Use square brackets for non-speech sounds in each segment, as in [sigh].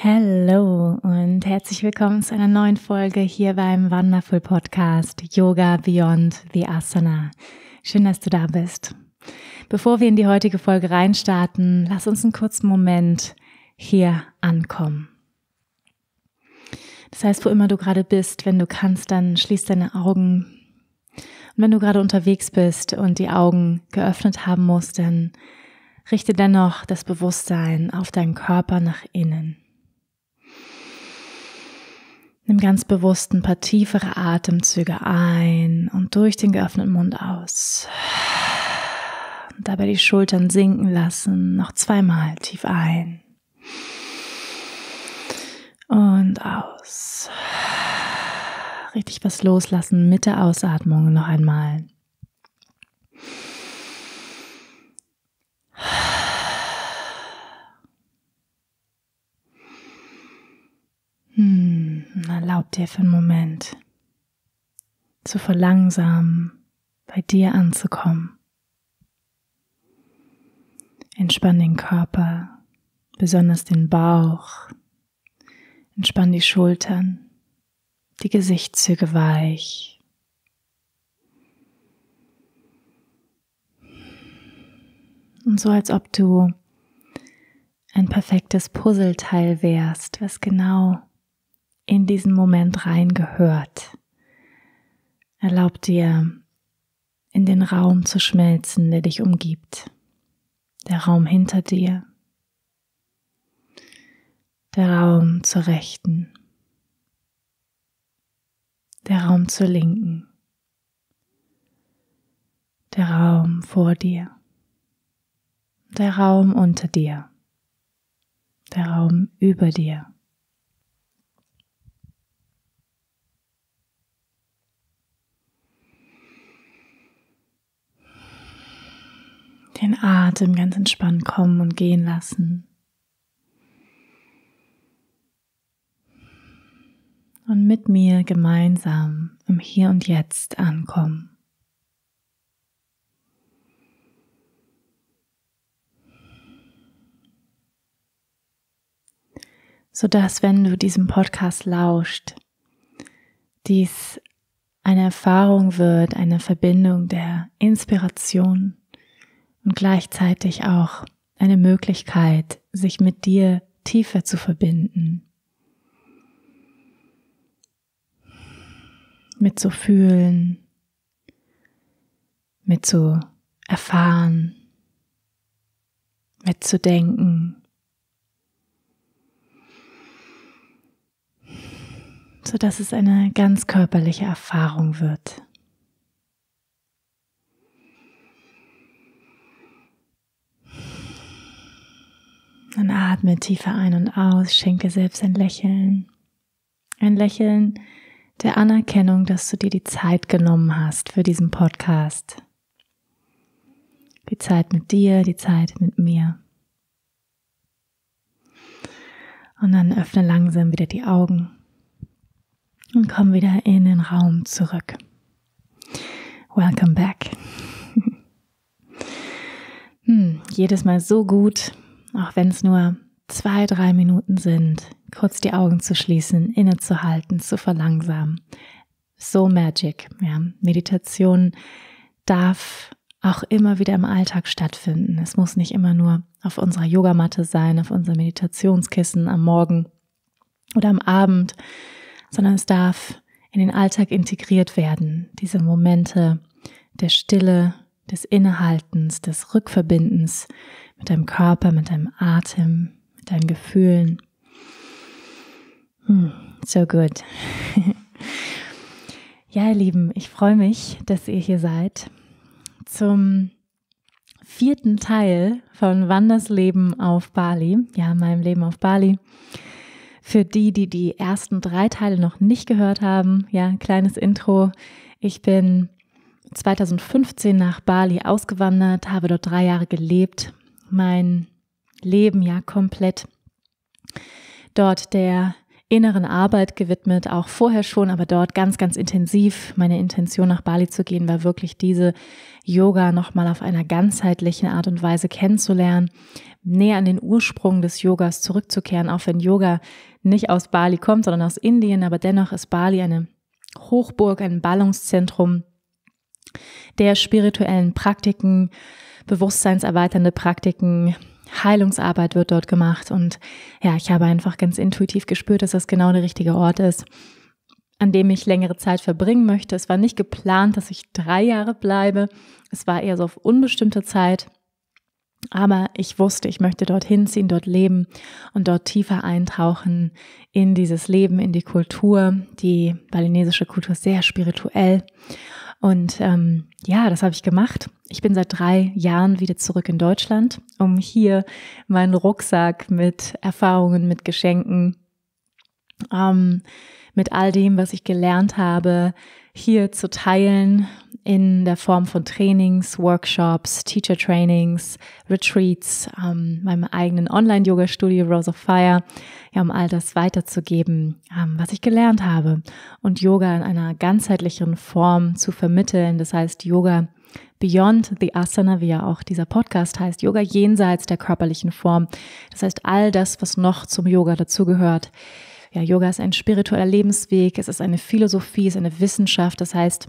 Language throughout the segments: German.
Hallo und herzlich willkommen zu einer neuen Folge hier beim Wonderful Podcast Yoga Beyond the Asana. Schön, dass du da bist. Bevor wir in die heutige Folge reinstarten, lass uns einen kurzen Moment hier ankommen. Das heißt, wo immer du gerade bist, wenn du kannst, dann schließ deine Augen. Und wenn du gerade unterwegs bist und die Augen geöffnet haben musst, dann richte dennoch das Bewusstsein auf deinen Körper nach innen. Nimm ganz bewusst ein paar tiefere Atemzüge ein und durch den geöffneten Mund aus. Und dabei die Schultern sinken lassen, noch zweimal tief ein und aus. Richtig was loslassen mit der Ausatmung noch einmal. Hm erlaub dir für einen Moment zu verlangsamen, bei dir anzukommen. Entspann den Körper, besonders den Bauch. Entspann die Schultern, die Gesichtszüge weich. und so als ob du ein perfektes Puzzleteil wärst, was genau in diesen Moment rein gehört. Erlaub dir, in den Raum zu schmelzen, der dich umgibt. Der Raum hinter dir. Der Raum zur Rechten. Der Raum zur Linken. Der Raum vor dir. Der Raum unter dir. Der Raum über dir. den Atem ganz entspannt kommen und gehen lassen. Und mit mir gemeinsam im Hier und Jetzt ankommen. sodass wenn du diesem Podcast lauscht, dies eine Erfahrung wird, eine Verbindung der Inspiration, und gleichzeitig auch eine Möglichkeit, sich mit dir tiefer zu verbinden. mitzufühlen, zu mitzudenken. mit zu sodass es eine ganz körperliche Erfahrung wird. Dann atme tiefer ein und aus, schenke selbst ein Lächeln. Ein Lächeln der Anerkennung, dass du dir die Zeit genommen hast für diesen Podcast. Die Zeit mit dir, die Zeit mit mir. Und dann öffne langsam wieder die Augen und komm wieder in den Raum zurück. Welcome back. [laughs] hm, jedes Mal so gut, auch wenn es nur zwei, drei Minuten sind, kurz die Augen zu schließen, innezuhalten, zu verlangsamen. So magic, ja. Meditation darf auch immer wieder im Alltag stattfinden. Es muss nicht immer nur auf unserer Yogamatte sein, auf unserem Meditationskissen am Morgen oder am Abend, sondern es darf in den Alltag integriert werden. Diese Momente der Stille, des Innehaltens, des Rückverbindens mit deinem Körper, mit deinem Atem, mit deinen Gefühlen. Hm, so gut. [laughs] ja, ihr Lieben, ich freue mich, dass ihr hier seid zum vierten Teil von Wanders Leben auf Bali. Ja, meinem Leben auf Bali. Für die, die die ersten drei Teile noch nicht gehört haben, ja, kleines Intro. Ich bin 2015 nach Bali ausgewandert, habe dort drei Jahre gelebt, mein Leben ja komplett dort der inneren Arbeit gewidmet, auch vorher schon, aber dort ganz, ganz intensiv. Meine Intention nach Bali zu gehen war wirklich diese Yoga nochmal auf einer ganzheitlichen Art und Weise kennenzulernen, näher an den Ursprung des Yogas zurückzukehren, auch wenn Yoga nicht aus Bali kommt, sondern aus Indien, aber dennoch ist Bali eine Hochburg, ein Ballungszentrum der spirituellen Praktiken, bewusstseinserweiternde Praktiken, Heilungsarbeit wird dort gemacht und ja, ich habe einfach ganz intuitiv gespürt, dass das genau der richtige Ort ist, an dem ich längere Zeit verbringen möchte. Es war nicht geplant, dass ich drei Jahre bleibe. Es war eher so auf unbestimmte Zeit. Aber ich wusste, ich möchte dort hinziehen, dort leben und dort tiefer eintauchen in dieses Leben, in die Kultur. Die balinesische Kultur ist sehr spirituell. Und ähm, ja, das habe ich gemacht. Ich bin seit drei Jahren wieder zurück in Deutschland, um hier meinen Rucksack mit Erfahrungen, mit Geschenken, ähm, mit all dem, was ich gelernt habe, hier zu teilen in der Form von Trainings, Workshops, Teacher Trainings, Retreats, ähm, meinem eigenen Online-Yoga-Studio Rose of Fire, ja, um all das weiterzugeben, ähm, was ich gelernt habe und Yoga in einer ganzheitlicheren Form zu vermitteln. Das heißt, Yoga Beyond the Asana, wie ja auch dieser Podcast heißt, Yoga jenseits der körperlichen Form. Das heißt, all das, was noch zum Yoga dazugehört. Ja, Yoga ist ein spiritueller Lebensweg, es ist eine Philosophie, es ist eine Wissenschaft. Das heißt,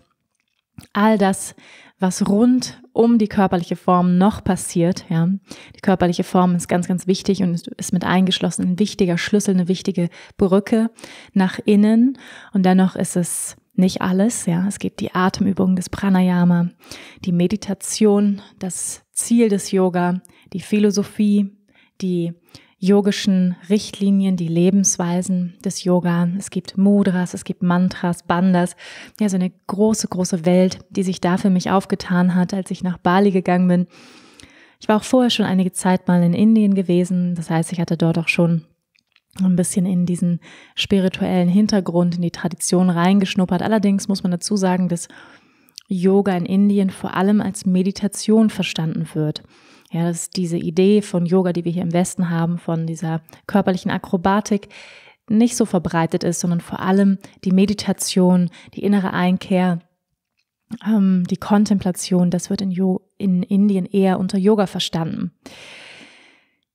all das, was rund um die körperliche Form noch passiert. Ja. Die körperliche Form ist ganz, ganz wichtig und ist mit eingeschlossen. Ein wichtiger Schlüssel, eine wichtige Brücke nach innen. Und dennoch ist es nicht alles, ja. Es gibt die Atemübungen des Pranayama, die Meditation, das Ziel des Yoga, die Philosophie, die yogischen Richtlinien, die Lebensweisen des Yoga. Es gibt Mudras, es gibt Mantras, Bandas. Ja, so eine große, große Welt, die sich da für mich aufgetan hat, als ich nach Bali gegangen bin. Ich war auch vorher schon einige Zeit mal in Indien gewesen. Das heißt, ich hatte dort auch schon ein bisschen in diesen spirituellen Hintergrund, in die Tradition reingeschnuppert. Allerdings muss man dazu sagen, dass Yoga in Indien vor allem als Meditation verstanden wird. Ja, das ist diese Idee von Yoga, die wir hier im Westen haben, von dieser körperlichen Akrobatik, nicht so verbreitet ist, sondern vor allem die Meditation, die innere Einkehr, ähm, die Kontemplation, das wird in, jo in Indien eher unter Yoga verstanden.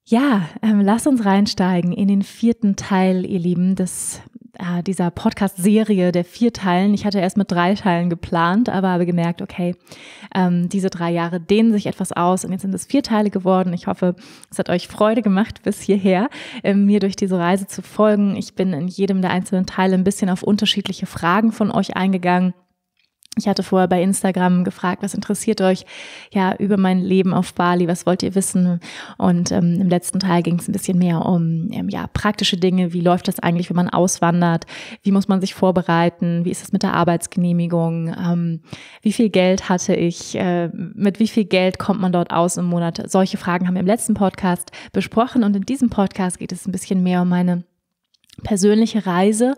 Ja, ähm, lass uns reinsteigen in den vierten Teil, ihr Lieben, des, äh, dieser Podcast-Serie der vier Teilen. Ich hatte erst mit drei Teilen geplant, aber habe gemerkt, okay, ähm, diese drei Jahre dehnen sich etwas aus und jetzt sind es vier Teile geworden. Ich hoffe, es hat euch Freude gemacht bis hierher, ähm, mir durch diese Reise zu folgen. Ich bin in jedem der einzelnen Teile ein bisschen auf unterschiedliche Fragen von euch eingegangen ich hatte vorher bei Instagram gefragt, was interessiert euch ja über mein Leben auf Bali, was wollt ihr wissen? Und ähm, im letzten Teil ging es ein bisschen mehr um ähm, ja praktische Dinge. Wie läuft das eigentlich, wenn man auswandert? Wie muss man sich vorbereiten? Wie ist es mit der Arbeitsgenehmigung? Ähm, wie viel Geld hatte ich? Äh, mit wie viel Geld kommt man dort aus im Monat? Solche Fragen haben wir im letzten Podcast besprochen und in diesem Podcast geht es ein bisschen mehr um meine persönliche Reise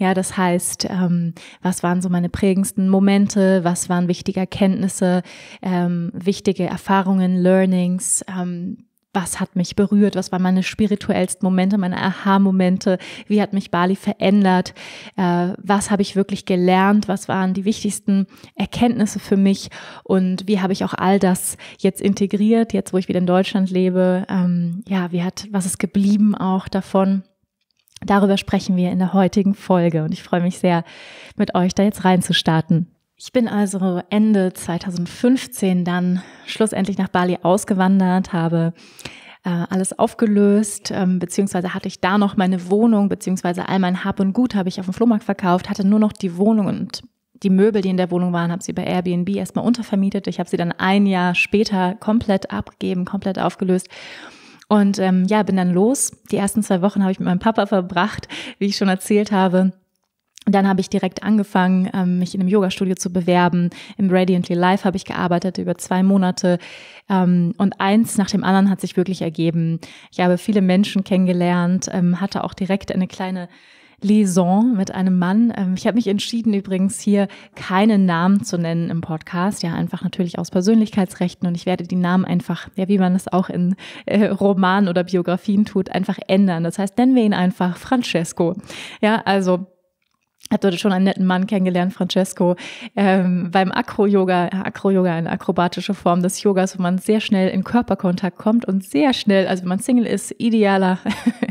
ja, das heißt, ähm, was waren so meine prägendsten Momente, was waren wichtige Erkenntnisse, ähm, wichtige Erfahrungen, Learnings, ähm, was hat mich berührt, was waren meine spirituellsten Momente, meine Aha-Momente, wie hat mich Bali verändert, äh, was habe ich wirklich gelernt, was waren die wichtigsten Erkenntnisse für mich und wie habe ich auch all das jetzt integriert, jetzt wo ich wieder in Deutschland lebe, ähm, ja, wie hat, was ist geblieben auch davon Darüber sprechen wir in der heutigen Folge und ich freue mich sehr, mit euch da jetzt reinzustarten. Ich bin also Ende 2015 dann schlussendlich nach Bali ausgewandert, habe äh, alles aufgelöst, ähm, beziehungsweise hatte ich da noch meine Wohnung, beziehungsweise all mein Hab und Gut habe ich auf dem Flohmarkt verkauft, hatte nur noch die Wohnung und die Möbel, die in der Wohnung waren, habe sie bei Airbnb erstmal untervermietet. Ich habe sie dann ein Jahr später komplett abgegeben, komplett aufgelöst und ähm, ja, bin dann los. Die ersten zwei Wochen habe ich mit meinem Papa verbracht, wie ich schon erzählt habe. dann habe ich direkt angefangen, ähm, mich in einem Yoga-Studio zu bewerben. Im Radiantly Life habe ich gearbeitet über zwei Monate. Ähm, und eins nach dem anderen hat sich wirklich ergeben. Ich habe viele Menschen kennengelernt, ähm, hatte auch direkt eine kleine Liaison mit einem Mann. Ähm, ich habe mich entschieden, übrigens hier keinen Namen zu nennen im Podcast. Ja, einfach natürlich aus Persönlichkeitsrechten und ich werde die Namen einfach, ja, wie man es auch in äh, Romanen oder Biografien tut, einfach ändern. Das heißt, nennen wir ihn einfach Francesco. Ja, also habe dort schon einen netten Mann kennengelernt, Francesco, ähm, beim akro yoga akro yoga eine akrobatische Form des Yogas, wo man sehr schnell in Körperkontakt kommt und sehr schnell, also wenn man Single ist, idealer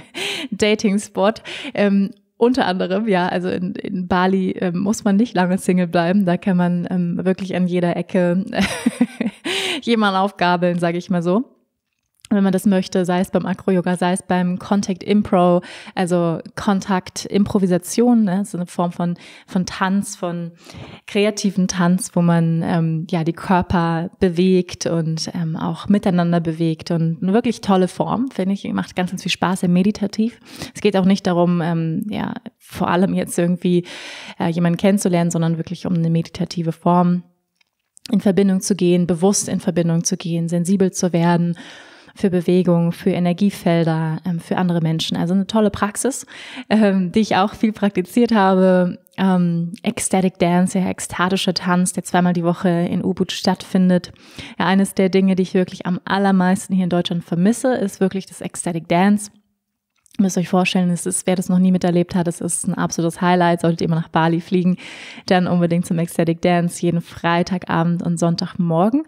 [laughs] Dating-Spot. Ähm, unter anderem, ja, also in, in Bali ähm, muss man nicht lange Single bleiben. Da kann man ähm, wirklich an jeder Ecke [laughs] jemanden aufgabeln, sage ich mal so wenn man das möchte, sei es beim Acro-Yoga, sei es beim Contact Impro, also Kontakt Improvisation, ne? so eine Form von, von Tanz, von kreativen Tanz, wo man ähm, ja die Körper bewegt und ähm, auch miteinander bewegt und eine wirklich tolle Form, finde ich, macht ganz, ganz viel Spaß, sehr meditativ. Es geht auch nicht darum, ähm, ja, vor allem jetzt irgendwie äh, jemanden kennenzulernen, sondern wirklich um eine meditative Form in Verbindung zu gehen, bewusst in Verbindung zu gehen, sensibel zu werden für Bewegung, für Energiefelder, ähm, für andere Menschen. Also eine tolle Praxis, ähm, die ich auch viel praktiziert habe. Ähm, Ecstatic Dance, der ekstatische Tanz, der zweimal die Woche in Ubud stattfindet. Ja, eines der Dinge, die ich wirklich am allermeisten hier in Deutschland vermisse, ist wirklich das Ecstatic Dance müsst euch vorstellen, es ist, wer das noch nie miterlebt hat, es ist ein absolutes Highlight. Solltet ihr immer nach Bali fliegen, dann unbedingt zum Ecstatic Dance jeden Freitagabend und Sonntagmorgen.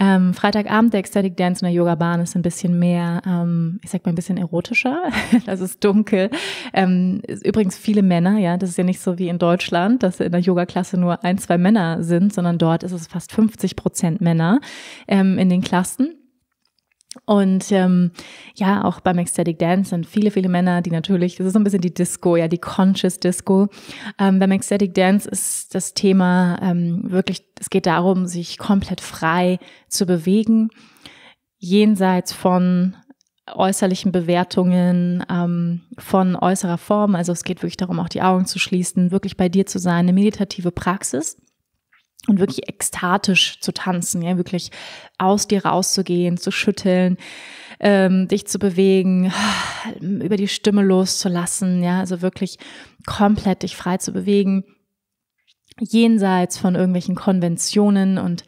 Ähm, Freitagabend der Ecstatic Dance in der Yoga-Bahn ist ein bisschen mehr, ähm, ich sag mal ein bisschen erotischer. [laughs] das ist dunkel. Ähm, ist übrigens viele Männer, ja, das ist ja nicht so wie in Deutschland, dass in der Yoga-Klasse nur ein, zwei Männer sind, sondern dort ist es fast 50 Prozent Männer ähm, in den Klassen. Und ähm, ja, auch beim Ecstatic Dance sind viele, viele Männer, die natürlich, das ist so ein bisschen die Disco, ja, die Conscious Disco. Ähm, beim Ecstatic Dance ist das Thema ähm, wirklich, es geht darum, sich komplett frei zu bewegen, jenseits von äußerlichen Bewertungen, ähm, von äußerer Form. Also es geht wirklich darum, auch die Augen zu schließen, wirklich bei dir zu sein, eine meditative Praxis und wirklich ekstatisch zu tanzen, ja, wirklich aus dir rauszugehen, zu schütteln, ähm, dich zu bewegen, [sighs] über die Stimme loszulassen, ja, also wirklich komplett dich frei zu bewegen, jenseits von irgendwelchen Konventionen und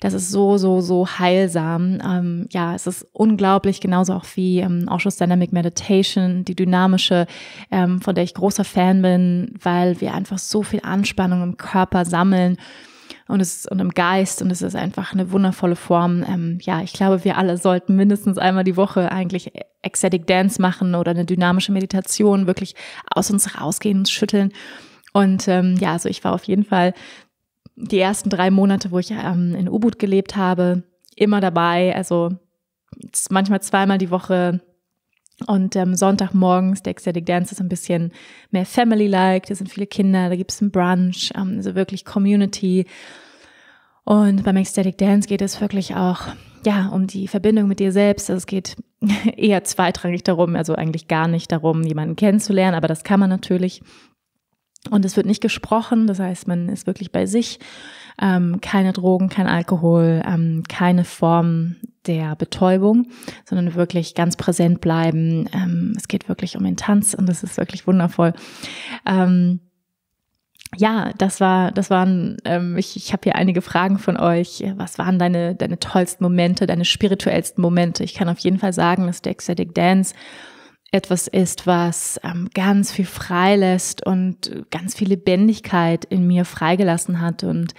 das ist so, so, so heilsam. Ähm, ja, es ist unglaublich, genauso auch wie ähm, Ausschuss Dynamic Meditation, die dynamische, ähm, von der ich großer Fan bin, weil wir einfach so viel Anspannung im Körper sammeln und, es, ist und im Geist und es ist einfach eine wundervolle Form. Ähm, ja, ich glaube, wir alle sollten mindestens einmal die Woche eigentlich Ecstatic Dance machen oder eine dynamische Meditation, wirklich aus uns rausgehen, und schütteln. Und ähm, ja, also ich war auf jeden Fall die ersten drei Monate, wo ich ähm, in Ubud gelebt habe, immer dabei. Also manchmal zweimal die Woche und ähm, Sonntagmorgens, der Ecstatic Dance ist ein bisschen mehr Family-like, da sind viele Kinder, da gibt es einen Brunch, ähm, also wirklich Community. Und beim Ecstatic Dance geht es wirklich auch, ja, um die Verbindung mit dir selbst. Also es geht [laughs] eher zweitrangig darum, also eigentlich gar nicht darum, jemanden kennenzulernen, aber das kann man natürlich. Und es wird nicht gesprochen, das heißt, man ist wirklich bei sich ähm, keine Drogen, kein Alkohol, ähm, keine Form der Betäubung, sondern wirklich ganz präsent bleiben. Ähm, es geht wirklich um den Tanz und das ist wirklich wundervoll. Ähm, ja, das war, das waren, ähm, ich, ich habe hier einige Fragen von euch. Was waren deine, deine tollsten Momente, deine spirituellsten Momente? Ich kann auf jeden Fall sagen, dass der Ecstatic Dance etwas ist, was ähm, ganz viel freilässt und ganz viel Lebendigkeit in mir freigelassen hat. Und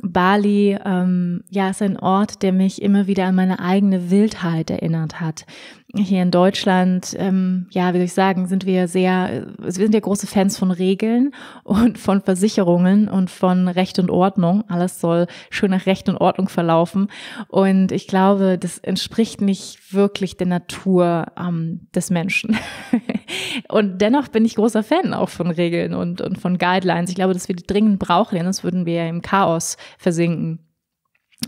Bali, ähm, ja, ist ein Ort, der mich immer wieder an meine eigene Wildheit erinnert hat hier in Deutschland, ähm, ja, wie soll ich sagen, sind wir sehr, also wir sind ja große Fans von Regeln und von Versicherungen und von Recht und Ordnung. Alles soll schön nach Recht und Ordnung verlaufen. Und ich glaube, das entspricht nicht wirklich der Natur ähm, des Menschen. [laughs] und dennoch bin ich großer Fan auch von Regeln und, und von Guidelines. Ich glaube, dass wir die dringend brauchen, denn sonst würden wir im Chaos versinken.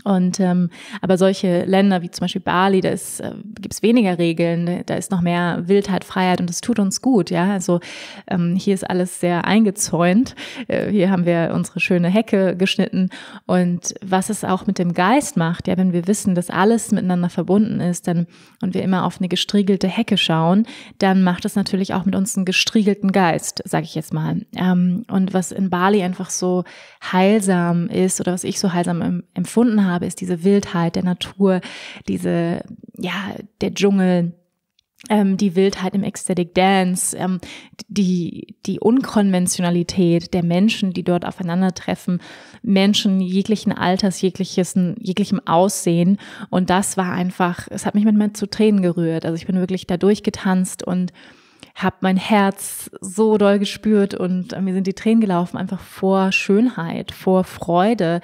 Und ähm, aber solche Länder wie zum Beispiel Bali, da ist, äh, gibt weniger Regeln, ne? da ist noch mehr Wildheit, Freiheit und das tut uns gut, ja. Also ähm, hier ist alles sehr eingezäunt. Äh, hier haben wir unsere schöne Hecke geschnitten. Und was es auch mit dem Geist macht, ja, wenn wir wissen, dass alles miteinander verbunden ist, dann und wir immer auf eine gestriegelte Hecke schauen, dann macht es natürlich auch mit uns einen gestriegelten Geist, sage ich jetzt mal. Ähm, und was in Bali einfach so heilsam ist oder was ich so heilsam empfunden habe, habe, ist diese Wildheit der Natur, diese, ja, der Dschungel, ähm, die Wildheit im Ecstatic Dance, ähm, die, die Unkonventionalität der Menschen, die dort aufeinandertreffen, Menschen jeglichen Alters, jegliches, jeglichem Aussehen. Und das war einfach, es hat mich manchmal zu Tränen gerührt. Also ich bin wirklich da durchgetanzt und habe mein Herz so doll gespürt und äh, mir sind die Tränen gelaufen, einfach vor Schönheit, vor Freude,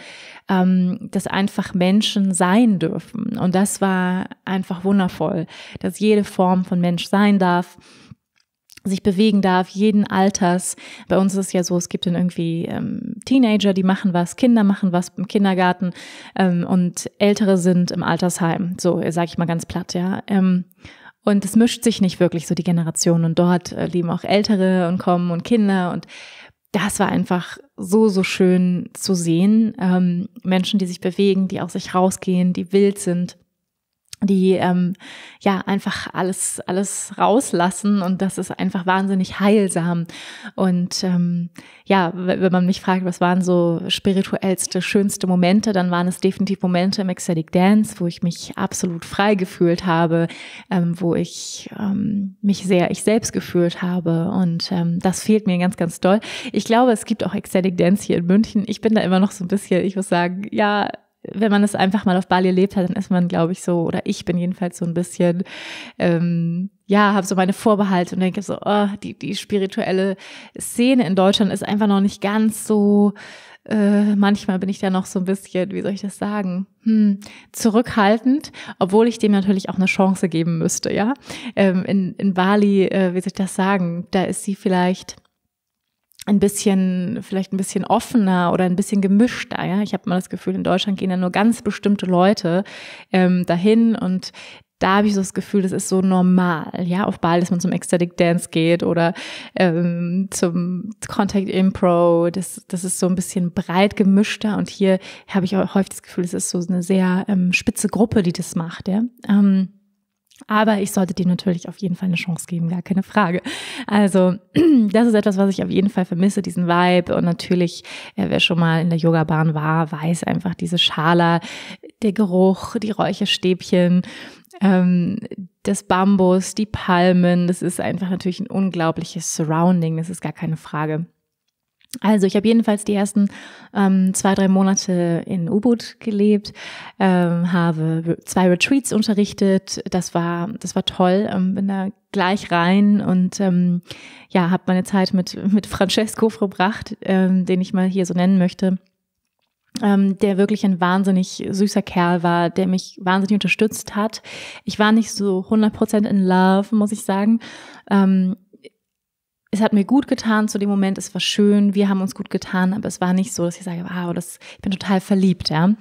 ähm, dass einfach Menschen sein dürfen. Und das war einfach wundervoll, dass jede Form von Mensch sein darf sich bewegen darf, jeden Alters. Bei uns ist es ja so, es gibt dann irgendwie ähm, Teenager, die machen was, Kinder machen was im Kindergarten ähm, und Ältere sind im Altersheim. So sage ich mal ganz platt, ja. Ähm, und es mischt sich nicht wirklich so die Generation. Und dort äh, leben auch Ältere und kommen und Kinder. Und das war einfach so, so schön zu sehen. Ähm, Menschen, die sich bewegen, die auch sich rausgehen, die wild sind die ähm, ja einfach alles alles rauslassen und das ist einfach wahnsinnig heilsam und ähm, ja wenn man mich fragt was waren so spirituellste schönste Momente dann waren es definitiv Momente im Ecstatic Dance wo ich mich absolut frei gefühlt habe ähm, wo ich ähm, mich sehr ich selbst gefühlt habe und ähm, das fehlt mir ganz ganz doll ich glaube es gibt auch Ecstatic Dance hier in München ich bin da immer noch so ein bisschen ich muss sagen ja wenn man es einfach mal auf Bali erlebt hat, dann ist man, glaube ich, so, oder ich bin jedenfalls so ein bisschen, ähm, ja, habe so meine Vorbehalte und denke so, oh, die, die spirituelle Szene in Deutschland ist einfach noch nicht ganz so, äh, manchmal bin ich da noch so ein bisschen, wie soll ich das sagen, hm, zurückhaltend, obwohl ich dem natürlich auch eine Chance geben müsste, ja. Ähm, in, in Bali, äh, wie soll ich das sagen, da ist sie vielleicht ein bisschen, vielleicht ein bisschen offener oder ein bisschen gemischter. Ja? Ich habe mal das Gefühl, in Deutschland gehen ja nur ganz bestimmte Leute ähm, dahin und da habe ich so das Gefühl, das ist so normal, ja, auf Ball, dass man zum Ecstatic Dance geht oder ähm, zum Contact Impro, das, das ist so ein bisschen breit gemischter und hier habe ich auch häufig das Gefühl, es ist so eine sehr ähm, spitze Gruppe, die das macht, ja. Ähm aber ich sollte dir natürlich auf jeden Fall eine Chance geben, gar keine Frage. Also, [clears throat] das ist etwas, was ich auf jeden Fall vermisse, diesen Vibe. Und natürlich, äh, wer schon mal in der Yogabahn war, weiß einfach diese Schala, der Geruch, die Räucherstäbchen, ähm, das Bambus, die Palmen. Das ist einfach natürlich ein unglaubliches Surrounding, das ist gar keine Frage. Also ich habe jedenfalls die ersten ähm, zwei, drei Monate in U-Boot gelebt, ähm, habe zwei Retreats unterrichtet. Das war, das war toll, ähm, bin da gleich rein und ähm, ja, habe meine Zeit mit, mit Francesco verbracht, ähm, den ich mal hier so nennen möchte. Ähm, der wirklich ein wahnsinnig süßer Kerl war, der mich wahnsinnig unterstützt hat. Ich war nicht so 100% in love, muss ich sagen. Ähm, es hat mir gut getan zu dem Moment, es war schön, wir haben uns gut getan, aber es war nicht so, dass ich sage, wow, das, ich bin total verliebt, ja.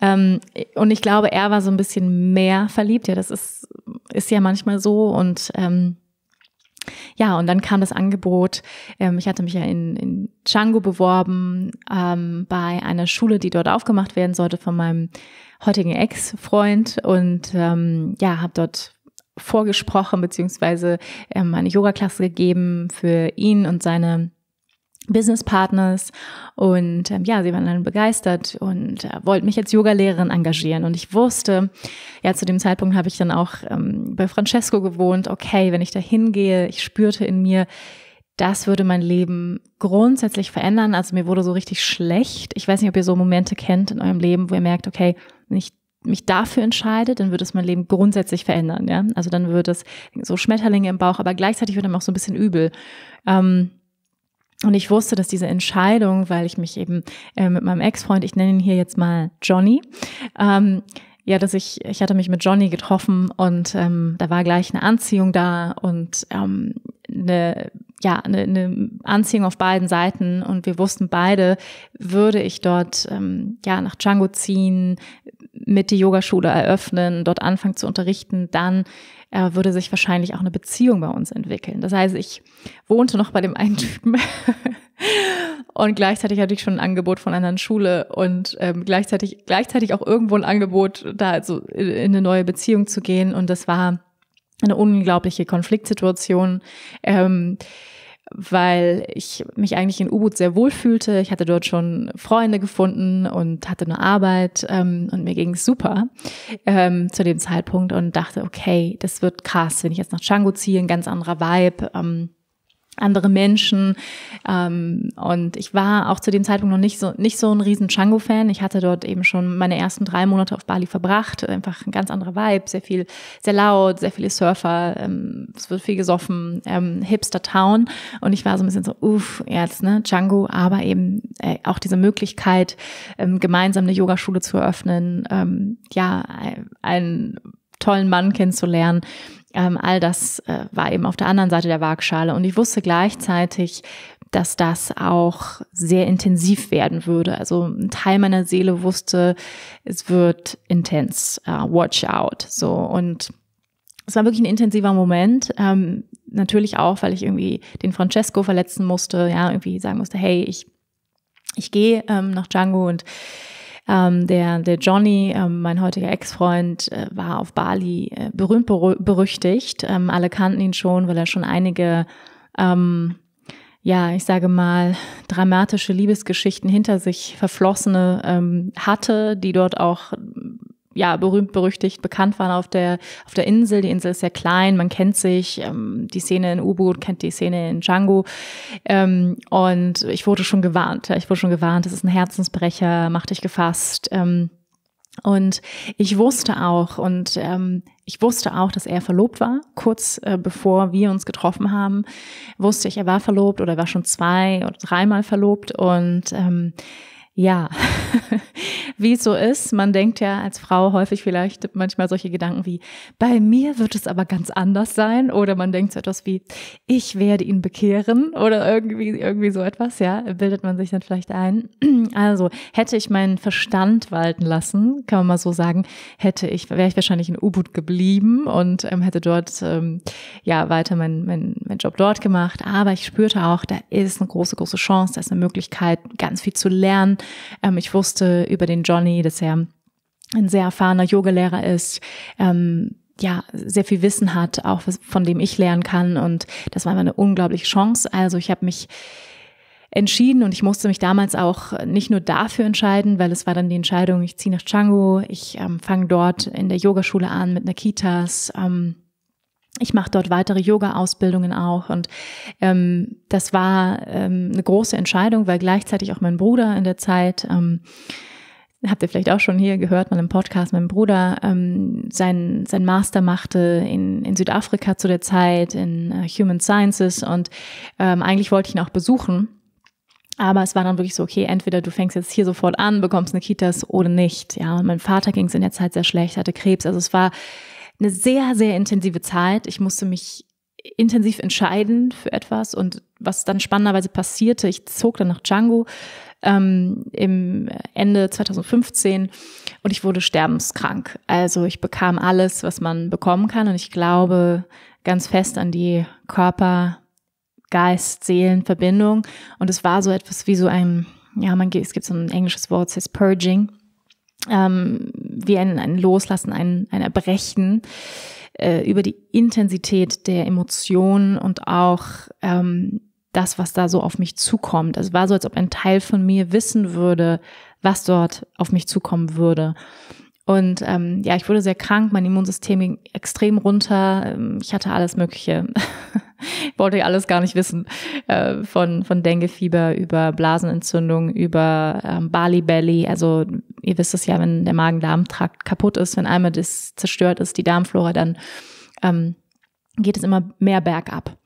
Ähm, und ich glaube, er war so ein bisschen mehr verliebt, ja, das ist, ist ja manchmal so und ähm, ja, und dann kam das Angebot, ähm, ich hatte mich ja in, in Django beworben, ähm, bei einer Schule, die dort aufgemacht werden sollte von meinem heutigen Ex-Freund und ähm, ja, habe dort vorgesprochen, beziehungsweise ähm, eine Yoga-Klasse gegeben für ihn und seine Business Partners und ähm, ja, sie waren dann begeistert und äh, wollten mich als Yogalehrerin engagieren. Und ich wusste, ja, zu dem Zeitpunkt habe ich dann auch ähm, bei Francesco gewohnt, okay, wenn ich da hingehe, ich spürte in mir, das würde mein Leben grundsätzlich verändern. Also mir wurde so richtig schlecht. Ich weiß nicht, ob ihr so Momente kennt in eurem Leben, wo ihr merkt, okay, wenn ich mich dafür entscheide, dann würde es mein Leben grundsätzlich verändern. Ja? Also dann würde es so Schmetterlinge im Bauch, aber gleichzeitig wird einem auch so ein bisschen übel. Ähm, und ich wusste, dass diese Entscheidung, weil ich mich eben äh, mit meinem Ex-Freund, ich nenne ihn hier jetzt mal Johnny, ähm, ja, dass ich, ich hatte mich mit Johnny getroffen und ähm, da war gleich eine Anziehung da und ähm, eine, ja, eine, eine Anziehung auf beiden Seiten und wir wussten beide, würde ich dort ähm, ja nach Django ziehen, mit die Yogaschule eröffnen, dort anfangen zu unterrichten, dann äh, würde sich wahrscheinlich auch eine Beziehung bei uns entwickeln. Das heißt, ich wohnte noch bei dem einen Typen [laughs] und gleichzeitig hatte ich schon ein Angebot von einer anderen Schule und ähm, gleichzeitig, gleichzeitig auch irgendwo ein Angebot, da also in eine neue Beziehung zu gehen. Und das war eine unglaubliche Konfliktsituation. Ähm, weil ich mich eigentlich in Ubud sehr wohl fühlte. Ich hatte dort schon Freunde gefunden und hatte eine Arbeit ähm, und mir ging es super ähm, zu dem Zeitpunkt und dachte, okay, das wird krass, wenn ich jetzt nach Django ziehe, ein ganz anderer Vibe. Ähm, andere Menschen. Ähm, und ich war auch zu dem Zeitpunkt noch nicht so, nicht so ein riesen Django-Fan. Ich hatte dort eben schon meine ersten drei Monate auf Bali verbracht. Einfach ein ganz anderer Vibe, sehr viel, sehr laut, sehr viele Surfer, ähm, es wird viel gesoffen, ähm, Hipster Town. Und ich war so ein bisschen so, uff, jetzt, ne, Django, aber eben äh, auch diese Möglichkeit, ähm, gemeinsam eine Yogaschule zu eröffnen, ähm, ja, einen tollen Mann kennenzulernen ähm, all das äh, war eben auf der anderen Seite der Waagschale. Und ich wusste gleichzeitig, dass das auch sehr intensiv werden würde. Also ein Teil meiner Seele wusste, es wird intens. Uh, watch out. So und es war wirklich ein intensiver Moment. Ähm, natürlich auch, weil ich irgendwie den Francesco verletzen musste. Ja, irgendwie sagen musste, hey, ich ich gehe ähm, nach Django und ähm, der, der Johnny, ähm, mein heutiger Ex-Freund, äh, war auf Bali äh, berühmt berüchtigt. Ähm, alle kannten ihn schon, weil er schon einige, ähm, ja, ich sage mal, dramatische Liebesgeschichten hinter sich verflossene ähm, hatte, die dort auch ja, berühmt, berüchtigt, bekannt waren auf der, auf der Insel. Die Insel ist sehr klein, man kennt sich, ähm, die Szene in U-Boot kennt die Szene in Django. Ähm, und ich wurde schon gewarnt, ja, ich wurde schon gewarnt, es ist ein Herzensbrecher, mach dich gefasst. Ähm, und ich wusste auch, und ähm, ich wusste auch, dass er verlobt war. Kurz äh, bevor wir uns getroffen haben, wusste ich, er war verlobt oder er war schon zwei oder dreimal verlobt. Und ähm, ja, [laughs] wie es so ist, man denkt ja als Frau häufig vielleicht manchmal solche Gedanken wie, bei mir wird es aber ganz anders sein oder man denkt so etwas wie, ich werde ihn bekehren oder irgendwie, irgendwie so etwas, ja, bildet man sich dann vielleicht ein. [clears throat] Also hätte ich meinen Verstand walten lassen, kann man mal so sagen, hätte ich, wäre ich wahrscheinlich in U-Boot geblieben und ähm, hätte dort, ähm, ja, weiter meinen mein, mein Job dort gemacht, aber ich spürte auch, da ist eine große, große Chance, da ist eine Möglichkeit, ganz viel zu lernen, ähm, ich wusste über den Johnny, dass er ein sehr erfahrener Yogalehrer ist, ähm, ja, sehr viel Wissen hat, auch von dem ich lernen kann. Und das war immer eine unglaubliche Chance. Also ich habe mich entschieden und ich musste mich damals auch nicht nur dafür entscheiden, weil es war dann die Entscheidung, ich ziehe nach Django, ich ähm, fange dort in der Yogaschule an mit Nakitas, ähm, ich mache dort weitere Yoga-Ausbildungen auch. Und ähm, das war ähm, eine große Entscheidung, weil gleichzeitig auch mein Bruder in der Zeit, ähm, habt ihr vielleicht auch schon hier gehört, mal im Podcast, mein Bruder ähm, sein, sein Master machte in, in Südafrika zu der Zeit, in äh, Human Sciences. Und ähm, eigentlich wollte ich ihn auch besuchen. Aber es war dann wirklich so, okay, entweder du fängst jetzt hier sofort an, bekommst eine Kitas oder nicht. Ja, und mein Vater ging es in der Zeit sehr schlecht, hatte Krebs. Also es war eine sehr, sehr intensive Zeit. Ich musste mich intensiv entscheiden für etwas und was dann spannenderweise passierte, ich zog dann nach Django ähm, im Ende 2015 und ich wurde sterbenskrank. Also ich bekam alles, was man bekommen kann und ich glaube ganz fest an die Körper, Geist, Seelen Verbindung und es war so etwas wie so ein, ja man es gibt so ein englisches Wort, es heißt Purging ähm, wie ein, ein Loslassen, ein, ein Erbrechen äh, über die Intensität der Emotionen und auch ähm, das, was da so auf mich zukommt. Es also war so, als ob ein Teil von mir wissen würde, was dort auf mich zukommen würde. Und ähm, ja, ich wurde sehr krank, mein Immunsystem ging extrem runter. Ähm, ich hatte alles Mögliche. ich [laughs] wollte alles gar nicht wissen. Äh, von, von Denguefieber über Blasenentzündung, über ähm, Bali Belly. Also ihr wisst es ja, wenn der Magen-Darm-Trakt kaputt ist, wenn einmal das zerstört ist, die Darmflora, dann ähm, geht es immer mehr bergab.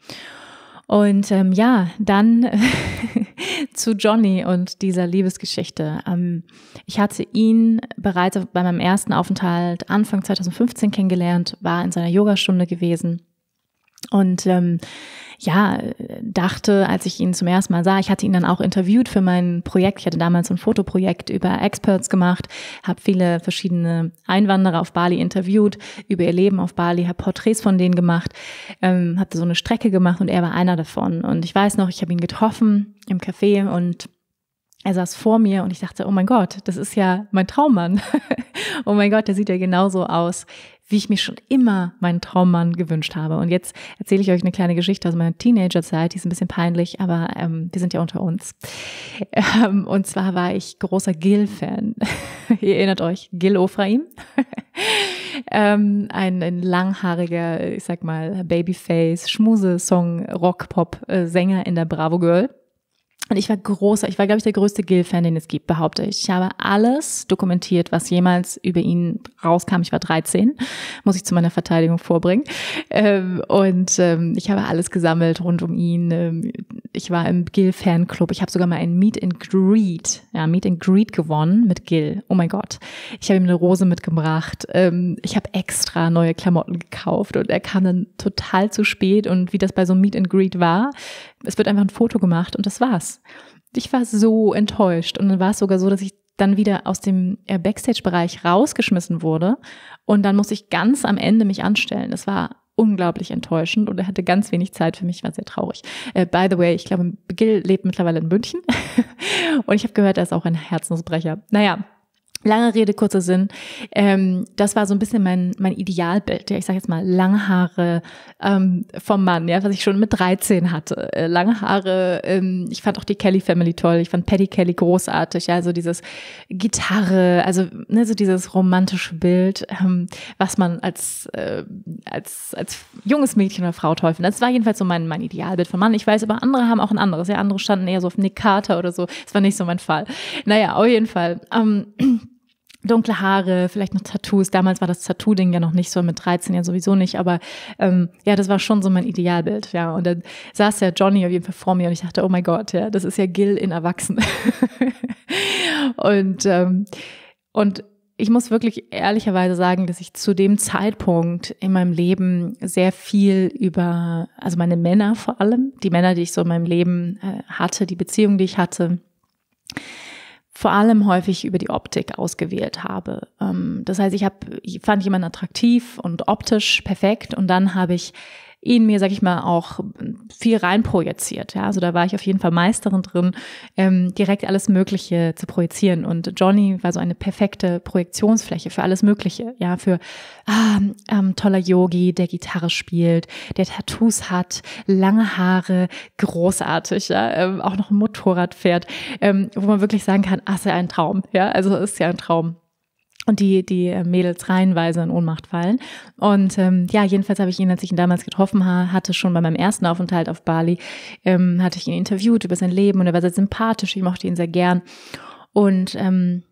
Und ähm, ja, dann [laughs] zu Johnny und dieser Liebesgeschichte. Ähm, ich hatte ihn bereits bei meinem ersten Aufenthalt Anfang 2015 kennengelernt, war in seiner Yogastunde gewesen. Und ähm, ja, dachte, als ich ihn zum ersten Mal sah, ich hatte ihn dann auch interviewt für mein Projekt. Ich hatte damals ein Fotoprojekt über Experts gemacht, habe viele verschiedene Einwanderer auf Bali interviewt, über ihr Leben auf Bali, habe Porträts von denen gemacht, ähm, hatte so eine Strecke gemacht und er war einer davon. Und ich weiß noch, ich habe ihn getroffen im Café und er saß vor mir und ich dachte, oh mein Gott, das ist ja mein Traummann. [laughs] oh mein Gott, der sieht ja genauso aus, wie ich mir schon immer meinen Traummann gewünscht habe. Und jetzt erzähle ich euch eine kleine Geschichte aus meiner Teenagerzeit, die ist ein bisschen peinlich, aber ähm, wir sind ja unter uns. [laughs] Ähm, und zwar war ich großer Gil-Fan. [laughs] Ihr erinnert euch, Gil Ofraim. ähm, ein, ein, langhaariger, ich sag mal, Babyface, Schmuse-Song, Rock-Pop-Sänger in der Bravo Girl. Und ich war großer, ich war, glaube ich, der größte Gil-Fan, den es gibt, behaupte ich. Ich habe alles dokumentiert, was jemals über ihn rauskam. Ich war 13, muss ich zu meiner Verteidigung vorbringen. Ähm, und ähm, ich habe alles gesammelt rund um ihn. Ähm, ich war im Gil-Fanclub. Ich habe sogar mal ein Meet and Greet, ja, Meet and Greet gewonnen mit Gil. Oh mein Gott. Ich habe ihm eine Rose mitgebracht. ich habe extra neue Klamotten gekauft und er kam dann total zu spät. Und wie das bei so einem Meet and Greet war, es wird einfach ein Foto gemacht und das war's. Ich war so enttäuscht und dann war es sogar so, dass ich dann wieder aus dem äh, Backstage-Bereich rausgeschmissen wurde und dann musste ich ganz am Ende mich anstellen. Das war unglaublich enttäuschend und er hatte ganz wenig Zeit für mich, war sehr traurig. Uh, by the way, ich glaube, Gil lebt mittlerweile in München [laughs] und ich habe gehört, er ist auch ein Herzensbrecher. Naja, Lange Rede, kurzer Sinn. Ähm, das war so ein bisschen mein, mein Idealbild. Ja, ich sage jetzt mal lange Haare ähm, vom Mann, ja, was ich schon mit 13 hatte. Äh, lange Haare, ähm, ich fand auch die Kelly Family toll. Ich fand Paddy Kelly großartig. Ja, so dieses Gitarre, also ne, so dieses romantische Bild, ähm, was man als, äh, als, als junges Mädchen oder Frau toll Das war jedenfalls so mein, mein Idealbild vom Mann. Ich weiß, aber andere haben auch ein anderes. Ja, andere standen eher so auf Nick Carter oder so. Das war nicht so mein Fall. Naja, auf jeden Fall. Ähm, dunkle Haare, vielleicht noch Tattoos. Damals war das Tattoo-Ding ja noch nicht so, mit 13 ja sowieso nicht, aber ähm, ja, das war schon so mein Idealbild, ja. Und dann saß ja Johnny auf jeden Fall vor mir und ich dachte, oh mein Gott, ja, das ist ja Gil in Erwachsenen. [laughs] und, ähm, und ich muss wirklich ehrlicherweise sagen, dass ich zu dem Zeitpunkt in meinem Leben sehr viel über, also meine Männer vor allem, die Männer, die ich so in meinem Leben äh, hatte, die Beziehung, die ich hatte, vor allem häufig über die Optik ausgewählt habe. Ähm, das heißt, ich hab, ich fand jemanden attraktiv und optisch perfekt und dann habe ich in mir, sag ich mal, auch viel reinprojiziert. Ja, also da war ich auf jeden Fall Meisterin drin, ähm, direkt alles Mögliche zu projizieren. Und Johnny war so eine perfekte Projektionsfläche für alles Mögliche. Ja, für ah, ähm, toller Yogi, der Gitarre spielt, der Tattoos hat, lange Haare, großartig. Ja, ähm, auch noch ein Motorrad fährt, ähm, wo man wirklich sagen kann, ach, ist ja ein Traum. Ja, also ist ja ein Traum und die, die äh, Mädels reihenweise in Ohnmacht fallen. Und ähm, ja, jedenfalls habe ich ihn, als ich ihn damals getroffen hatte, schon bei meinem ersten Aufenthalt auf Bali, ähm, hatte ich ihn interviewt über sein Leben und er war sehr sympathisch, ich mochte ihn sehr gern. Und ähm,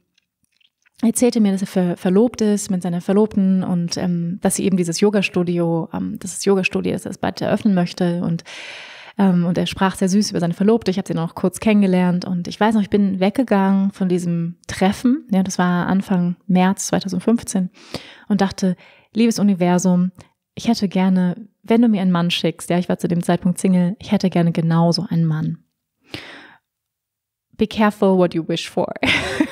erzählte mir, dass er ver verlobt ist mit seiner Verlobten und ähm, dass sie eben dieses Yoga-Studio, ähm, dass das Yoga-Studio ist, das bald eröffnen möchte und ähm, und er sprach sehr süß über seine Verlobte. Ich habe sie noch kurz kennengelernt und ich weiß noch, ich bin weggegangen von diesem Treffen. Ja, das war Anfang März 2015 und dachte, liebes Universum, ich hätte gerne, wenn du mir einen Mann schickst, ja, ich war zu dem Zeitpunkt Single, ich hätte gerne genauso einen Mann. Be careful what you wish for.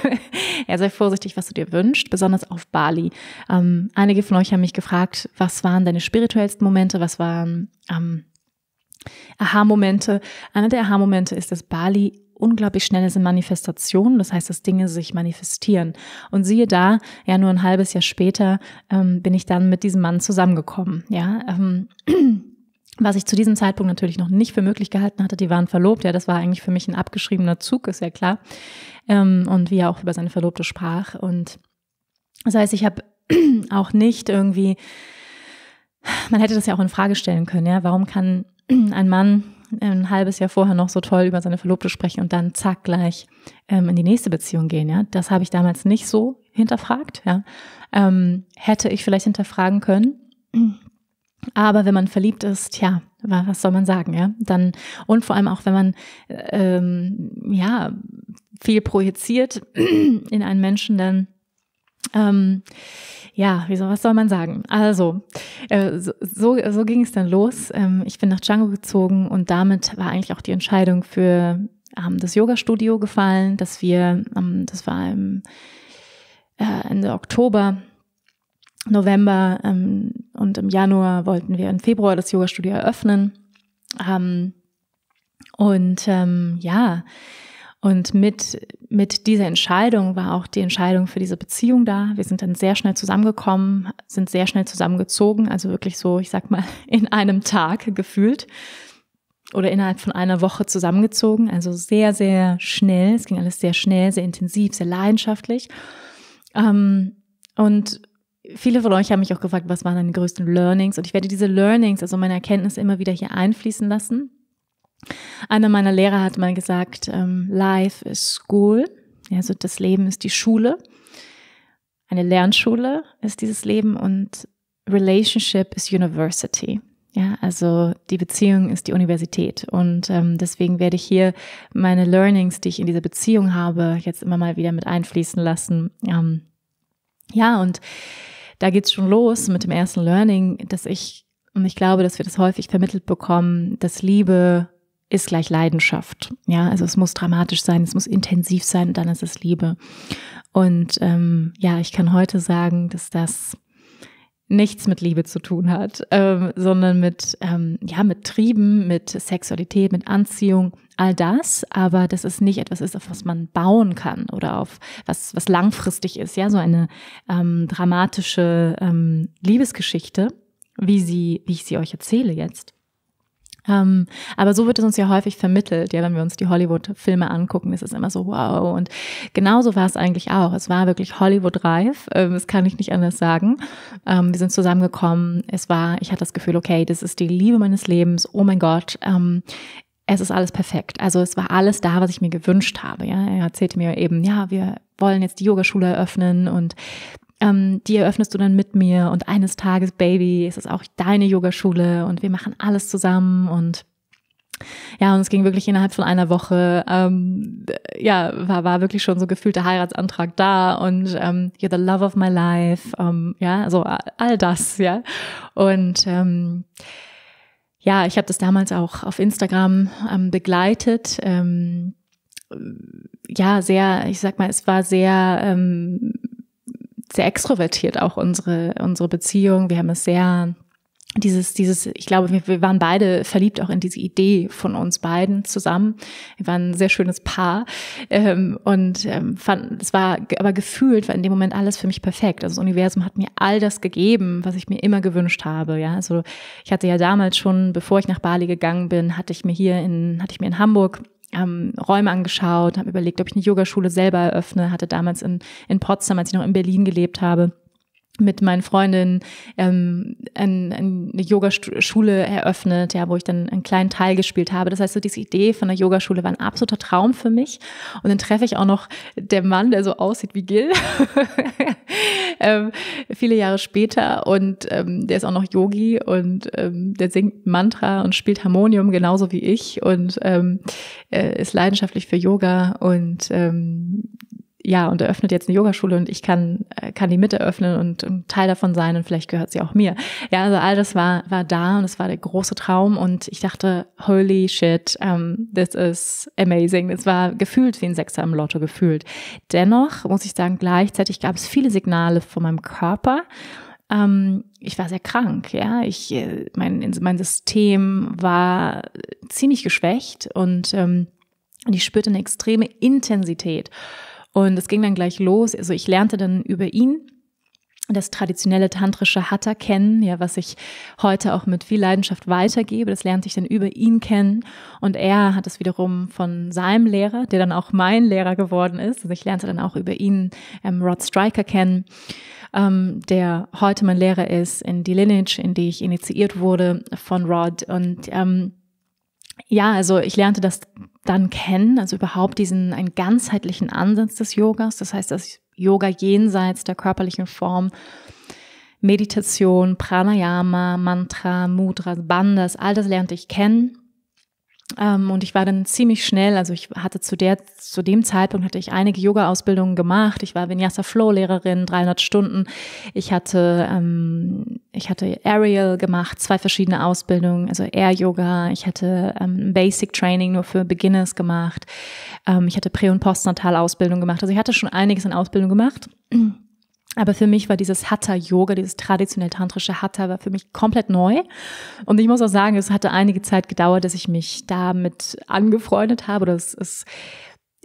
[laughs] ja, sei vorsichtig, was du dir wünschst, besonders auf Bali. Ähm, einige von euch haben mich gefragt, was waren deine spirituellsten Momente, was waren ähm, Aha-Momente. Einer der Aha-Momente ist, dass Bali unglaublich schnell ist in Manifestationen. Das heißt, dass Dinge sich manifestieren. Und siehe da, ja, nur ein halbes Jahr später ähm, bin ich dann mit diesem Mann zusammengekommen. Ja, ähm, [clears throat] was ich zu diesem Zeitpunkt natürlich noch nicht für möglich gehalten hatte, die waren verlobt. Ja, das war eigentlich für mich ein abgeschriebener Zug, ist ja klar. Ähm, und wie er auch über seine Verlobte sprach. Und das heißt, ich habe [clears throat] auch nicht irgendwie man hätte das ja auch in Frage stellen können, ja. Warum kann [clears throat] ein Mann äh, ein halbes Jahr vorher noch so toll über seine Verlobte sprechen und dann zack gleich ähm, in die nächste Beziehung gehen. Ja, das habe ich damals nicht so hinterfragt. Ja, ähm, hätte ich vielleicht hinterfragen können. [clears throat] Aber wenn man verliebt ist, ja, was soll man sagen, ja? Dann und vor allem auch, wenn man ähm, ja viel projiziert [clears throat] in einen Menschen, dann ähm, ja, wieso, was soll man sagen? Also, äh, so, so, ging es dann los. Ähm, ich bin nach Django gezogen und damit war eigentlich auch die Entscheidung für ähm, das Yoga-Studio gefallen, dass wir, ähm, das war im äh, Ende Oktober, November und im Januar wollten wir im Februar das Yoga-Studio eröffnen. und ja, und mit, mit dieser Entscheidung war auch die Entscheidung für diese Beziehung da. Wir sind dann sehr schnell zusammengekommen, sind sehr schnell zusammengezogen, also wirklich so, ich sag mal, [laughs] in einem Tag gefühlt oder innerhalb von einer Woche zusammengezogen. Also sehr, sehr schnell. Es ging alles sehr schnell, sehr intensiv, sehr leidenschaftlich. Ähm, und viele von euch haben mich auch gefragt, was waren deine größten Learnings? Und ich werde diese Learnings, also meine Erkenntnisse immer wieder hier einfließen lassen einer meiner Lehrer hat mal gesagt, ähm, Life is School, also das Leben ist die Schule. Eine Lernschule ist dieses Leben und Relationship is University. Ja, also die Beziehung ist die Universität und ähm, deswegen werde ich hier meine Learnings, die ich in dieser Beziehung habe, jetzt immer mal wieder mit einfließen lassen. Ähm, ja, und da geht's schon los mit dem ersten Learning, dass ich und ich glaube, dass wir das häufig vermittelt bekommen, dass Liebe ist gleich Leidenschaft. Ja, also es muss dramatisch sein, es muss intensiv sein dann ist es Liebe. Und ähm, ja, ich kann heute sagen, dass das nichts mit Liebe zu tun hat, ähm, sondern mit, ähm, ja, mit Trieben, mit Sexualität, mit Anziehung, all das, aber dass es nicht etwas ist, auf was man bauen kann oder auf was, was langfristig ist, ja, so eine ähm, dramatische ähm, Liebesgeschichte, wie sie, wie ich sie euch erzähle jetzt ähm, aber so wird es uns ja häufig vermittelt, ja, wenn wir uns die Hollywood-Filme angucken, ist es immer so wow. Und genauso war es eigentlich auch. Es war wirklich Hollywood-reif, äh, das kann ich nicht anders sagen. Ähm, wir sind zusammengekommen, es war, ich hatte das Gefühl, okay, das ist die Liebe meines Lebens, oh mein Gott. Ähm, es ist alles perfekt. Also es war alles da, was ich mir gewünscht habe. Ja, er erzählte mir eben, ja, wir wollen jetzt die Yogaschule eröffnen und ähm, die eröffnest du dann mit mir und eines Tages, Baby, ist es auch deine Yogaschule und wir machen alles zusammen und ja, und es ging wirklich innerhalb von einer Woche, ähm, ja, war, war wirklich schon so gefühlter Heiratsantrag da und ähm, you're the love of my life, ähm, ja, so also all das, ja. Und ähm, ja, ich habe das damals auch auf Instagram ähm, begleitet. Ähm, ja, sehr, ich sag mal, es war sehr ähm, sehr extrovertiert auch unsere, unsere Beziehung. Wir haben es sehr, dieses, dieses, ich glaube, wir, wir waren beide verliebt auch in diese Idee von uns beiden zusammen. Wir waren ein sehr schönes Paar ähm, und ähm, fand es war aber gefühlt, war in dem Moment alles für mich perfekt. Also das Universum hat mir all das gegeben, was ich mir immer gewünscht habe. Ja, also ich hatte ja damals schon, bevor ich nach Bali gegangen bin, hatte ich mir hier in, hatte ich mir in Hamburg ähm, Räume angeschaut, habe überlegt, ob ich eine Yogaschule selber eröffne, hatte damals in, in Potsdam, als ich noch in Berlin gelebt habe, mit meinen Freundinnen ähm, ein, eine, eine Yogaschule eröffnet, ja, wo ich dann einen kleinen Teil gespielt habe. Das heißt, so diese Idee von der Yogaschule war ein absoluter Traum für mich. Und dann treffe ich auch noch der Mann, der so aussieht wie Gil, [laughs] ähm, viele Jahre später. Und ähm, der ist auch noch Yogi und ähm, der singt Mantra und spielt Harmonium genauso wie ich und ähm, äh, ist leidenschaftlich für Yoga und ähm, ja, und eröffnet jetzt eine Yogaschule und ich kann, äh, kann die mit eröffnen und, und Teil davon sein und vielleicht gehört sie auch mir. Ja, also all das war, war da und es war der große Traum und ich dachte, holy shit, um, ähm, this is amazing. Es war gefühlt wie ein Sechser im Lotto gefühlt. Dennoch muss ich sagen, gleichzeitig gab es viele Signale von meinem Körper, ähm, ich war sehr krank, ja. Ich, äh, mein, mein System war ziemlich geschwächt und ähm, ich spürte eine extreme Intensität. Und es ging dann gleich los. Also ich lernte dann über ihn das traditionelle tantrische Hatha kennen, ja, was ich heute auch mit viel Leidenschaft weitergebe. Das lernte ich dann über ihn kennen und er hat es wiederum von seinem Lehrer, der dann auch mein Lehrer geworden ist. Also ich lernte dann auch über ihn ähm, Rod Stryker kennen, ähm, der heute mein Lehrer ist in die Lineage, in die ich initiiert wurde von Rod und ähm, ja, also ich lernte das dann kennen, also überhaupt diesen einen ganzheitlichen Ansatz des Yogas. Das heißt, dass Yoga jenseits der körperlichen Form Meditation, Pranayama, Mantra, Mudra, Bandas, all das lernte ich kennen. Ähm, und ich war dann ziemlich schnell, also ich hatte zu der, zu dem Zeitpunkt hatte ich einige Yoga-Ausbildungen gemacht. Ich war Vinyasa Flow-Lehrerin, 300 Stunden. Ich hatte, ähm, ich hatte Aerial gemacht, zwei verschiedene Ausbildungen, also Air Yoga. Ich hatte ähm, Basic Training nur für Beginners gemacht. Ähm, ich hatte Prä- und Postnatal-Ausbildung gemacht. Also ich hatte schon einiges in Ausbildung gemacht. Aber für mich war dieses Hatha-Yoga, dieses traditionell tantrische Hatha, war für mich komplett neu. Und ich muss auch sagen, es hatte einige Zeit gedauert, dass ich mich damit angefreundet habe. Oder es, es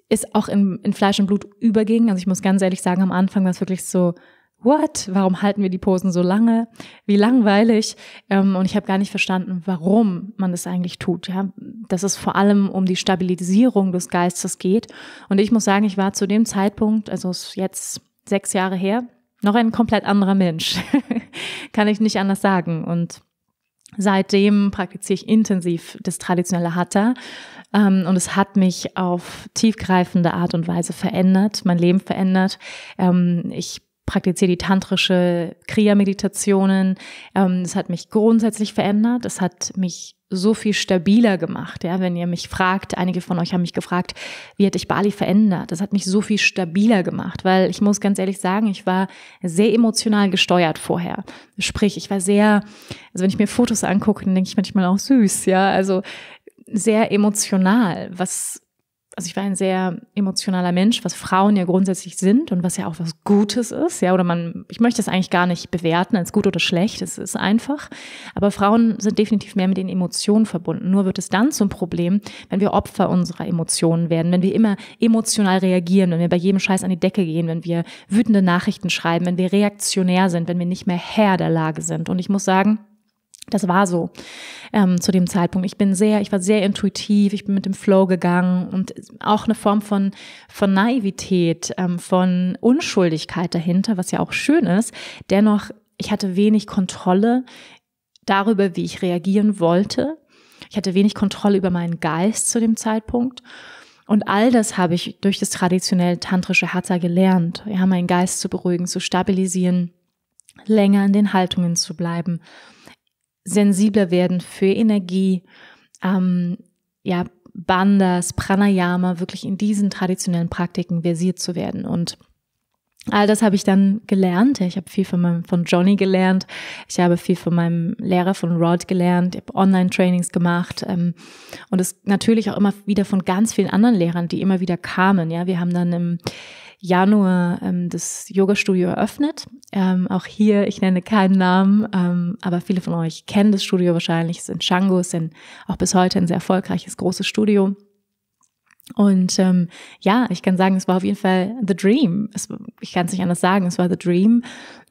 ist auch in, in Fleisch und Blut überging. Also ich muss ganz ehrlich sagen, am Anfang war es wirklich so, what? Warum halten wir die Posen so lange? Wie langweilig? Ähm, und ich habe gar nicht verstanden, warum man das eigentlich tut. Ja? Dass es vor allem um die Stabilisierung des Geistes geht. Und ich muss sagen, ich war zu dem Zeitpunkt, also es jetzt sechs Jahre her, noch ein komplett anderer Mensch. [laughs] Kann ich nicht anders sagen. Und seitdem praktiziere ich intensiv das traditionelle Hatha. Ähm, und es hat mich auf tiefgreifende Art und Weise verändert, mein Leben verändert. Ähm, ich praktiziere die tantrische Kriya-Meditationen. Ähm, das hat mich grundsätzlich verändert. Das hat mich so viel stabiler gemacht. Ja, wenn ihr mich fragt, einige von euch haben mich gefragt, wie hat dich Bali verändert? Das hat mich so viel stabiler gemacht, weil ich muss ganz ehrlich sagen, ich war sehr emotional gesteuert vorher. Sprich, ich war sehr, also wenn ich mir Fotos angucke, dann denke ich manchmal auch süß, ja, also sehr emotional, was also ich war ein sehr emotionaler Mensch, was Frauen ja grundsätzlich sind und was ja auch was Gutes ist, ja, oder man, ich möchte es eigentlich gar nicht bewerten als gut oder schlecht, es ist einfach, aber Frauen sind definitiv mehr mit den Emotionen verbunden. Nur wird es dann zum Problem, wenn wir Opfer unserer Emotionen werden, wenn wir immer emotional reagieren, wenn wir bei jedem Scheiß an die Decke gehen, wenn wir wütende Nachrichten schreiben, wenn wir reaktionär sind, wenn wir nicht mehr Herr der Lage sind. Und ich muss sagen, das war so ähm, zu dem Zeitpunkt. Ich bin sehr, ich war sehr intuitiv, ich bin mit dem Flow gegangen und auch eine Form von, von Naivität, ähm, von Unschuldigkeit dahinter, was ja auch schön ist. Dennoch, ich hatte wenig Kontrolle darüber, wie ich reagieren wollte. Ich hatte wenig Kontrolle über meinen Geist zu dem Zeitpunkt. Und all das habe ich durch das traditionell tantrische Hatha gelernt. Ja, meinen Geist zu beruhigen, zu stabilisieren, länger in den Haltungen zu bleiben sensibler werden für Energie, ähm, ja, Bandas, Pranayama, wirklich in diesen traditionellen Praktiken versiert zu werden. Und all das habe ich dann gelernt. Ich habe viel von, meinem, von Johnny gelernt. Ich habe viel von meinem Lehrer von Rod gelernt. Ich habe Online-Trainings gemacht. Ähm, und es natürlich auch immer wieder von ganz vielen anderen Lehrern, die immer wieder kamen. Ja, wir haben dann im Januar ähm, das Yoga-Studio eröffnet ähm, auch hier, ich nenne keinen Namen, ähm, aber viele von euch kennen das Studio wahrscheinlich. Es ist in Django, es ist auch bis heute ein sehr erfolgreiches, großes Studio. Und ähm, ja, ich kann sagen, es war auf jeden Fall The Dream. Es, ich kann es nicht anders sagen, es war The Dream.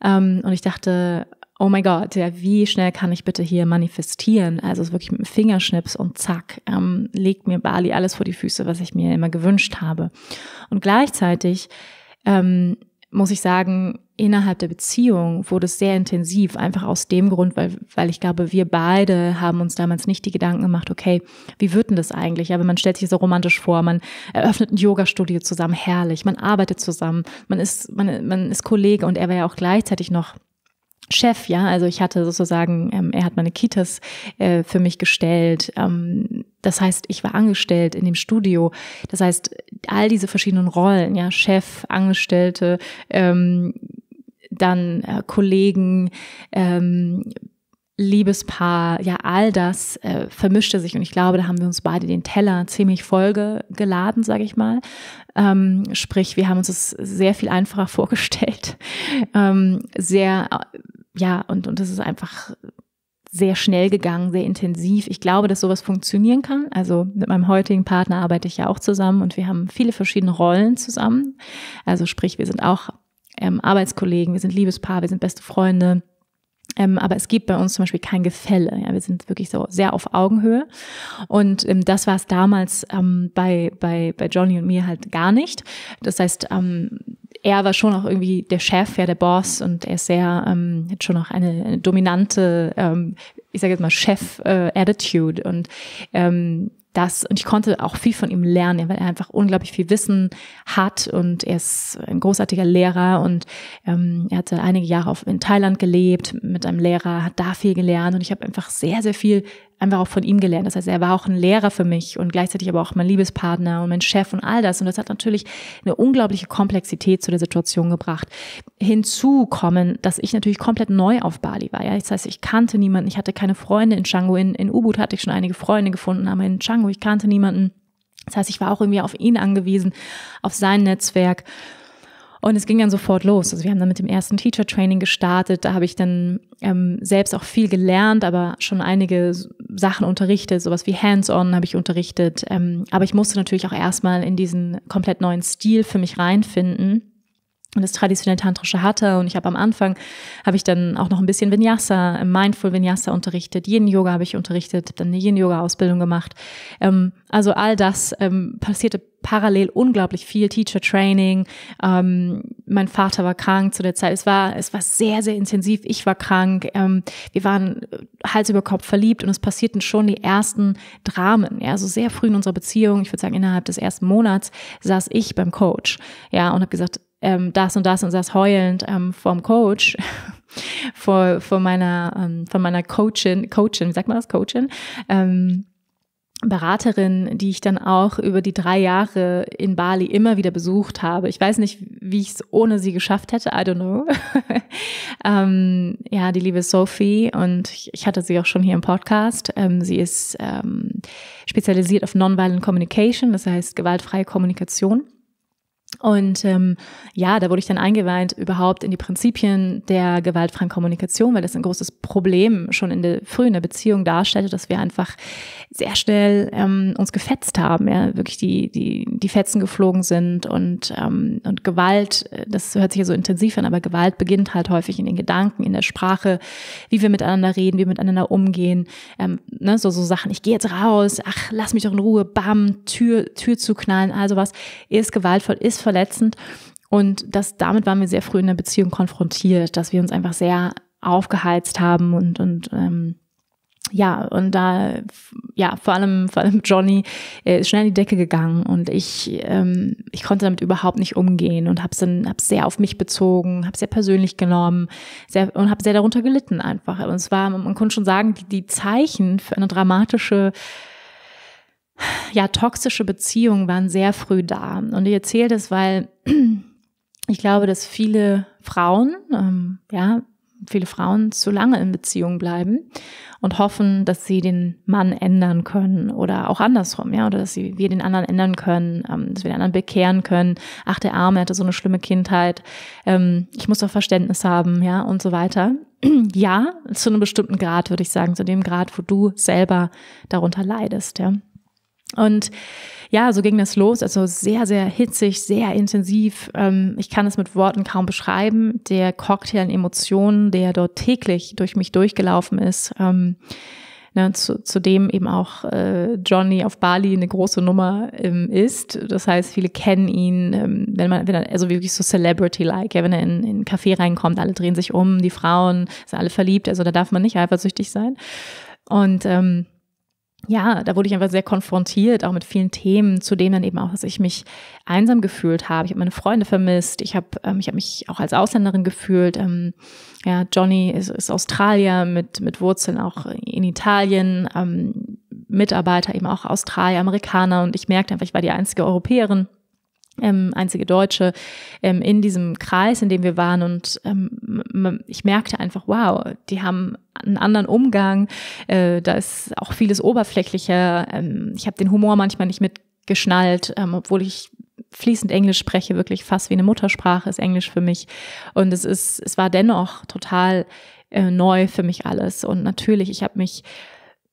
Ähm, und ich dachte, oh mein Gott, ja, wie schnell kann ich bitte hier manifestieren? Also wirklich mit dem Fingerschnips und zack, ähm, legt mir Bali alles vor die Füße, was ich mir immer gewünscht habe. Und gleichzeitig ähm, muss ich sagen, innerhalb der Beziehung wurde es sehr intensiv, einfach aus dem Grund, weil, weil ich glaube, wir beide haben uns damals nicht die Gedanken gemacht, okay, wie wird denn das eigentlich? Aber man stellt sich so romantisch vor, man eröffnet ein Yoga-Studio zusammen, herrlich, man arbeitet zusammen, man ist, man, man ist Kollege und er war ja auch gleichzeitig noch Chef, ja, also ich hatte sozusagen, ähm, er hat meine Kitas äh, für mich gestellt. Ähm, das heißt, ich war angestellt in dem Studio. Das heißt, all diese verschiedenen Rollen, ja, Chef, Angestellte, ähm, dann äh, Kollegen, ähm, Liebespaar, ja, all das äh, vermischte sich und ich glaube, da haben wir uns beide den Teller ziemlich geladen, sage ich mal. Ähm, sprich, wir haben uns das sehr viel einfacher [laughs] vorgestellt, ähm, sehr, äh, ja, und und das ist einfach sehr schnell gegangen, sehr intensiv. Ich glaube, dass sowas funktionieren kann. Also mit meinem heutigen Partner arbeite ich ja auch zusammen und wir haben viele verschiedene Rollen zusammen. Also sprich, wir sind auch ähm, Arbeitskollegen, wir sind Liebespaar, wir sind beste Freunde ähm, aber es gibt bei uns zum Beispiel kein Gefälle. Ja, wir sind wirklich so sehr auf Augenhöhe. Und ähm, das war es damals ähm, bei, bei, bei Johnny und mir halt gar nicht. Das heißt, ähm, er war schon auch irgendwie der Chef, ja, der Boss und er ist sehr, ähm, hat schon auch eine, eine dominante, ähm, ich sage jetzt mal, Chef-Attitude. Äh, und ähm, das, und ich konnte auch viel von ihm lernen, weil er einfach unglaublich viel Wissen hat und er ist ein großartiger Lehrer und ähm, er hatte einige Jahre auf, in Thailand gelebt mit einem Lehrer, hat da viel gelernt und ich habe einfach sehr, sehr viel einfach auch von ihm gelernt. Das heißt, er war auch ein Lehrer für mich und gleichzeitig aber auch mein Liebespartner und mein Chef und all das. Und das hat natürlich eine unglaubliche Komplexität zu der Situation gebracht. Hinzu kommen, dass ich natürlich komplett neu auf Bali war. Ja? Das heißt, ich kannte niemanden, ich hatte keine Freunde in Canggu. In, in Ubud hatte ich schon einige Freunde gefunden, aber in Canggu, ich kannte niemanden. Das heißt, ich war auch irgendwie auf ihn angewiesen, auf sein Netzwerk. Und es ging dann sofort los. Also wir haben dann mit dem ersten Teacher Training gestartet. Da habe ich dann ähm, selbst auch viel gelernt, aber schon einige Sachen unterrichtet, sowas wie Hands-on habe ich unterrichtet. Ähm, aber ich musste natürlich auch erstmal in diesen komplett neuen Stil für mich reinfinden und das traditionell tantrische hatte und ich habe am Anfang habe ich dann auch noch ein bisschen Vinyasa, äh, Mindful Vinyasa unterrichtet, Yin Yoga habe ich unterrichtet, dann eine Yin Yoga Ausbildung gemacht. Ähm, also all das ähm, passierte parallel unglaublich viel Teacher Training. Ähm, mein Vater war krank zu der Zeit. Es war es war sehr sehr intensiv. Ich war krank. Ähm, wir waren äh, Hals über Kopf verliebt und es passierten schon die ersten Dramen. Ja, so sehr früh in unserer Beziehung. Ich würde sagen innerhalb des ersten Monats saß ich beim Coach. Ja und habe gesagt ähm, das und das und das heulend ähm, vom Coach, [laughs] vor, vor meiner, ähm, von meiner Coachin, Coachin, wie sagt man das, Coachin, ähm, Beraterin, die ich dann auch über die drei Jahre in Bali immer wieder besucht habe. Ich weiß nicht, wie ich es ohne sie geschafft hätte. I don't know. [laughs] ähm, ja, die liebe Sophie und ich, ich, hatte sie auch schon hier im Podcast. Ähm, sie ist ähm, spezialisiert auf Nonviolent Communication, das heißt gewaltfreie Kommunikation. Und ähm, ja, da wurde ich dann eingeweiht überhaupt in die Prinzipien der gewaltfreien Kommunikation, weil das ein großes Problem schon in der frühen Beziehung darstellte, dass wir einfach sehr schnell ähm, uns gefetzt haben, ja, wirklich die, die, die Fetzen geflogen sind und, ähm, und Gewalt, äh, das hört sich ja so intensiv an, aber Gewalt beginnt halt häufig in den Gedanken, in der Sprache, wie wir miteinander reden, wie wir miteinander umgehen, ähm, ne, so, so Sachen, ich gehe jetzt raus, ach, lass mich doch in Ruhe, bam, Tür, Tür zu knallen, also was, ist gewaltvoll, ist verletzend und das, damit waren wir sehr früh in der Beziehung konfrontiert, dass wir uns einfach sehr aufgeheizt haben und, und ähm, ja, und da, ja, vor allem, vor allem Johnny äh, ist schnell in die Decke gegangen und ich, ähm, ich konnte damit überhaupt nicht umgehen und hab's dann, hab's sehr auf mich bezogen, hab's sehr persönlich genommen sehr, und hab sehr darunter gelitten einfach. Und es war, man konnte schon sagen, die, die Zeichen für eine dramatische, ja, toxische Beziehung waren sehr früh da. Und ich erzähle das, weil [clears throat] ich glaube, dass viele Frauen, ähm, ja, viele Frauen zu lange in Beziehung bleiben und hoffen, dass sie den Mann ändern können oder auch andersrum, ja, oder dass sie, wir den anderen ändern können, ähm, dass wir den anderen bekehren können. Ach, der Arme hatte so eine schlimme Kindheit. Ähm, ich muss doch Verständnis haben, ja, und so weiter. [clears throat] ja, zu einem bestimmten Grad, würde ich sagen, zu dem Grad, wo du selber darunter leidest, ja. Und ja, so ging das los. Also sehr, sehr hitzig, sehr intensiv. Ähm, ich kann es mit Worten kaum beschreiben. Der Cocktail an Emotionen, der dort täglich durch mich durchgelaufen ist. Ähm, ne, zu, zu dem eben auch äh, Johnny auf Bali eine große Nummer ähm, ist. Das heißt, viele kennen ihn, ähm, wenn man, wenn er, also wirklich so Celebrity-like, ja, wenn er in, in ein Café reinkommt, alle drehen sich um, die Frauen sind alle verliebt, also da darf man nicht eifersüchtig sein. Und ähm, ja, da wurde ich einfach sehr konfrontiert, auch mit vielen Themen, zu denen dann eben auch, dass ich mich einsam gefühlt habe. Ich habe meine Freunde vermisst, ich habe ähm, ich hab mich auch als Ausländerin gefühlt. Ähm, ja, Johnny ist, ist Australier mit, mit Wurzeln auch in Italien, ähm, Mitarbeiter eben auch Australier, Amerikaner und ich merkte einfach, ich war die einzige Europäerin ähm, einzige Deutsche ähm, in diesem Kreis, in dem wir waren. Und ähm, ich merkte einfach, wow, die haben einen anderen Umgang. Äh, da ist auch vieles oberflächlicher. Ähm, ich habe den Humor manchmal nicht mitgeschnallt, ähm, obwohl ich fließend Englisch spreche, wirklich fast wie eine Muttersprache ist Englisch für mich. Und es ist, es war dennoch total äh, neu für mich alles. Und natürlich, ich habe mich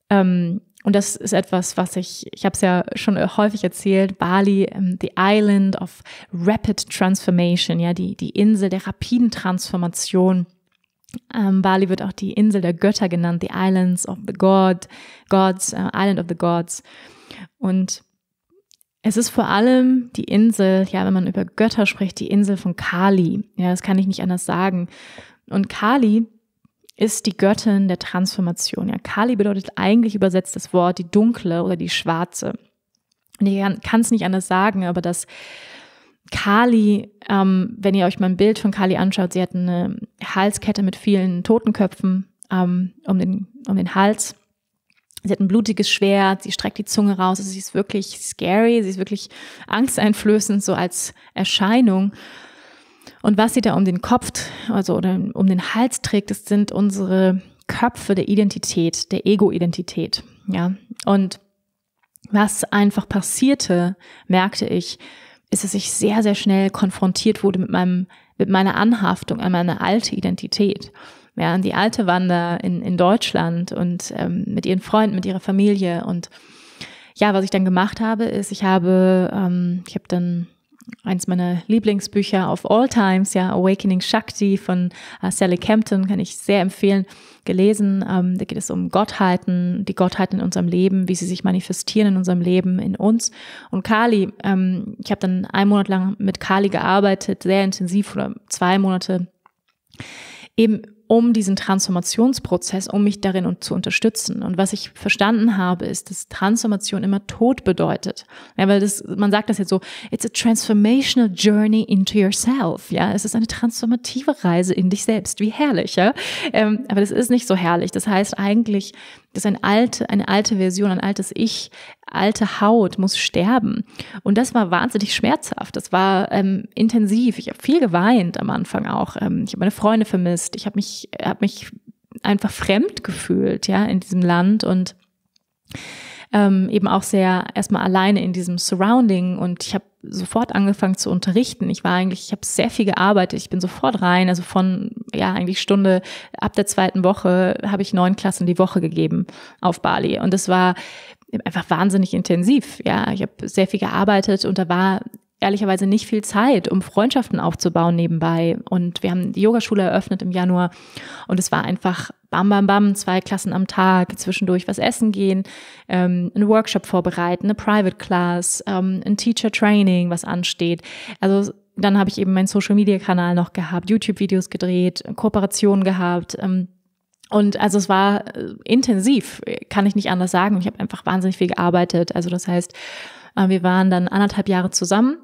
ähm, und das ist etwas, was ich, ich habe es ja schon äh, häufig erzählt, Bali, ähm, the Island of Rapid Transformation, ja, die, die Insel der rapiden Transformation. Ähm, Bali wird auch die Insel der Götter genannt, the Islands of the God, Gods, äh, Island of the Gods. Und es ist vor allem die Insel, ja, wenn man über Götter spricht, die Insel von Kali. Ja, das kann ich nicht anders sagen. Und Kali ist die Göttin der Transformation. Ja, Kali bedeutet eigentlich übersetzt das Wort die dunkle oder die schwarze. Und ich kann es nicht anders sagen, aber dass Kali, ähm, wenn ihr euch mal ein Bild von Kali anschaut, sie hat eine Halskette mit vielen Totenköpfen ähm, um, den, um den Hals. Sie hat ein blutiges Schwert, sie streckt die Zunge raus, also sie ist wirklich scary, sie ist wirklich angsteinflößend, so als Erscheinung. Und was sie da um den Kopf, also oder um den Hals trägt, das sind unsere Köpfe der Identität, der Ego-Identität. Ja. Und was einfach passierte, merkte ich, ist, dass ich sehr, sehr schnell konfrontiert wurde mit meinem, mit meiner Anhaftung an meine alte Identität. Ja, an die alte Wanda in, in Deutschland und ähm, mit ihren Freunden, mit ihrer Familie. Und ja, was ich dann gemacht habe, ist, ich habe, ähm, ich habe dann eins meiner Lieblingsbücher of all times, ja, Awakening Shakti von uh, Sally Campton, kann ich sehr empfehlen, gelesen. Ähm, da geht es um Gottheiten, die Gottheiten in unserem Leben, wie sie sich manifestieren in unserem Leben, in uns. Und Kali, ähm, ich habe dann einen Monat lang mit Kali gearbeitet, sehr intensiv oder zwei Monate. Eben um diesen Transformationsprozess, um mich darin und zu unterstützen. Und was ich verstanden habe, ist, dass Transformation immer Tod bedeutet. Ja, weil das, man sagt das jetzt so, it's a transformational journey into yourself. Ja, es ist eine transformative Reise in dich selbst. Wie herrlich, ja? Ähm, aber das ist nicht so herrlich. Das heißt eigentlich, dass ein alte, eine alte Version, ein altes Ich alte Haut muss sterben. Und das war wahnsinnig schmerzhaft. Das war ähm, intensiv. Ich habe viel geweint am Anfang auch. Ähm, ich habe meine Freunde vermisst. Ich habe mich, hab mich einfach fremd gefühlt, ja, in diesem Land und ähm, eben auch sehr erstmal alleine in diesem Surrounding und ich habe sofort angefangen zu unterrichten. Ich war eigentlich, ich habe sehr viel gearbeitet. Ich bin sofort rein, also von ja eigentlich Stunde ab der zweiten Woche habe ich neun Klassen die Woche gegeben auf Bali und das war einfach wahnsinnig intensiv. Ja, ich habe sehr viel gearbeitet und da war ehrlicherweise nicht viel Zeit, um Freundschaften aufzubauen nebenbei. Und wir haben die Yogaschule eröffnet im Januar und es war einfach bam, bam, bam, zwei Klassen am Tag, zwischendurch was essen gehen, ähm, einen Workshop vorbereiten, eine Private Class, ähm, ein Teacher Training, was ansteht. Also dann habe ich eben meinen Social Media Kanal noch gehabt, YouTube Videos gedreht, Kooperationen gehabt. Ähm, und also es war äh, intensiv, kann ich nicht anders sagen. Ich habe einfach wahnsinnig viel gearbeitet. Also das heißt, äh, wir waren dann anderthalb Jahre zusammen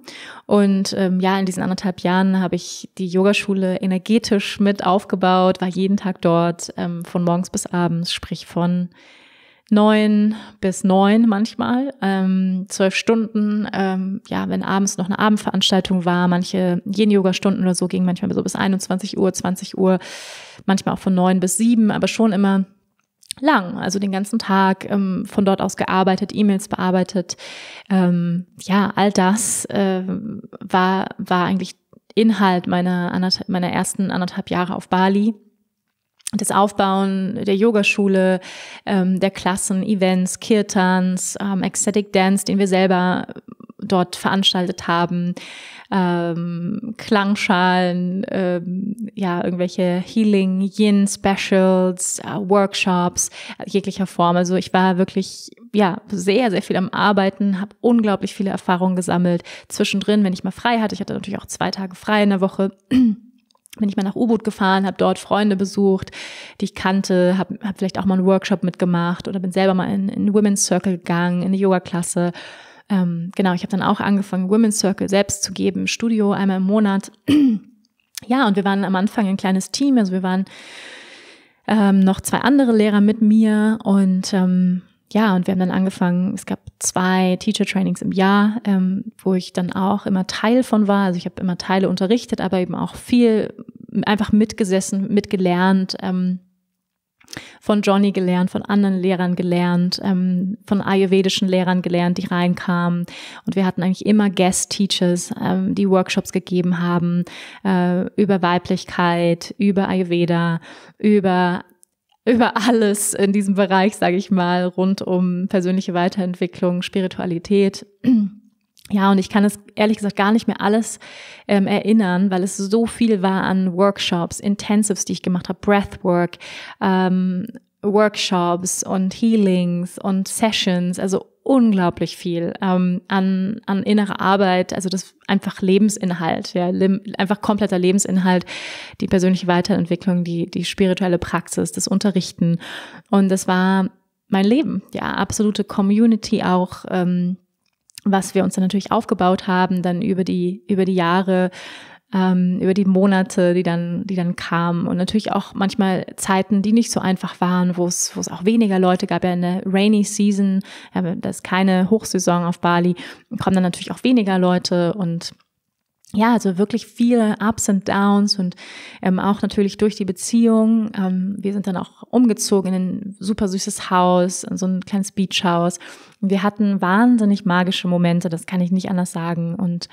und ähm, ja, in diesen anderthalb Jahren habe ich die Yogaschule energetisch mit aufgebaut, war jeden Tag dort ähm, von morgens bis abends, sprich von neun bis neun manchmal, ähm, zwölf Stunden. Ähm, ja, wenn abends noch eine Abendveranstaltung war, manche Yin-Yoga-Stunden oder so gingen manchmal so bis 21 Uhr, 20 Uhr, manchmal auch von neun bis sieben, aber schon immer lang, also den ganzen Tag ähm, von dort aus gearbeitet, E-Mails bearbeitet. Ähm, ja, all das äh, war, war eigentlich Inhalt meiner, meiner ersten anderthalb Jahre auf Bali das Aufbauen der Yogaschule, ähm, der Klassen, Events, Kirtans, ähm, Ecstatic Dance, den wir selber dort veranstaltet haben, ähm, Klangschalen, ähm, ja, irgendwelche Healing, Yin Specials, äh, Workshops jeglicher Form. Also ich war wirklich, ja, sehr, sehr viel am Arbeiten, habe unglaublich viele Erfahrungen gesammelt. Zwischendrin, wenn ich mal frei hatte, ich hatte natürlich auch zwei Tage frei in der Woche bin ich mal nach U-Boot gefahren, habe dort Freunde besucht, die ich kannte, habe hab vielleicht auch mal einen Workshop mitgemacht oder bin selber mal in, in Women's Circle gegangen, in eine Yoga-Klasse. Ähm, genau, ich habe dann auch angefangen, Women's Circle selbst zu geben, im Studio einmal im Monat. [clears throat] ja, und wir waren am Anfang ein kleines Team, also wir waren ähm, noch zwei andere Lehrer mit mir und ähm, ja, und wir haben dann angefangen, es gab zwei Teacher-Trainings im Jahr, ähm, wo ich dann auch immer Teil von war. Also ich habe immer Teile unterrichtet, aber eben auch viel einfach mitgesessen, mitgelernt, ähm, von Johnny gelernt, von anderen Lehrern gelernt, ähm, von ayurvedischen Lehrern gelernt, die reinkamen. Und wir hatten eigentlich immer Guest-Teachers, ähm, die Workshops gegeben haben äh, über Weiblichkeit, über Ayurveda, über über alles in diesem Bereich, sage ich mal, rund um persönliche Weiterentwicklung, Spiritualität. Ja, und ich kann es ehrlich gesagt gar nicht mehr alles ähm, erinnern, weil es so viel war an Workshops, Intensives, die ich gemacht habe, Breathwork, ähm, Workshops und Healings und Sessions, also unglaublich viel ähm, an, an innerer Arbeit, also das einfach Lebensinhalt, ja, Lim einfach kompletter Lebensinhalt, die persönliche Weiterentwicklung, die, die spirituelle Praxis, das Unterrichten. Und das war mein Leben, ja, absolute Community auch. Ähm, was wir uns dann natürlich aufgebaut haben, dann über die, über die Jahre, ähm, über die Monate, die dann, die dann kamen und natürlich auch manchmal Zeiten, die nicht so einfach waren, wo es, wo es auch weniger Leute gab. Ja, in der Rainy Season, ja, das ist keine Hochsaison auf Bali, kommen dann natürlich auch weniger Leute und ja, also wirklich viele Ups und Downs und ähm, auch natürlich durch die Beziehung. Ähm, wir sind dann auch umgezogen in ein super süßes Haus, in so ein kleines Beachhaus. Wir hatten wahnsinnig magische Momente, das kann ich nicht anders sagen. Und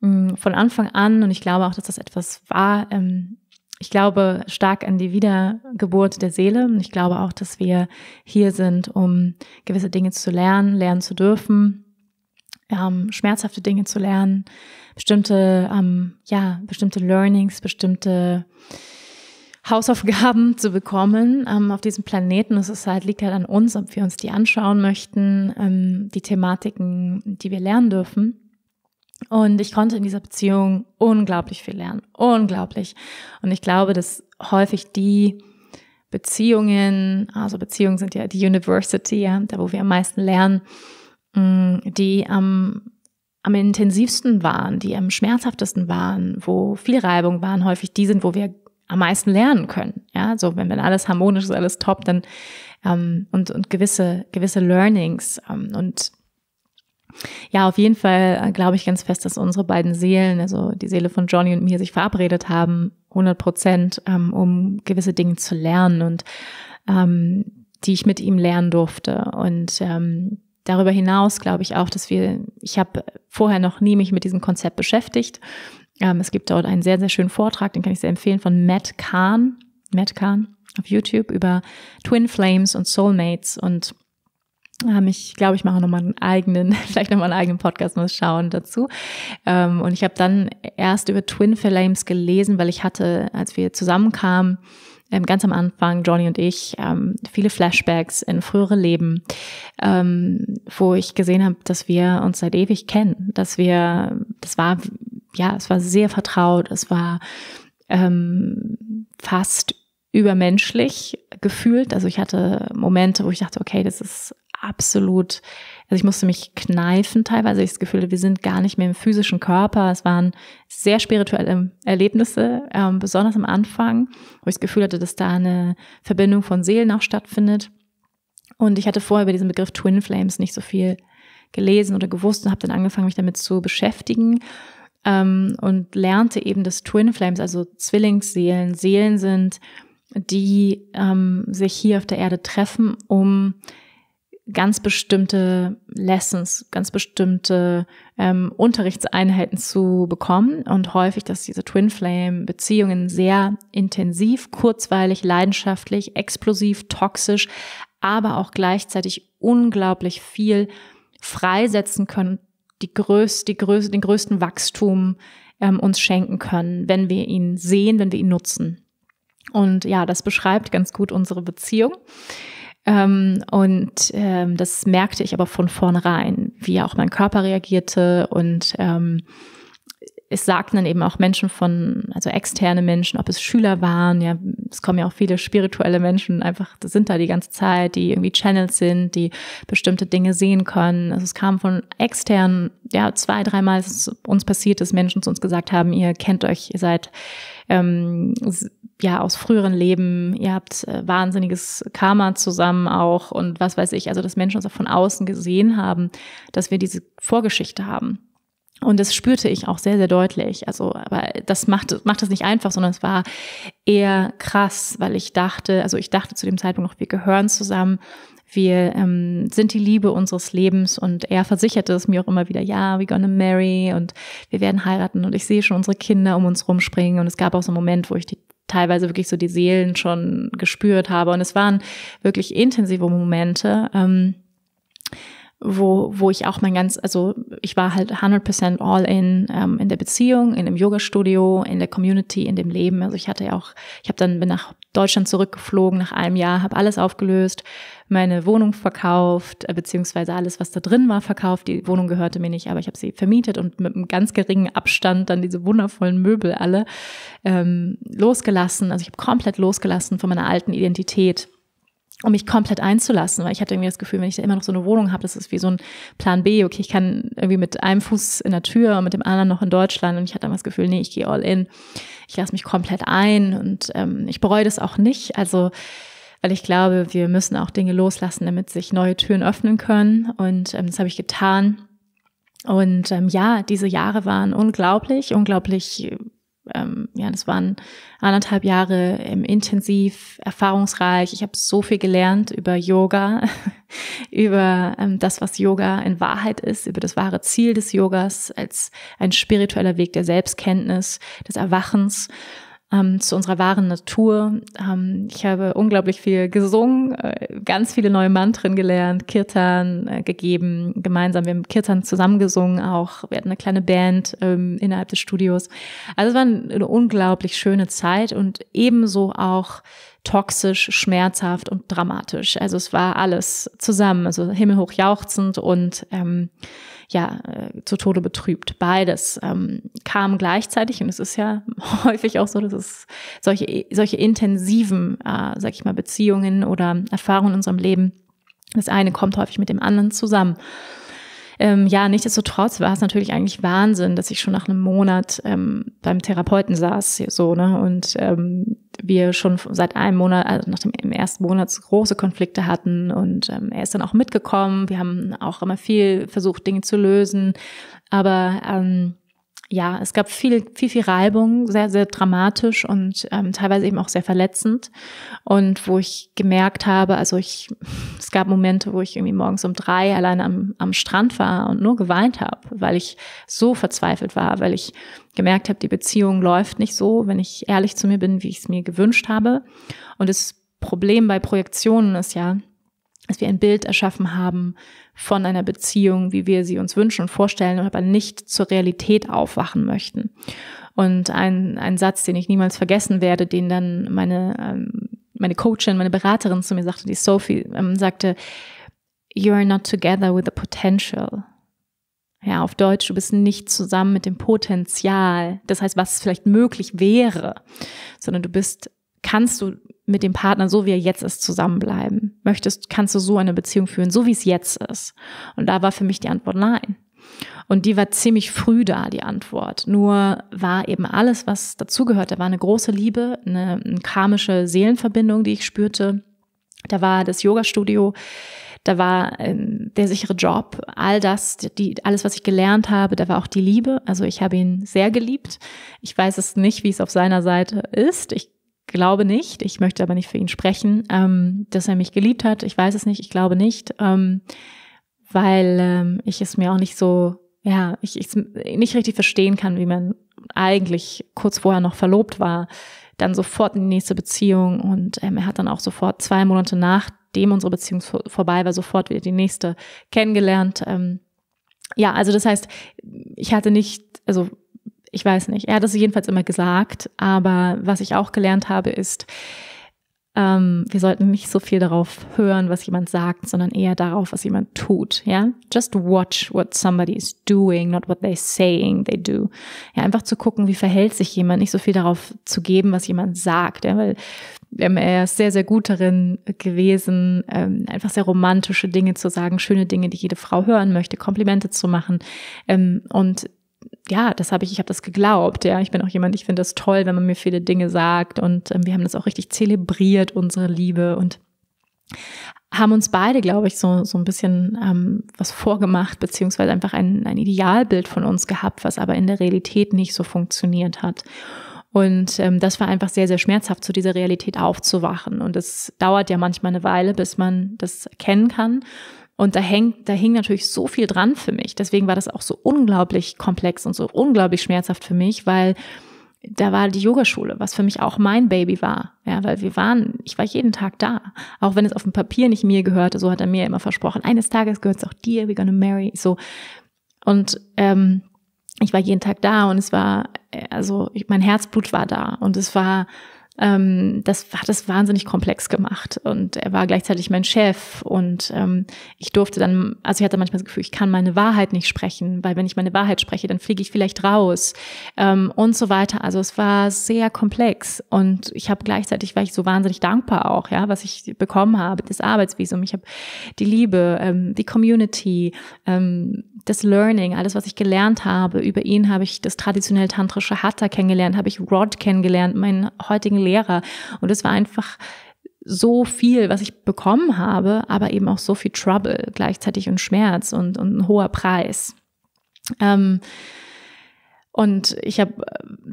Mm, von Anfang an, und ich glaube auch, dass das etwas war, ähm, ich glaube stark an die Wiedergeburt der Seele. Und ich glaube auch, dass wir hier sind, um gewisse Dinge zu lernen, lernen zu dürfen, ähm, schmerzhafte Dinge zu lernen, bestimmte, ähm, ja, bestimmte Learnings, bestimmte Hausaufgaben [laughs] zu bekommen ähm, auf diesem Planeten. Es ist halt, liegt halt an uns, ob wir uns die anschauen möchten, ähm, die Thematiken, die wir lernen dürfen. Und ich konnte in dieser Beziehung unglaublich viel lernen. Unglaublich. Und ich glaube, dass häufig die Beziehungen, also Beziehungen sind ja die University, ja, da wo wir am meisten lernen, mm, die am, am intensivsten waren, die am schmerzhaftesten waren, wo viel Reibung waren, häufig die sind, wo wir am meisten lernen können. Ja, so wenn, wenn alles harmonisch ist, alles top, dann ähm, und, und gewisse, gewisse Learnings ähm, und ja, auf jeden Fall äh, glaube ich ganz fest, dass unsere beiden Seelen, also die Seele von Johnny und mir, sich verabredet haben, 100 Prozent, ähm, um gewisse Dinge zu lernen und ähm, die ich mit ihm lernen durfte. Und ähm, darüber hinaus glaube ich auch, dass wir, ich habe vorher noch nie mich mit diesem Konzept beschäftigt. Ähm, es gibt dort einen sehr, sehr schönen Vortrag, den kann ich sehr empfehlen, von Matt Kahn, Matt Kahn auf YouTube über Twin Flames und Soulmates und ähm, ich glaube, ich mache nochmal einen eigenen, [laughs] vielleicht nochmal einen eigenen Podcast, mal schauen dazu. Ähm, und ich habe dann erst über Twin Flames gelesen, weil ich hatte, als wir zusammenkamen, ähm, ganz am Anfang, Johnny und ich, viele Flashbacks in frühere Leben, wo ich gesehen habe, dass wir uns seit ewig kennen, dass wir, das war, ja, es war sehr vertraut, es war ähm, fast übermenschlich gefühlt. Also ich hatte Momente, wo ich dachte, okay, das ist absolut, also ich musste mich kneifen teilweise. Ich das Gefühl, wir sind gar nicht mehr im physischen Körper. Es waren sehr spirituelle Erlebnisse, ähm, besonders am Anfang, wo ich das Gefühl hatte, dass da eine Verbindung von Seelen auch stattfindet. Und ich hatte vorher über diesen Begriff Twin Flames nicht so viel gelesen oder gewusst und habe dann angefangen, mich damit zu beschäftigen ähm, und lernte eben, dass Twin Flames, also Zwillingsseelen, Seelen sind, die ähm, sich hier auf der Erde treffen, um ganz bestimmte Lessons, ganz bestimmte ähm, Unterrichtseinheiten zu bekommen und häufig, dass diese Twin Flame Beziehungen sehr intensiv, kurzweilig, leidenschaftlich, explosiv, toxisch, aber auch gleichzeitig unglaublich viel freisetzen können, die größte, die größte, den größten Wachstum ähm, uns schenken können, wenn wir ihn sehen, wenn wir ihn nutzen. Und ja, das beschreibt ganz gut unsere Beziehung. Ähm, und ähm, das merkte ich aber von vornherein, wie auch mein Körper reagierte und ähm, es sagten dann eben auch Menschen von, also externe Menschen, ob es Schüler waren, ja, es kommen ja auch viele spirituelle Menschen, einfach sind da die ganze Zeit, die irgendwie Channels sind, die bestimmte Dinge sehen können. Also es kam von externen, ja, zwei, dreimal ist es uns passiert, dass Menschen zu uns gesagt haben, ihr kennt euch, ihr seid ähm, ja aus früheren Leben, ihr habt äh, wahnsinniges Karma zusammen auch und was weiß ich, also dass Menschen uns auch von außen gesehen haben, dass wir diese Vorgeschichte haben. Und das spürte ich auch sehr, sehr deutlich. Also, aber das macht, macht das nicht einfach, sondern es war eher krass, weil ich dachte, also ich dachte zu dem Zeitpunkt noch, wir gehören zusammen, wir ähm, sind die Liebe unseres Lebens und er versicherte es mir auch immer wieder, ja, we gonna marry und wir werden heiraten und ich sehe schon unsere Kinder um uns rumspringen und es gab auch so einen Moment, wo ich die teilweise wirklich so die Seelen schon gespürt habe. Und es waren wirklich intensive Momente. Ähm, wo, wo ich auch mein ganz, also ich war halt 100% all in, ähm, in der Beziehung, in dem Yoga-Studio, in der Community, in dem Leben. Also ich hatte ja auch, ich habe dann bin nach Deutschland zurückgeflogen nach einem Jahr, habe alles aufgelöst, meine Wohnung verkauft, äh, beziehungsweise alles, was da drin war, verkauft. Die Wohnung gehörte mir nicht, aber ich habe sie vermietet und mit einem ganz geringen Abstand dann diese wundervollen Möbel alle ähm, losgelassen. Also ich habe komplett losgelassen von meiner alten Identität um mich komplett einzulassen, weil ich hatte irgendwie das Gefühl, wenn ich da immer noch so eine Wohnung habe, das ist wie so ein Plan B, okay, ich kann irgendwie mit einem Fuß in der Tür und mit dem anderen noch in Deutschland und ich hatte immer das Gefühl, nee, ich gehe all in, ich lasse mich komplett ein und ähm, ich bereue das auch nicht, also weil ich glaube, wir müssen auch Dinge loslassen, damit sich neue Türen öffnen können und ähm, das habe ich getan und ähm, ja, diese Jahre waren unglaublich, unglaublich ähm, ja, das waren anderthalb Jahre ähm, intensiv, erfahrungsreich. Ich habe so viel gelernt über Yoga, [laughs] über ähm, das, was Yoga in Wahrheit ist, über das wahre Ziel des Yogas als ein spiritueller Weg der Selbstkenntnis, des Erwachens ähm, zu unserer wahren Natur. Ähm, ich habe unglaublich viel gesungen, äh, ganz viele neue Mantren gelernt, Kirtan äh, gegeben, gemeinsam. Wir haben Kirtan zusammengesungen auch. Wir hatten eine kleine Band ähm, innerhalb des Studios. Also es war eine unglaublich schöne Zeit und ebenso auch toxisch, schmerzhaft und dramatisch. Also es war alles zusammen, also himmelhoch jauchzend und ähm, ja äh, zu Tode betrübt. Beides ähm, kam gleichzeitig und es ist ja [laughs] häufig auch so, dass es solche solche intensiven, äh, sag ich mal, Beziehungen oder Erfahrungen in unserem Leben, das eine kommt häufig mit dem anderen zusammen. Ähm, ja, nichtsdestotrotz war es natürlich eigentlich Wahnsinn, dass ich schon nach einem Monat ähm, beim Therapeuten saß, so, ne, und ähm, wir schon seit einem Monat, also nach dem ersten Monat große Konflikte hatten und ähm, er ist dann auch mitgekommen. Wir haben auch immer viel versucht, Dinge zu lösen, aber ähm, ja, es gab viel, viel, viel Reibung, sehr, sehr dramatisch und ähm, teilweise eben auch sehr verletzend. Und wo ich gemerkt habe, also ich, [laughs] es gab Momente, wo ich irgendwie morgens um drei allein am, am Strand war und nur geweint habe, weil ich so verzweifelt war, weil ich gemerkt habe, die Beziehung läuft nicht so, wenn ich ehrlich zu mir bin, wie ich es mir gewünscht habe. Und das Problem bei Projektionen ist ja, dass wir ein Bild erschaffen haben von einer Beziehung, wie wir sie uns wünschen und vorstellen, aber nicht zur Realität aufwachen möchten. Und ein, ein Satz, den ich niemals vergessen werde, den dann meine, ähm, meine Coachin, meine Beraterin zu mir sagte, die Sophie, ähm, sagte, You are not together with the potential. Ja, auf Deutsch, du bist nicht zusammen mit dem Potenzial, das heißt, was vielleicht möglich wäre, sondern du bist kannst du mit dem Partner, so wie er jetzt ist, zusammenbleiben? Möchtest, kannst du so eine Beziehung führen, so wie es jetzt ist? Und da war für mich die Antwort nein. Und die war ziemlich früh da, die Antwort. Nur war eben alles, was dazugehört, da war eine große Liebe, eine, eine karmische Seelenverbindung, die ich spürte. Da war das Yoga-Studio, da war ähm, der sichere Job, all das, die, alles, was ich gelernt habe, da war auch die Liebe. Also ich habe ihn sehr geliebt. Ich weiß es nicht, wie es auf seiner Seite ist. Ich glaube nicht, ich möchte aber nicht für ihn sprechen, ähm, dass er mich geliebt hat. Ich weiß es nicht, ich glaube nicht, ähm, weil ähm, ich es mir auch nicht so, ja, ich es nicht richtig verstehen kann, wie man eigentlich kurz vorher noch verlobt war, dann sofort in die nächste Beziehung und ähm, er hat dann auch sofort zwei Monate nachdem unsere Beziehung vorbei war, sofort wieder die nächste kennengelernt. Ähm, ja, also das heißt, ich hatte nicht, also ich weiß nicht, er hat es jedenfalls immer gesagt, aber was ich auch gelernt habe, ist, ähm, wir sollten nicht so viel darauf hören, was jemand sagt, sondern eher darauf, was jemand tut. Ja, just watch what somebody is doing, not what they're saying they do. Ja, einfach zu gucken, wie verhält sich jemand, nicht so viel darauf zu geben, was jemand sagt, ja, weil ähm, er ist sehr, sehr gut darin gewesen, ähm, einfach sehr romantische Dinge zu sagen, schöne Dinge, die jede Frau hören möchte, Komplimente zu machen ähm, und ja, das habe ich, ich habe das geglaubt. Ja, ich bin auch jemand, ich finde das toll, wenn man mir viele Dinge sagt und ähm, wir haben das auch richtig zelebriert, unsere Liebe und haben uns beide, glaube ich, so, so ein bisschen ähm, was vorgemacht, beziehungsweise einfach ein, ein Idealbild von uns gehabt, was aber in der Realität nicht so funktioniert hat. Und ähm, das war einfach sehr, sehr schmerzhaft, zu dieser Realität aufzuwachen. Und es dauert ja manchmal eine Weile, bis man das erkennen kann. Und da hängt, da hing natürlich so viel dran für mich. Deswegen war das auch so unglaublich komplex und so unglaublich schmerzhaft für mich, weil da war die Yogaschule, was für mich auch mein Baby war. Ja, weil wir waren, ich war jeden Tag da. Auch wenn es auf dem Papier nicht mir gehörte, so hat er mir immer versprochen, eines Tages gehört es auch dir, we're gonna marry. So. Und ähm, ich war jeden Tag da und es war, äh, also ich, mein Herzblut war da und es war ähm, das hat es wahnsinnig komplex gemacht. Und er war gleichzeitig mein Chef und ähm, ich durfte dann, also ich hatte manchmal das Gefühl, ich kann meine Wahrheit nicht sprechen, weil wenn ich meine Wahrheit spreche, dann fliege ich vielleicht raus ähm, und so weiter. Also es war sehr komplex und ich habe gleichzeitig war ich so wahnsinnig dankbar auch, ja, was ich bekommen habe, das Arbeitsvisum, ich habe die Liebe, ähm, die Community, ähm, das Learning, alles was ich gelernt habe. Über ihn habe ich das traditionell tantrische Hatha kennengelernt, habe ich Rod kennengelernt, meinen heutigen Lehrer. Und es war einfach so viel, was ich bekommen habe, aber eben auch so viel Trouble gleichzeitig und Schmerz und, und ein hoher Preis. Ähm, und ich habe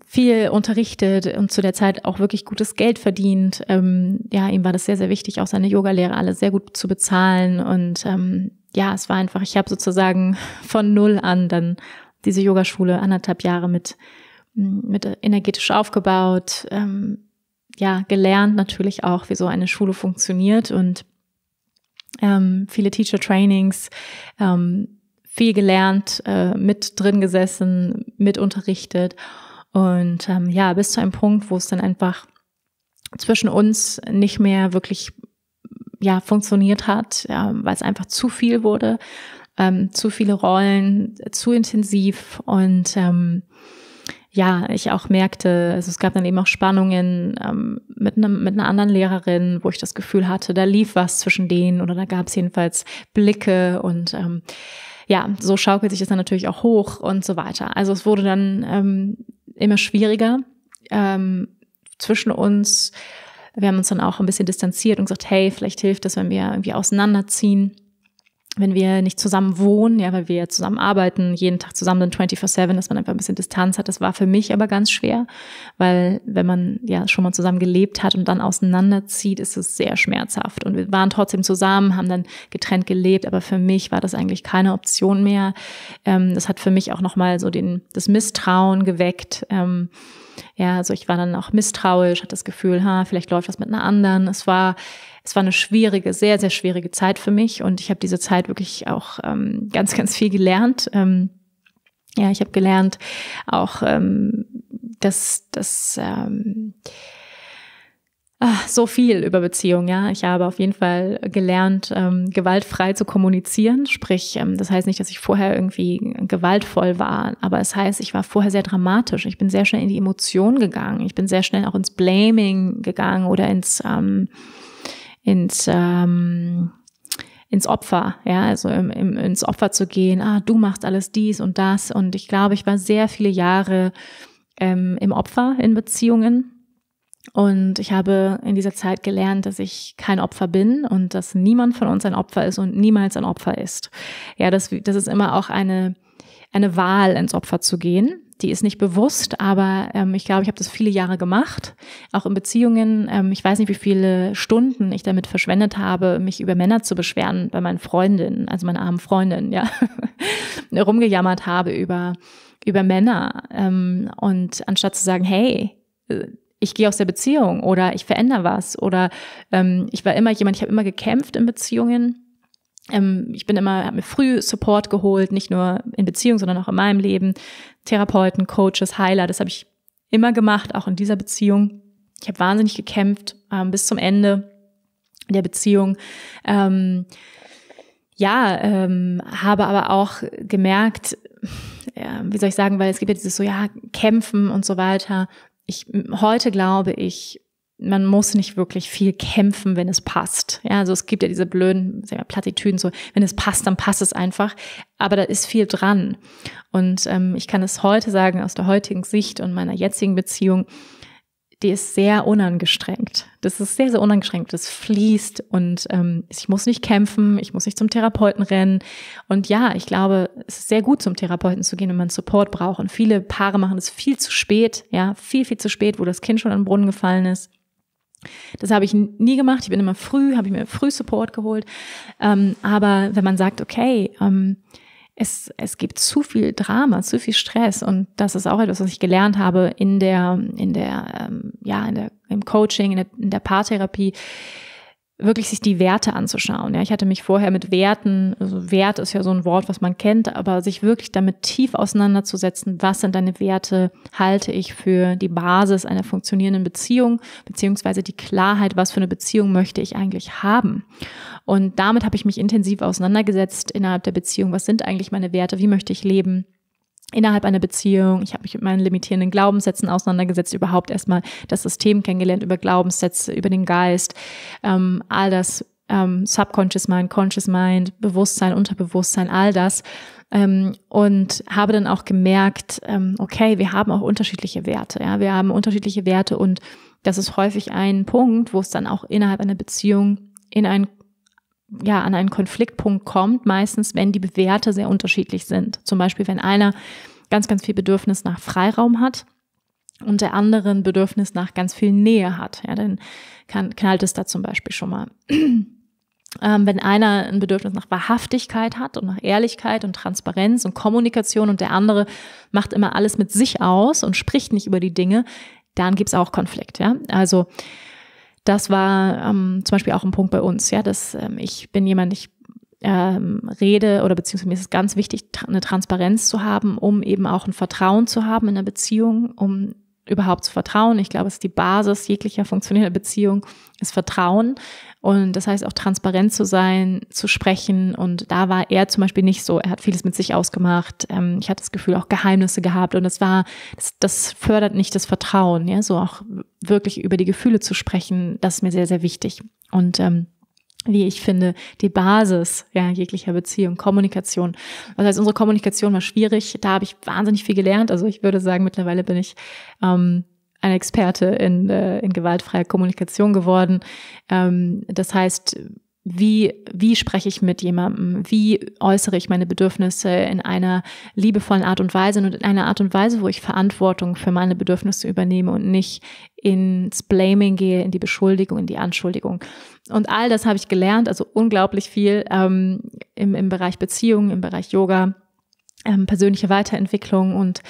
viel unterrichtet und zu der Zeit auch wirklich gutes Geld verdient. Ähm, ja, ihm war das sehr, sehr wichtig, auch seine Yogalehrer alle sehr gut zu bezahlen. Und ähm, ja, es war einfach, ich habe sozusagen [laughs] von null an dann diese Yogaschule anderthalb Jahre mit, mit energetisch aufgebaut, ähm, ja, gelernt natürlich auch, wie so eine Schule funktioniert und ähm, viele Teacher-Trainings, ähm, viel gelernt, äh, mit drin gesessen, mit unterrichtet und ähm, ja, bis zu einem Punkt, wo es dann einfach zwischen uns nicht mehr wirklich ja, funktioniert hat, ja, weil es einfach zu viel wurde, ähm, zu viele Rollen, zu intensiv und ähm, ja, ich auch merkte, also es gab dann eben auch Spannungen ähm, mit, einem, mit einer anderen Lehrerin, wo ich das Gefühl hatte, da lief was zwischen denen oder da gab es jedenfalls Blicke und ähm, ja, so schaukelt sich das dann natürlich auch hoch und so weiter. Also es wurde dann ähm, immer schwieriger ähm, zwischen uns. Wir haben uns dann auch ein bisschen distanziert und gesagt, hey, vielleicht hilft das, wenn wir irgendwie auseinanderziehen wenn wir nicht zusammen wohnen, ja, weil wir zusammen arbeiten, jeden Tag zusammen dann 24-7, dass man einfach ein bisschen Distanz hat. Das war für mich aber ganz schwer, weil wenn man ja schon mal zusammen gelebt hat und dann auseinanderzieht, ist es sehr schmerzhaft. Und wir waren trotzdem zusammen, haben dann getrennt gelebt, aber für mich war das eigentlich keine Option mehr. Ähm, das hat für mich auch nochmal so den, das Misstrauen geweckt. Ähm, ja, also ich war dann auch misstrauisch, hatte das Gefühl, ha, vielleicht läuft das mit einer anderen. Es war es war eine schwierige, sehr, sehr schwierige Zeit für mich und ich habe diese Zeit wirklich auch ähm, ganz, ganz viel gelernt. Ähm, ja, ich habe gelernt auch, ähm, dass, dass ähm, ach, so viel über Beziehungen, ja. Ich habe auf jeden Fall gelernt, ähm, gewaltfrei zu kommunizieren. Sprich, ähm, das heißt nicht, dass ich vorher irgendwie gewaltvoll war, aber es heißt, ich war vorher sehr dramatisch. Ich bin sehr schnell in die Emotion gegangen. Ich bin sehr schnell auch ins Blaming gegangen oder ins ähm, ins, ähm, ins Opfer, ja, also im, im, ins Opfer zu gehen, ah, du machst alles dies und das. Und ich glaube, ich war sehr viele Jahre ähm, im Opfer in Beziehungen. Und ich habe in dieser Zeit gelernt, dass ich kein Opfer bin und dass niemand von uns ein Opfer ist und niemals ein Opfer ist. Ja, das, das ist immer auch eine eine Wahl ins Opfer zu gehen. Die ist nicht bewusst, aber ähm, ich glaube, ich habe das viele Jahre gemacht, auch in Beziehungen. Ähm, ich weiß nicht, wie viele Stunden ich damit verschwendet habe, mich über Männer zu beschweren bei meinen Freundinnen, also meine armen Freundinnen, ja, [laughs] rumgejammert habe über über Männer ähm, und anstatt zu sagen, hey, äh, ich gehe aus der Beziehung oder ich verändere was oder ähm, ich war immer jemand, ich habe immer gekämpft in Beziehungen ähm, ich bin immer, habe mir früh Support geholt, nicht nur in Beziehung, sondern auch in meinem Leben. Therapeuten, Coaches, Heiler, das habe ich immer gemacht, auch in dieser Beziehung. Ich habe wahnsinnig gekämpft ähm, bis zum Ende der Beziehung. Ähm, ja, ähm, habe aber auch gemerkt, [laughs] ja, wie soll ich sagen, weil es gibt ja dieses so, ja, kämpfen und so weiter. Ich, heute glaube ich, man muss nicht wirklich viel kämpfen, wenn es passt. Ja, also es gibt ja diese blöden wir, Plattitüden, so wenn es passt, dann passt es einfach. Aber da ist viel dran. Und ähm, ich kann es heute sagen, aus der heutigen Sicht und meiner jetzigen Beziehung, die ist sehr unangestrengt. Das ist sehr, sehr unangestrengt. Das fließt und ähm, ich muss nicht kämpfen, ich muss nicht zum Therapeuten rennen. Und ja, ich glaube, es ist sehr gut, zum Therapeuten zu gehen, wenn man Support braucht. Und viele Paare machen es viel zu spät, ja, viel, viel zu spät, wo das Kind schon an den Brunnen gefallen ist. Das habe ich nie gemacht. Ich bin immer früh, habe ich mir früh Support geholt. Ähm, aber wenn man sagt, okay, ähm, es, es gibt zu viel Drama, zu viel Stress und das ist auch etwas, was ich gelernt habe in der, in der, ähm, ja, in der, im Coaching, in der, in der Paartherapie, wirklich sich die Werte anzuschauen. Ja, ich hatte mich vorher mit Werten, also Wert ist ja so ein Wort, was man kennt, aber sich wirklich damit tief auseinanderzusetzen, was sind deine Werte, halte ich für die Basis einer funktionierenden Beziehung, beziehungsweise die Klarheit, was für eine Beziehung möchte ich eigentlich haben. Und damit habe ich mich intensiv auseinandergesetzt innerhalb der Beziehung. Was sind eigentlich meine Werte? Wie möchte ich leben? innerhalb einer Beziehung. Ich habe mich mit meinen limitierenden Glaubenssätzen auseinandergesetzt, überhaupt erstmal das System kennengelernt, über Glaubenssätze, über den Geist, ähm, all das, ähm, Subconscious Mind, Conscious Mind, Bewusstsein, Unterbewusstsein, all das. Ähm, und habe dann auch gemerkt, ähm, okay, wir haben auch unterschiedliche Werte. Ja, wir haben unterschiedliche Werte und das ist häufig ein Punkt, wo es dann auch innerhalb einer Beziehung in einen ja, an einen Konfliktpunkt kommt, meistens, wenn die Bewerte sehr unterschiedlich sind. Zum Beispiel, wenn einer ganz, ganz viel Bedürfnis nach Freiraum hat und der andere ein Bedürfnis nach ganz viel Nähe hat. Ja, dann kann, knallt es da zum Beispiel schon mal. [clears throat] Ähm, wenn einer ein Bedürfnis nach Wahrhaftigkeit hat und nach Ehrlichkeit und Transparenz und Kommunikation und der andere macht immer alles mit sich aus und spricht nicht über die Dinge, dann gibt's auch Konflikt. Ja? Also das war ähm, zum Beispiel auch ein Punkt bei uns, ja, dass ähm, ich bin jemand, ich ähm, rede oder beziehungsweise mir ist es ganz wichtig, tra eine Transparenz zu haben, um eben auch ein Vertrauen zu haben in der Beziehung, um überhaupt zu vertrauen. Ich glaube, es ist die Basis jeglicher funktionierender Beziehung, ist Vertrauen. Und das heißt auch transparent zu sein, zu sprechen. Und da war er zum Beispiel nicht so. Er hat vieles mit sich ausgemacht. Ähm, ich hatte das Gefühl, auch Geheimnisse gehabt. Und das war, das, das fördert nicht das Vertrauen. Ja, so auch wirklich über die Gefühle zu sprechen, das ist mir sehr, sehr wichtig. Und ähm, wie ich finde, die Basis ja, jeglicher Beziehung, Kommunikation. Das heißt, unsere Kommunikation war schwierig, da habe ich wahnsinnig viel gelernt. Also ich würde sagen, mittlerweile bin ich ähm, ein Experte in, äh, in gewaltfreier Kommunikation geworden. Ähm, das heißt, wie, wie spreche ich mit jemandem? Wie äußere ich meine Bedürfnisse in einer liebevollen Art und Weise und in einer Art und Weise, wo ich Verantwortung für meine Bedürfnisse übernehme und nicht ins Blaming gehe, in die Beschuldigung, in die Anschuldigung. Und all das habe ich gelernt, also unglaublich viel ähm, im, im Bereich Beziehungen, im Bereich Yoga, ähm, persönliche Weiterentwicklung und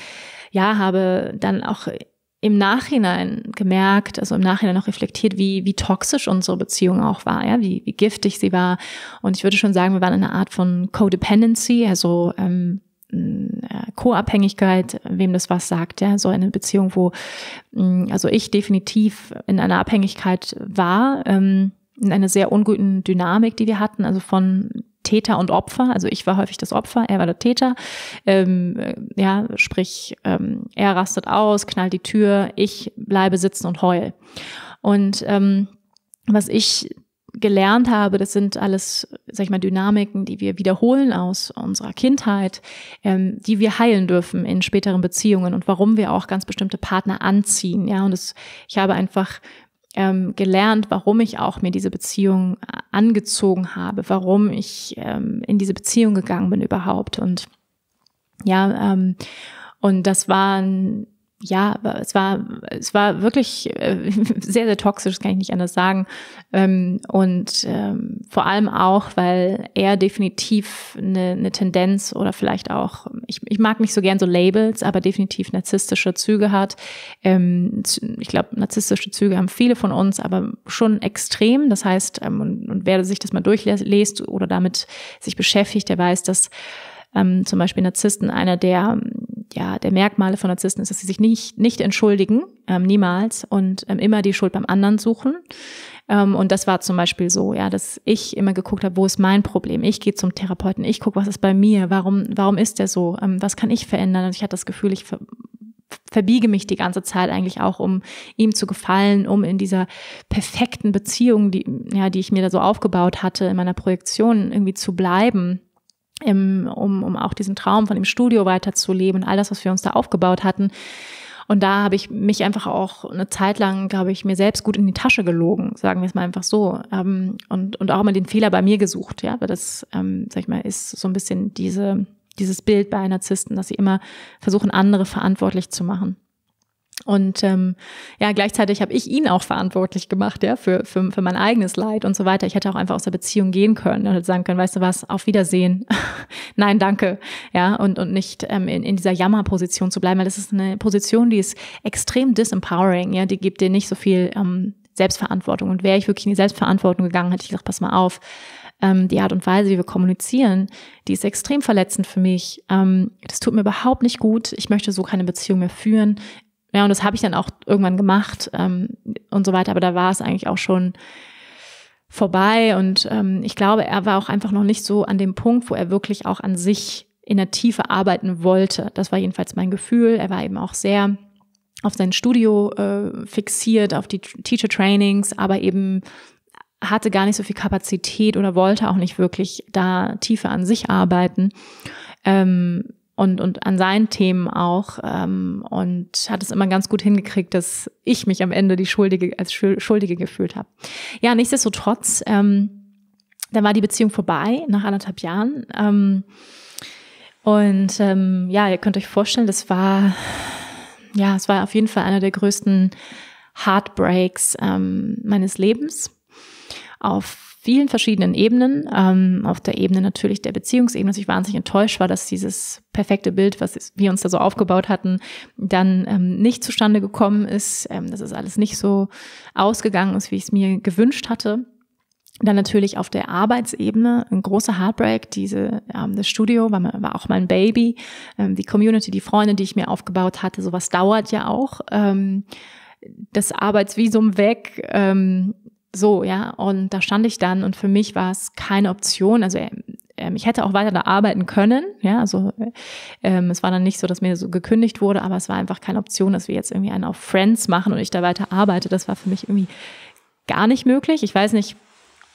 ja, habe dann auch im Nachhinein gemerkt, also im Nachhinein noch reflektiert, wie, wie toxisch unsere Beziehung auch war, ja, wie, wie giftig sie war. Und ich würde schon sagen, wir waren in einer Art von Codependency, also ähm, äh, Co-Abhängigkeit, wem das was sagt, ja, so eine Beziehung, wo mm, also ich definitiv in einer Abhängigkeit war, ähm, in einer sehr unguten Dynamik, die wir hatten, also von Täter und Opfer. Also ich war häufig das Opfer, er war der Täter. Ähm, äh, ja, sprich, ähm, er rastet aus, knallt die Tür, ich bleibe sitzen und heul. Und ähm, was ich gelernt habe, das sind alles, sag ich mal, Dynamiken, die wir wiederholen aus unserer Kindheit, ähm, die wir heilen dürfen in späteren Beziehungen und warum wir auch ganz bestimmte Partner anziehen. Ja, und das, ich habe einfach ähm, gelernt, warum ich auch mir diese Beziehung äh, angezogen habe, warum ich ähm, in diese Beziehung gegangen bin überhaupt. Und ja, ähm, und das war ein ja, es war, es war wirklich äh, [laughs] sehr, sehr toxisch, das kann ich nicht anders sagen. Ähm, und ähm, vor allem auch, weil er definitiv eine, eine Tendenz oder vielleicht auch, ich, ich mag nicht so gern so Labels, aber definitiv narzisstische Züge hat. Ähm, ich glaube, narzisstische Züge haben viele von uns, aber schon extrem. Das heißt, und, und wer sich das mal durchlässt oder damit sich beschäftigt, der weiß, dass zum Beispiel Narzissten einer der ja, der Merkmale von Narzissten ist, dass sie sich nicht, nicht entschuldigen, ähm, niemals und ähm, immer die Schuld beim anderen suchen. Ähm, und das war zum Beispiel so, ja, dass ich immer geguckt habe, wo ist mein Problem? Ich gehe zum Therapeuten, ich gucke, was ist bei mir, warum, warum ist der so? Ähm, was kann ich verändern? Und ich hatte das Gefühl, ich ver verbiege mich die ganze Zeit eigentlich auch, um ihm zu gefallen, um in dieser perfekten Beziehung, die, ja, die ich mir da so aufgebaut hatte, in meiner Projektion irgendwie zu bleiben im, um, um auch diesen Traum von dem Studio weiterzuleben und all das, was wir uns da aufgebaut hatten. Und da habe ich mich einfach auch eine Zeit lang, glaube ich, mir selbst gut in die Tasche gelogen, sagen wir es mal einfach so. Ähm, und, und auch immer den Fehler bei mir gesucht, ja, weil das, ähm, sag ich mal, ist so ein bisschen diese, dieses Bild bei Narzissten, dass sie immer versuchen, andere verantwortlich zu machen. Und ähm, ja, gleichzeitig habe ich ihn auch verantwortlich gemacht, ja, für, für, für mein eigenes Leid und so weiter. Ich hätte auch einfach aus der Beziehung gehen können und hätte sagen können, weißt du was, auf Wiedersehen. [laughs] Nein, danke. Ja, und, und nicht ähm, in, in dieser Jammerposition zu bleiben, weil das ist eine Position, die ist extrem disempowering, ja, die gibt dir nicht so viel ähm, Selbstverantwortung. Und wäre ich wirklich in die Selbstverantwortung gegangen, hätte ich gesagt, pass mal auf, ähm, die Art und Weise, wie wir kommunizieren, die ist extrem verletzend für mich. Ähm, das tut mir überhaupt nicht gut. Ich möchte so keine Beziehung mehr führen. Ja, und das habe ich dann auch irgendwann gemacht ähm, und so weiter. Aber da war es eigentlich auch schon vorbei. Und ähm, ich glaube, er war auch einfach noch nicht so an dem Punkt, wo er wirklich auch an sich in der Tiefe arbeiten wollte. Das war jedenfalls mein Gefühl. Er war eben auch sehr auf sein Studio äh, fixiert, auf die Teacher Trainings, aber eben hatte gar nicht so viel Kapazität oder wollte auch nicht wirklich da tiefer an sich arbeiten. Ähm, und, und an seinen Themen auch ähm, und hat es immer ganz gut hingekriegt, dass ich mich am Ende die Schuldige als Schuldige gefühlt habe. Ja, nichtsdestotrotz, ähm, da war die Beziehung vorbei nach anderthalb Jahren ähm, und ähm, ja, ihr könnt euch vorstellen, das war ja, es war auf jeden Fall einer der größten Heartbreaks ähm, meines Lebens auf vielen verschiedenen Ebenen, ähm, auf der Ebene natürlich der Beziehungsebene, dass ich wahnsinnig enttäuscht war, dass dieses perfekte Bild, was wir uns da so aufgebaut hatten, dann ähm, nicht zustande gekommen ist, ähm, dass es alles nicht so ausgegangen ist, wie ich es mir gewünscht hatte. Dann natürlich auf der Arbeitsebene ein großer Heartbreak. Diese, ähm, das Studio war, war auch mein Baby, ähm, die Community, die Freunde, die ich mir aufgebaut hatte. Sowas dauert ja auch. Ähm, das Arbeitsvisum weg, ähm, so, ja, und da stand ich dann und für mich war es keine Option. Also ähm, ähm, ich hätte auch weiter da arbeiten können, ja, also äh, ähm, es war dann nicht so, dass mir so gekündigt wurde, aber es war einfach keine Option, dass wir jetzt irgendwie einen auf Friends machen und ich da weiter arbeite. Das war für mich irgendwie gar nicht möglich. Ich weiß nicht,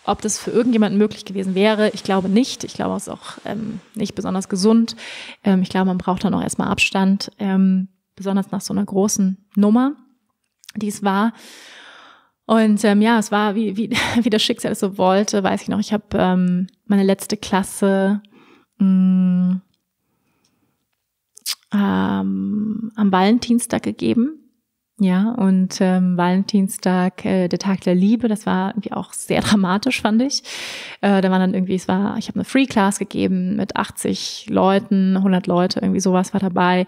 ob das für irgendjemanden möglich gewesen wäre. Ich glaube nicht. Ich glaube, es ist auch ähm, nicht besonders gesund. Ähm, ich glaube, man braucht dann auch erstmal Abstand, ähm, besonders nach so einer großen Nummer, die es war. Und ähm, ja, es war, wie, wie, [laughs] wie das Schicksal es so wollte, weiß ich noch, ich habe ähm, meine letzte Klasse mh, mm, ähm, am Valentinstag gegeben. Ja, und ähm, Valentinstag, äh, der Tag der Liebe, das war irgendwie auch sehr [laughs] dramatisch, fand ich. Äh, da waren dann irgendwie, es war, ich habe eine Free Class gegeben mit 80 Leuten, 100 Leute, irgendwie sowas war dabei.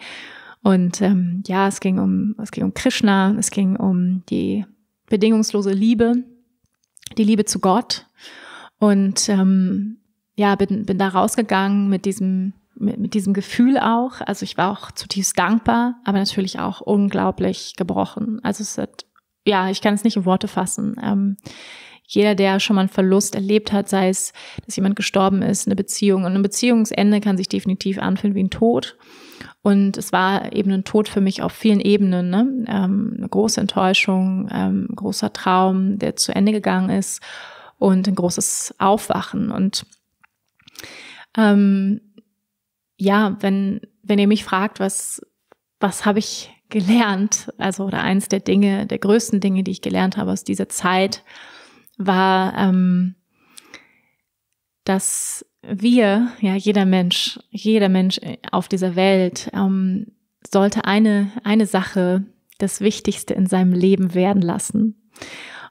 Und ähm, ja, es ging um, es ging um Krishna, es ging um die bedingungslose Liebe, die Liebe zu Gott. Und ähm, ja, bin, bin da rausgegangen mit diesem, mit, mit diesem Gefühl auch. Also ich war auch zutiefst dankbar, aber natürlich auch unglaublich gebrochen. Also es hat, ja, ich kann es nicht in Worte fassen. Ähm, jeder, der schon mal einen Verlust erlebt hat, sei es, dass jemand gestorben ist, eine Beziehung. Und ein Beziehungsende kann sich definitiv anfühlen wie ein Tod. Und es war eben ein Tod für mich auf vielen Ebenen. Ne? Ähm, eine große Enttäuschung, ähm, großer Traum, der zu Ende gegangen ist und ein großes Aufwachen. Und ähm, ja, wenn, wenn ihr mich fragt, was, was habe ich gelernt, also oder eins der Dinge, der größten Dinge, die ich gelernt habe aus dieser Zeit, war, ähm, dass wir, ja, jeder Mensch, jeder Mensch äh, auf dieser Welt ähm, sollte eine, eine Sache das Wichtigste in seinem Leben werden lassen.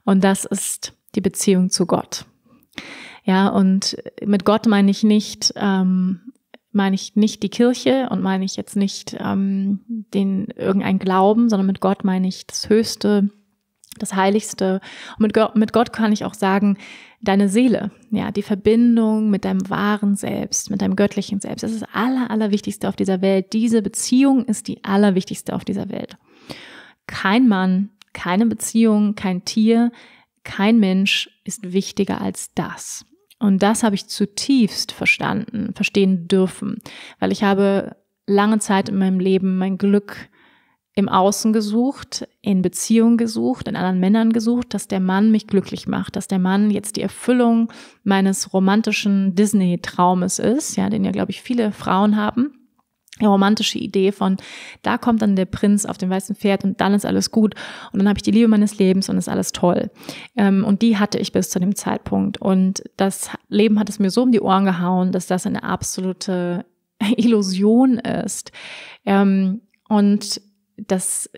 Und das ist die Beziehung zu Gott. Ja, und mit Gott meine ich nicht, ähm, meine ich nicht die Kirche und meine ich jetzt nicht ähm, den irgendein Glauben, sondern mit Gott meine ich das Höchste, das Heiligste. Und mit, Gott, mit Gott kann ich auch sagen, deine Seele, ja, die Verbindung mit deinem wahren Selbst, mit deinem göttlichen Selbst. Das ist das aller, allerwichtigste auf dieser Welt. Diese Beziehung ist die allerwichtigste auf dieser Welt. Kein Mann, keine Beziehung, kein Tier, kein Mensch ist wichtiger als das. Und das habe ich zutiefst verstanden, verstehen dürfen, weil ich habe lange Zeit in meinem Leben mein Glück im Außen gesucht, in Beziehung gesucht, in anderen Männern gesucht, dass der Mann mich glücklich macht, dass der Mann jetzt die Erfüllung meines romantischen Disney-Traumes ist, ja, den ja, glaube ich, viele Frauen haben. Eine romantische Idee von, da kommt dann der Prinz auf dem weißen Pferd und dann ist alles gut und dann habe ich die Liebe meines Lebens und ist alles toll. Ähm, und die hatte ich bis zu dem Zeitpunkt. Und das Leben hat es mir so um die Ohren gehauen, dass das eine absolute [laughs] Illusion ist. Ähm, und das,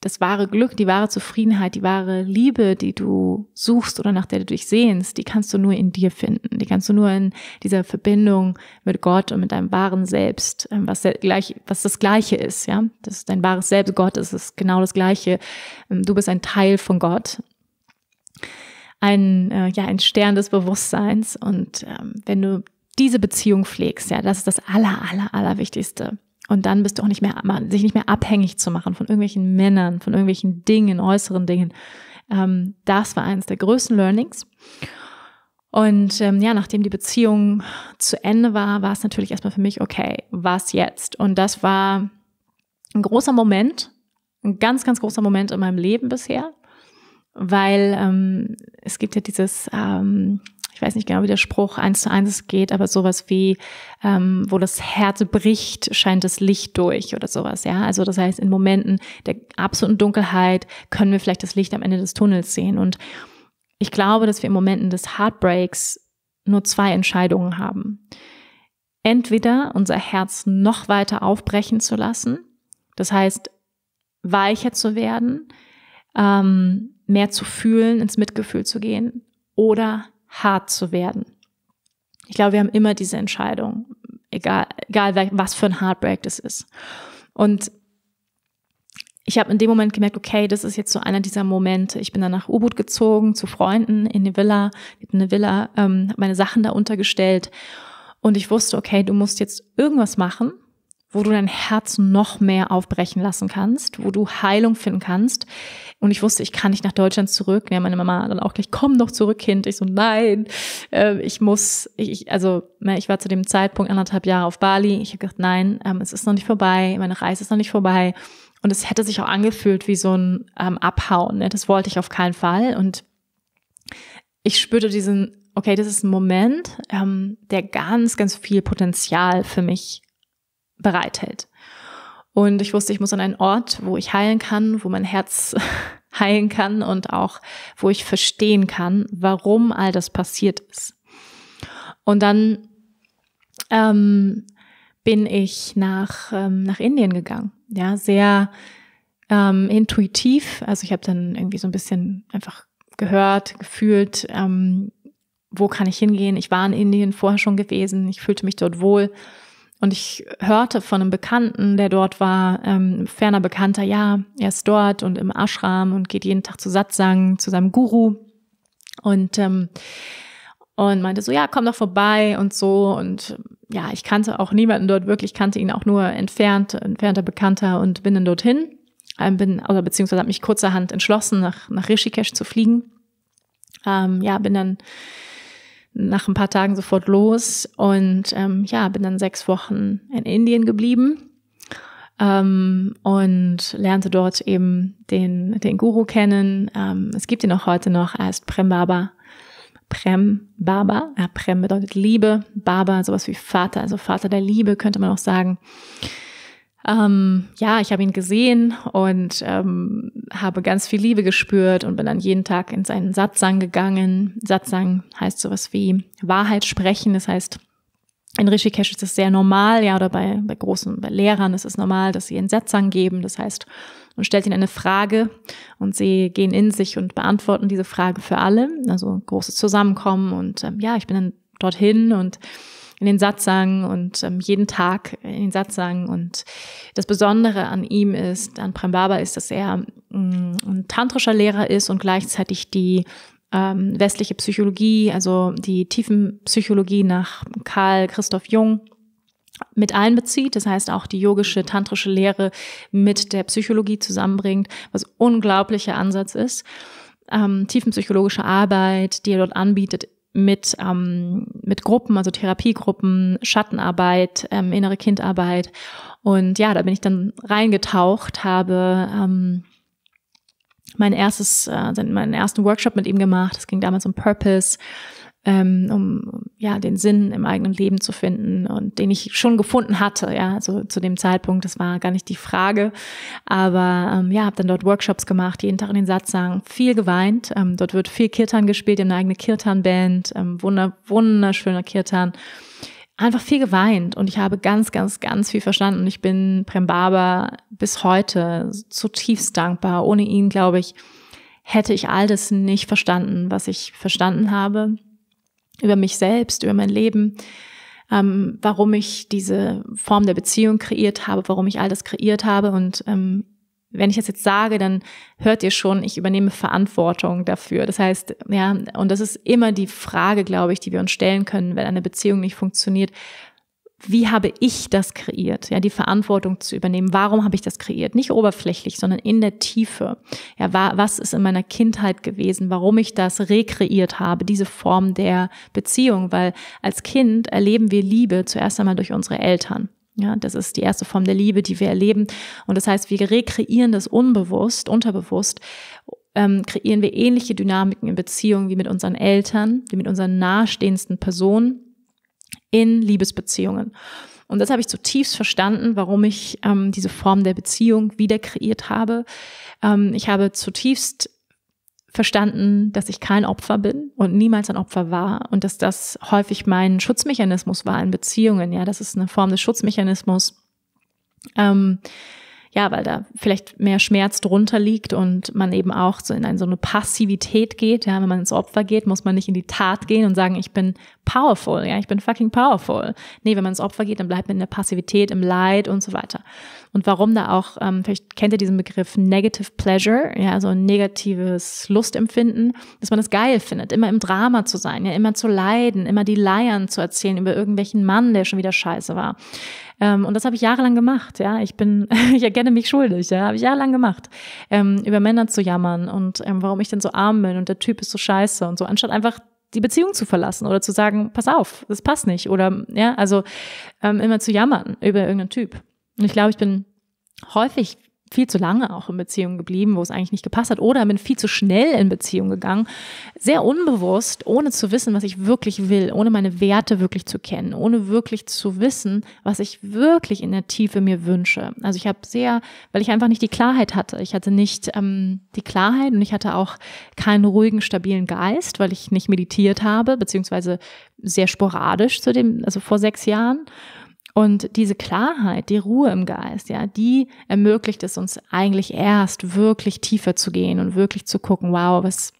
das wahre Glück, die wahre Zufriedenheit, die wahre Liebe, die du suchst oder nach der du dich sehnst, die kannst du nur in dir finden. Die kannst du nur in dieser Verbindung mit Gott und mit deinem wahren Selbst, ähm, was, gleich, was das Gleiche ist, ja. Das ist dein wahres Selbst. Gott ist es genau das Gleiche. Ähm, du bist ein Teil von Gott. Ein, äh, ja, ein Stern des Bewusstseins. Und ähm, wenn du diese Beziehung pflegst, ja, das ist das aller, aller, allerwichtigste. Und dann bist du auch nicht mehr, sich nicht mehr abhängig zu machen von irgendwelchen Männern, von irgendwelchen Dingen, äußeren Dingen. Ähm, das war eines der größten Learnings. Und ähm, ja, nachdem die Beziehung zu Ende war, war es natürlich erstmal für mich, okay, was jetzt? Und das war ein großer Moment, ein ganz, ganz großer Moment in meinem Leben bisher, weil ähm, es gibt ja dieses ähm, ich weiß nicht genau, wie der Spruch eins zu eins geht, aber sowas wie, ähm, wo das Herz bricht, scheint das Licht durch oder sowas, ja. Also das heißt, in Momenten der absoluten Dunkelheit können wir vielleicht das Licht am Ende des Tunnels sehen. Und ich glaube, dass wir in Momenten des Heartbreaks nur zwei Entscheidungen haben. Entweder unser Herz noch weiter aufbrechen zu lassen, das heißt, weicher zu werden, ähm, mehr zu fühlen, ins Mitgefühl zu gehen, oder hart zu werden. Ich glaube, wir haben immer diese Entscheidung, egal, egal was für ein Heartbreak das ist. Und ich habe in dem Moment gemerkt, okay, das ist jetzt so einer dieser Momente. Ich bin dann nach U-Boot gezogen, zu Freunden in die Villa, in eine Villa, ähm, meine Sachen da untergestellt. Und ich wusste, okay, du musst jetzt irgendwas machen, wo du dein Herz noch mehr aufbrechen lassen kannst, wo du Heilung finden kannst. Und ich wusste, ich kann nicht nach Deutschland zurück. Ja, meine Mama dann auch gleich, komm doch zurück, Kind. Ich so, nein, ähm, ich muss, ich, also ne, ich war zu dem Zeitpunkt anderthalb Jahre auf Bali. Ich habe gedacht, nein, ähm, es ist noch nicht vorbei, meine Reise ist noch nicht vorbei. Und es hätte sich auch angefühlt wie so ein ähm, Abhauen. Ne? Das wollte ich auf keinen Fall. Und ich spürte diesen, okay, das ist ein Moment, der ganz, ganz viel Potenzial für mich bereithält. Und ich wusste, ich muss an einen Ort, wo ich heilen kann, wo mein Herz [laughs] heilen kann und auch, wo ich verstehen kann, warum all das passiert ist. Und dann ähm, bin ich nach, ähm, nach Indien gegangen. Ja, sehr ähm, intuitiv. Also ich habe dann irgendwie so ein bisschen einfach gehört, gefühlt, ähm, wo kann ich hingehen. Ich war in Indien vorher schon gewesen. Ich fühlte mich dort wohl und ich hörte von einem Bekannten, der dort war, ähm, ferner Bekannter, ja, er ist dort und im Ashram und geht jeden Tag zu Satsang, zu seinem Guru. Und, ähm, und meinte so, ja, komm doch vorbei und so. Und ja, ich kannte auch niemanden dort wirklich, kannte ihn auch nur entfernt, entfernter Bekannter und bin dann dorthin. Ähm, bin, oder beziehungsweise habe mich kurzerhand entschlossen, nach, nach Rishikesh zu fliegen. Ähm, ja, bin dann nach ein paar Tagen sofort los und ähm, ja, bin dann sechs Wochen in Indien geblieben ähm, und lernte dort eben den, den Guru kennen. Ähm, es gibt ihn auch heute noch, er ist Prem Baba. Prem Baba, ja, Prem bedeutet Liebe, Baba sowas wie Vater, also Vater der Liebe könnte man auch sagen ähm, ja, ich habe ihn gesehen und ähm, habe ganz viel Liebe gespürt und bin dann jeden Tag in seinen Satsang gegangen. Satsang heißt sowas wie Wahrheit sprechen, das heißt, in Rishikesh ist es sehr normal, ja, oder bei, bei großen bei Lehrern ist es normal, dass sie einen Satsang geben. Das heißt, man stellt ihnen eine Frage und sie gehen in sich und beantworten diese Frage für alle. Also großes Zusammenkommen und ähm, ja, ich bin dann dorthin und in den Satsang und ähm, jeden Tag in den Satsang. Und das Besondere an ihm ist, an Prem Baba ist, dass er ähm, ein tantrischer Lehrer ist und gleichzeitig die ähm, westliche Psychologie, also die Tiefenpsychologie nach Karl Christoph Jung mit einbezieht, das heißt auch die yogische, tantrische Lehre mit der Psychologie zusammenbringt, was unglaublicher Ansatz ist. Ähm, tiefenpsychologische Arbeit, die er dort anbietet, mit, ähm, mit Gruppen, also Therapiegruppen, Schattenarbeit, ähm, innere Kindarbeit. Und ja, da bin ich dann reingetaucht, habe ähm, mein erstes, äh, meinen ersten Workshop mit ihm gemacht. Es ging damals um Purpose, ähm, um ja den Sinn im eigenen Leben zu finden und den ich schon gefunden hatte, ja, so also zu dem Zeitpunkt, das war gar nicht die Frage, aber ähm, ja, habe dann dort Workshops gemacht, jeden Tag in den Satz sagen, viel geweint, ähm, dort wird viel Kirtan gespielt, eine eigene Kirtan-Band, ähm, wunder, wunderschöner Kirtan, einfach viel geweint und ich habe ganz, ganz, ganz viel verstanden und ich bin Prem Baba bis heute zutiefst dankbar. Ohne ihn, glaube ich, hätte ich all das nicht verstanden, was ich verstanden habe über mich selbst, über mein Leben, ähm, warum ich diese Form der Beziehung kreiert habe, warum ich all das kreiert habe. Und ähm, wenn ich das jetzt sage, dann hört ihr schon, ich übernehme Verantwortung dafür. Das heißt, ja, und das ist immer die Frage, glaube ich, die wir uns stellen können, wenn eine Beziehung nicht funktioniert wie habe ich das kreiert? Ja, die Verantwortung zu übernehmen. Warum habe ich das kreiert? Nicht oberflächlich, sondern in der Tiefe. Ja, war, was ist in meiner Kindheit gewesen? Warum ich das rekreiert habe? Diese Form der Beziehung, weil als Kind erleben wir Liebe zuerst einmal durch unsere Eltern. Ja, das ist die erste Form der Liebe, die wir erleben. Und das heißt, wir rekreieren das unbewusst, unterbewusst, ähm, kreieren wir ähnliche Dynamiken in Beziehungen wie mit unseren Eltern, wie mit unseren nahestehendsten Personen in Liebesbeziehungen. Und das habe ich zutiefst verstanden, warum ich ähm, diese Form der Beziehung wieder kreiert habe. Ähm, ich habe zutiefst verstanden, dass ich kein Opfer bin und niemals ein Opfer war und dass das häufig mein Schutzmechanismus war in Beziehungen. Ja, das ist eine Form des Schutzmechanismus. Ähm, ja, weil da vielleicht mehr Schmerz drunter liegt und man eben auch so in eine, so eine Passivität geht. Ja, wenn man ins Opfer geht, muss man nicht in die Tat gehen und sagen, ich bin powerful, ja, ich bin fucking powerful. Nee, wenn man ins Opfer geht, dann bleibt man in der Passivität, im Leid und so weiter. Und warum da auch, ähm, vielleicht kennt ihr diesen Begriff Negative Pleasure, ja, also ein negatives Lustempfinden, dass man es das geil findet, immer im Drama zu sein, ja, immer zu leiden, immer die Leiern zu erzählen über irgendwelchen Mann, der schon wieder scheiße war. Ähm, und das habe ich jahrelang gemacht, ja, ich bin, [laughs] ich erkenne mich schuldig, ja, habe ich jahrelang gemacht, ähm, über Männer zu jammern und ähm, warum ich denn so arm bin und der Typ ist so scheiße und so, anstatt einfach die Beziehung zu verlassen oder zu sagen, pass auf, das passt nicht. Oder ja, also ähm, immer zu jammern über irgendeinen Typ. Und ich glaube, ich bin häufig viel zu lange auch in Beziehung geblieben, wo es eigentlich nicht gepasst hat, oder bin viel zu schnell in Beziehung gegangen, sehr unbewusst, ohne zu wissen, was ich wirklich will, ohne meine Werte wirklich zu kennen, ohne wirklich zu wissen, was ich wirklich in der Tiefe mir wünsche. Also ich habe sehr, weil ich einfach nicht die Klarheit hatte. Ich hatte nicht ähm, die Klarheit und ich hatte auch keinen ruhigen, stabilen Geist, weil ich nicht meditiert habe, beziehungsweise sehr sporadisch zu dem, also vor sechs Jahren. Und diese Klarheit, die Ruhe im Geist, ja, die ermöglicht es uns eigentlich erst wirklich tiefer zu gehen und wirklich zu gucken, wow, was,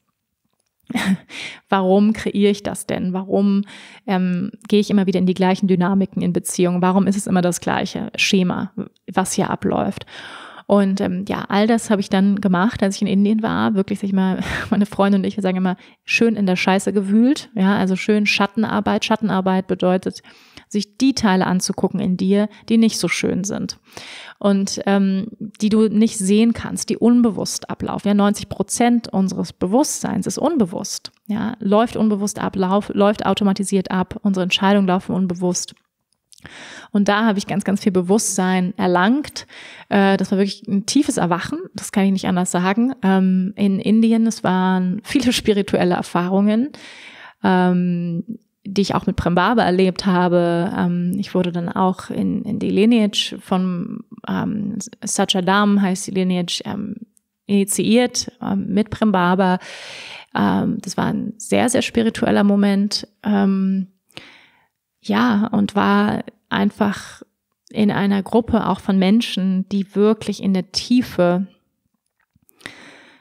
[laughs] warum kreiere ich das denn? Warum ähm, gehe ich immer wieder in die gleichen Dynamiken in Beziehungen? Warum ist es immer das gleiche Schema, was hier abläuft? Und ähm, ja, all das habe ich dann gemacht, als ich in Indien war. Wirklich, sich mal, [laughs] meine Freunde und ich wir sagen immer, schön in der Scheiße gewühlt. Ja, also schön Schattenarbeit. Schattenarbeit bedeutet, sich die Teile anzugucken in dir, die nicht so schön sind und ähm, die du nicht sehen kannst, die unbewusst ablaufen. Ja, 90 Prozent unseres Bewusstseins ist unbewusst. Ja, läuft unbewusst ab, lauf, läuft automatisiert ab. Unsere Entscheidungen laufen unbewusst. Und da habe ich ganz, ganz viel Bewusstsein erlangt. Äh, das war wirklich ein tiefes Erwachen, das kann ich nicht anders sagen. Ähm, in Indien, es waren viele [laughs] spirituelle Erfahrungen. Ähm, die ich auch mit Prembabe erlebt habe. Ähm, ich wurde dann auch in, in die Lineage von ähm, Satchadam, heißt die Lineage, ähm, initiiert ähm, mit Prembabe. Ähm, das war ein sehr, sehr spiritueller Moment. Ähm, ja, und war einfach in einer Gruppe auch von Menschen, die wirklich in der Tiefe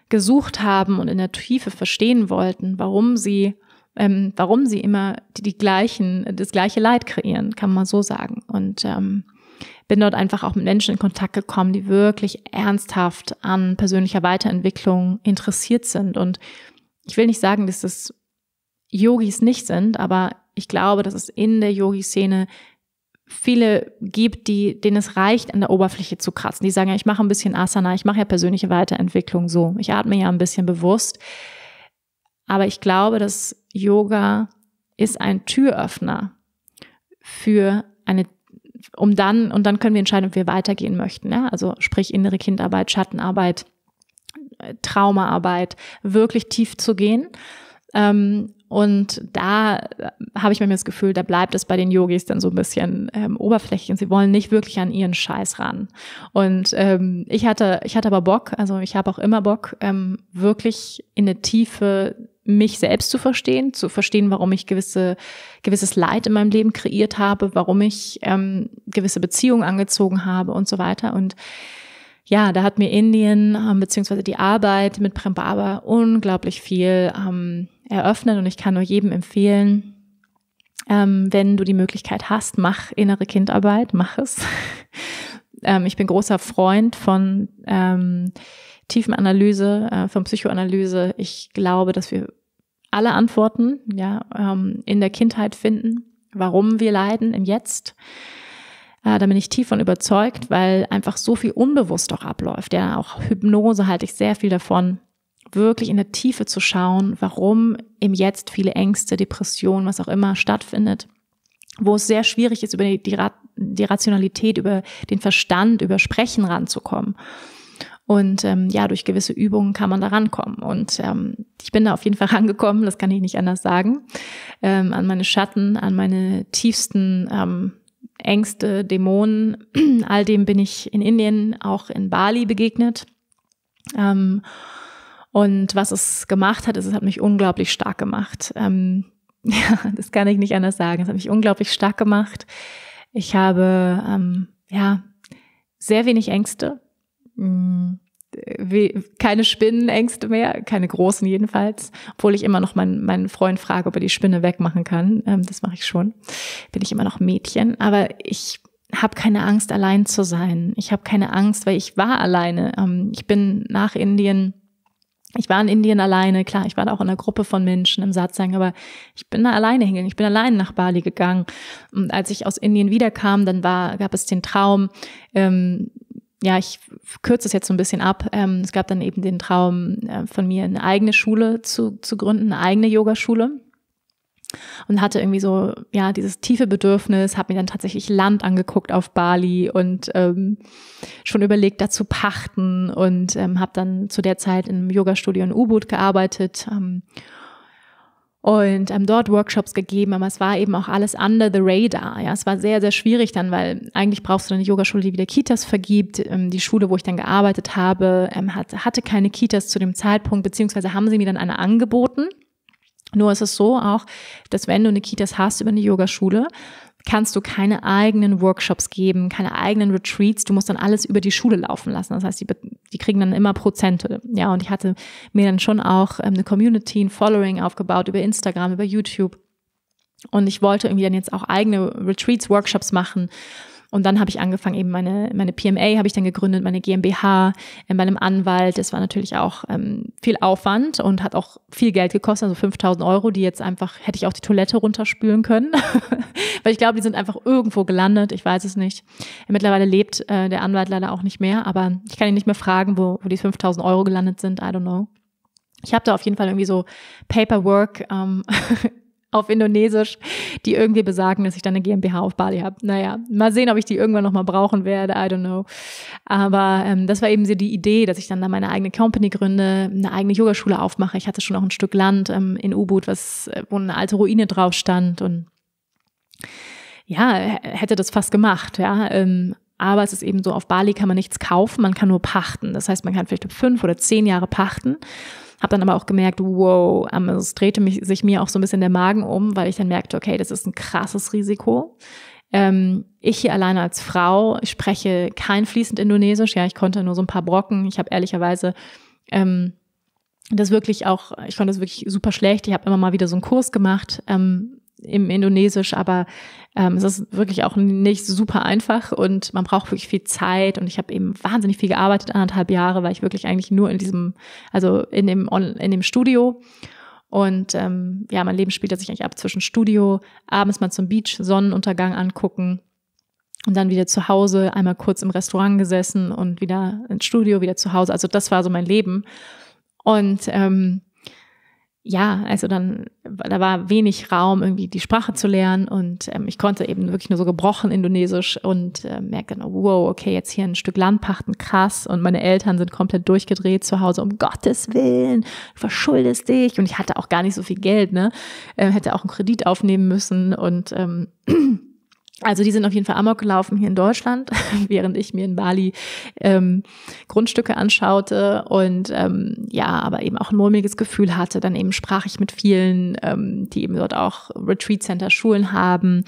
gesucht haben und in der Tiefe verstehen wollten, warum sie ähm, warum sie immer die, die, gleichen, das gleiche Leid kreieren, kann man so sagen. Und ähm, bin dort einfach auch mit Menschen in Kontakt gekommen, die wirklich ernsthaft an persönlicher Weiterentwicklung interessiert sind. Und ich will nicht sagen, dass das Yogis nicht sind, aber ich glaube, dass es in der Yogi-Szene viele gibt, die, denen es reicht, an der Oberfläche zu kratzen. Die sagen ja, ich mache ein bisschen Asana, ich mache ja persönliche Weiterentwicklung so, ich atme ja ein bisschen bewusst. Aber ich glaube, dass Yoga ist ein Türöffner für eine, um dann, und dann können wir entscheiden, ob wir weitergehen möchten. Ja? Also sprich innere Kindarbeit, Schattenarbeit, äh, Traumaarbeit, wirklich tief zu gehen. Ähm, und da äh, habe ich mir das Gefühl, da bleibt es bei den Yogis dann so ein bisschen ähm, oberflächlich und sie wollen nicht wirklich an ihren Scheiß ran. Und ähm, ich hatte, ich hatte aber Bock, also ich habe auch immer Bock, ähm, wirklich in eine Tiefe mich selbst zu verstehen, zu verstehen, warum ich gewisse, gewisses Leid in meinem Leben kreiert habe, warum ich ähm, gewisse Beziehungen angezogen habe und so weiter. Und ja, da hat mir Indien ähm, beziehungsweise die Arbeit mit Prem Baba unglaublich viel ähm, eröffnet und ich kann nur jedem empfehlen, ähm, wenn du die Möglichkeit hast, mach innere Kindarbeit, mach es. [laughs] ähm, ich bin großer Freund von ähm, Tiefenanalyse, äh, von Psychoanalyse. Ich glaube, dass wir alle Antworten ja, ähm, in der Kindheit finden, warum wir leiden im Jetzt. Äh, da bin ich tief von überzeugt, weil einfach so viel unbewusst auch abläuft. Ja, auch Hypnose halte ich sehr viel davon, wirklich in der Tiefe zu schauen, warum im Jetzt viele Ängste, Depressionen, was auch immer stattfindet wo es sehr schwierig ist, über die, die, die, Rationalität, über den Verstand, über Sprechen ranzukommen. Und ähm, ja, durch gewisse Übungen kann man da rankommen. Und ähm, ich bin da auf jeden Fall [laughs] rangekommen, das kann ich nicht anders sagen, ähm, an meine Schatten, an meine tiefsten ähm, Ängste, Dämonen. [clears throat] All dem bin ich in Indien, auch in Bali begegnet. Ähm, und was es gemacht hat, ist, es hat mich unglaublich stark gemacht. Ähm, [laughs] ja, das kann ich nicht anders sagen. Es hat mich unglaublich stark gemacht. Ich habe ähm, ja sehr wenig Ängste. Mm, wie, keine Spinnenängste mehr, keine großen jedenfalls, obwohl ich immer noch meinen, meinen Freund frage, ob er die Spinne wegmachen kann. Ähm, das mache ich schon. Bin ich immer noch Mädchen, aber ich habe keine Angst, allein zu sein. Ich habe keine Angst, weil ich war alleine. Ähm, ich bin nach Indien. Ich war in Indien alleine, klar, ich war da auch in einer Gruppe von Menschen im Satsang, aber ich bin da alleine hingegangen, ich bin alleine nach Bali gegangen. Und als ich aus Indien wiederkam, dann war, gab es den Traum, ähm, ja, ich kürze es jetzt so ein bisschen ab. Ähm, es gab dann eben den Traum äh, von mir, eine eigene Schule zu, zu gründen, eine eigene Yogaschule. Und hatte irgendwie so, ja, dieses tiefe Bedürfnis, habe mir dann tatsächlich Land angeguckt auf Bali und ähm, schon überlegt, da zu pachten und ähm, habe dann zu der Zeit im Yoga-Studio in U-Boot gearbeitet, ähm, und ähm, dort Workshops gegeben, aber es war eben auch alles under the radar. Ja, es war sehr, sehr schwierig dann, weil eigentlich brauchst du eine Yogaschule, die wieder Kitas vergibt. Ähm, die Schule, wo ich dann gearbeitet habe, ähm, hat, hatte keine Kitas zu dem Zeitpunkt, beziehungsweise haben sie mir dann eine angeboten. Nur ist es so auch, dass wenn du eine Kitas hast über eine Yogaschule, kannst du keine eigenen Workshops geben, keine eigenen Retreats. Du musst dann alles über die Schule laufen lassen. Das heißt, die, die kriegen dann immer Prozente. Ja, und ich hatte mir dann schon auch ähm, eine Community, ein Following aufgebaut über Instagram, über YouTube. Und ich wollte irgendwie dann jetzt auch eigene Retreats, Workshops machen und dann habe ich angefangen, eben meine, meine PMA habe ich dann gegründet, meine GmbH ähm, in meinem Anwalt. Das war natürlich auch ähm, viel Aufwand und hat auch viel Geld gekostet, also 5000 Euro, die jetzt einfach, hätte ich auch die Toilette runterspülen können. [laughs] Weil ich glaube, die sind einfach irgendwo gelandet, ich weiß es nicht. Mittlerweile lebt äh, der Anwalt leider auch nicht mehr, aber ich kann ihn nicht mehr fragen, wo, wo die 5000 Euro gelandet sind, I don't know. Ich habe da auf jeden Fall irgendwie so Paperwork ähm, [laughs] auf Indonesisch, die irgendwie besagen, dass ich dann eine GmbH auf Bali habe. Naja, mal sehen, ob ich die irgendwann nochmal brauchen werde. I don't know. Aber ähm, das war eben so die Idee, dass ich dann da meine eigene Company gründe, eine eigene Yogaschule aufmache. Ich hatte schon auch ein Stück Land ähm, in Ubud, was, äh, wo eine alte Ruine drauf stand und ja, hätte das fast gemacht, ja. Ähm, aber es ist eben so, auf Bali kann man nichts kaufen, man kann nur pachten. Das heißt, man kann vielleicht fünf oder zehn Jahre pachten hab dann aber auch gemerkt, wow, ähm, es drehte mich, sich mir auch so ein bisschen der Magen um, weil ich dann merkte, okay, das ist ein krasses Risiko. Ähm, ich hier alleine als Frau spreche kein fließend Indonesisch. Ja, ich konnte nur so ein paar Brocken. Ich habe ehrlicherweise ähm, das wirklich auch, ich konnte das wirklich super schlecht. Ich habe immer mal wieder so einen Kurs gemacht, ähm, im Indonesisch, aber ähm, es ist wirklich auch nicht super einfach und man braucht wirklich viel Zeit und ich habe eben wahnsinnig viel gearbeitet, anderthalb Jahre, weil ich wirklich eigentlich nur in diesem, also in dem, in dem Studio und ähm, ja, mein Leben spielt sich eigentlich ab zwischen Studio, abends mal zum Beach, Sonnenuntergang angucken und dann wieder zu Hause, einmal kurz im Restaurant gesessen und wieder ins Studio, wieder zu Hause. Also das war so mein Leben und ähm, ja, also dann, da war wenig Raum, irgendwie die Sprache zu lernen und ähm, ich konnte eben wirklich nur so gebrochen Indonesisch und äh, merkte dann, oh, wow, okay, jetzt hier ein Stück Land pachten, krass und meine Eltern sind komplett durchgedreht zu Hause, um Gottes Willen, du verschuldest dich und ich hatte auch gar nicht so viel Geld, ne, ähm, hätte auch einen Kredit aufnehmen müssen und ähm, [clears throat] Also die sind auf jeden Fall amok gelaufen hier in Deutschland, [laughs] während ich mir in Bali ähm, Grundstücke anschaute und ähm, ja, aber eben auch ein mulmiges Gefühl hatte. Dann eben sprach ich mit vielen, ähm, die eben dort auch Retreat Center Schulen haben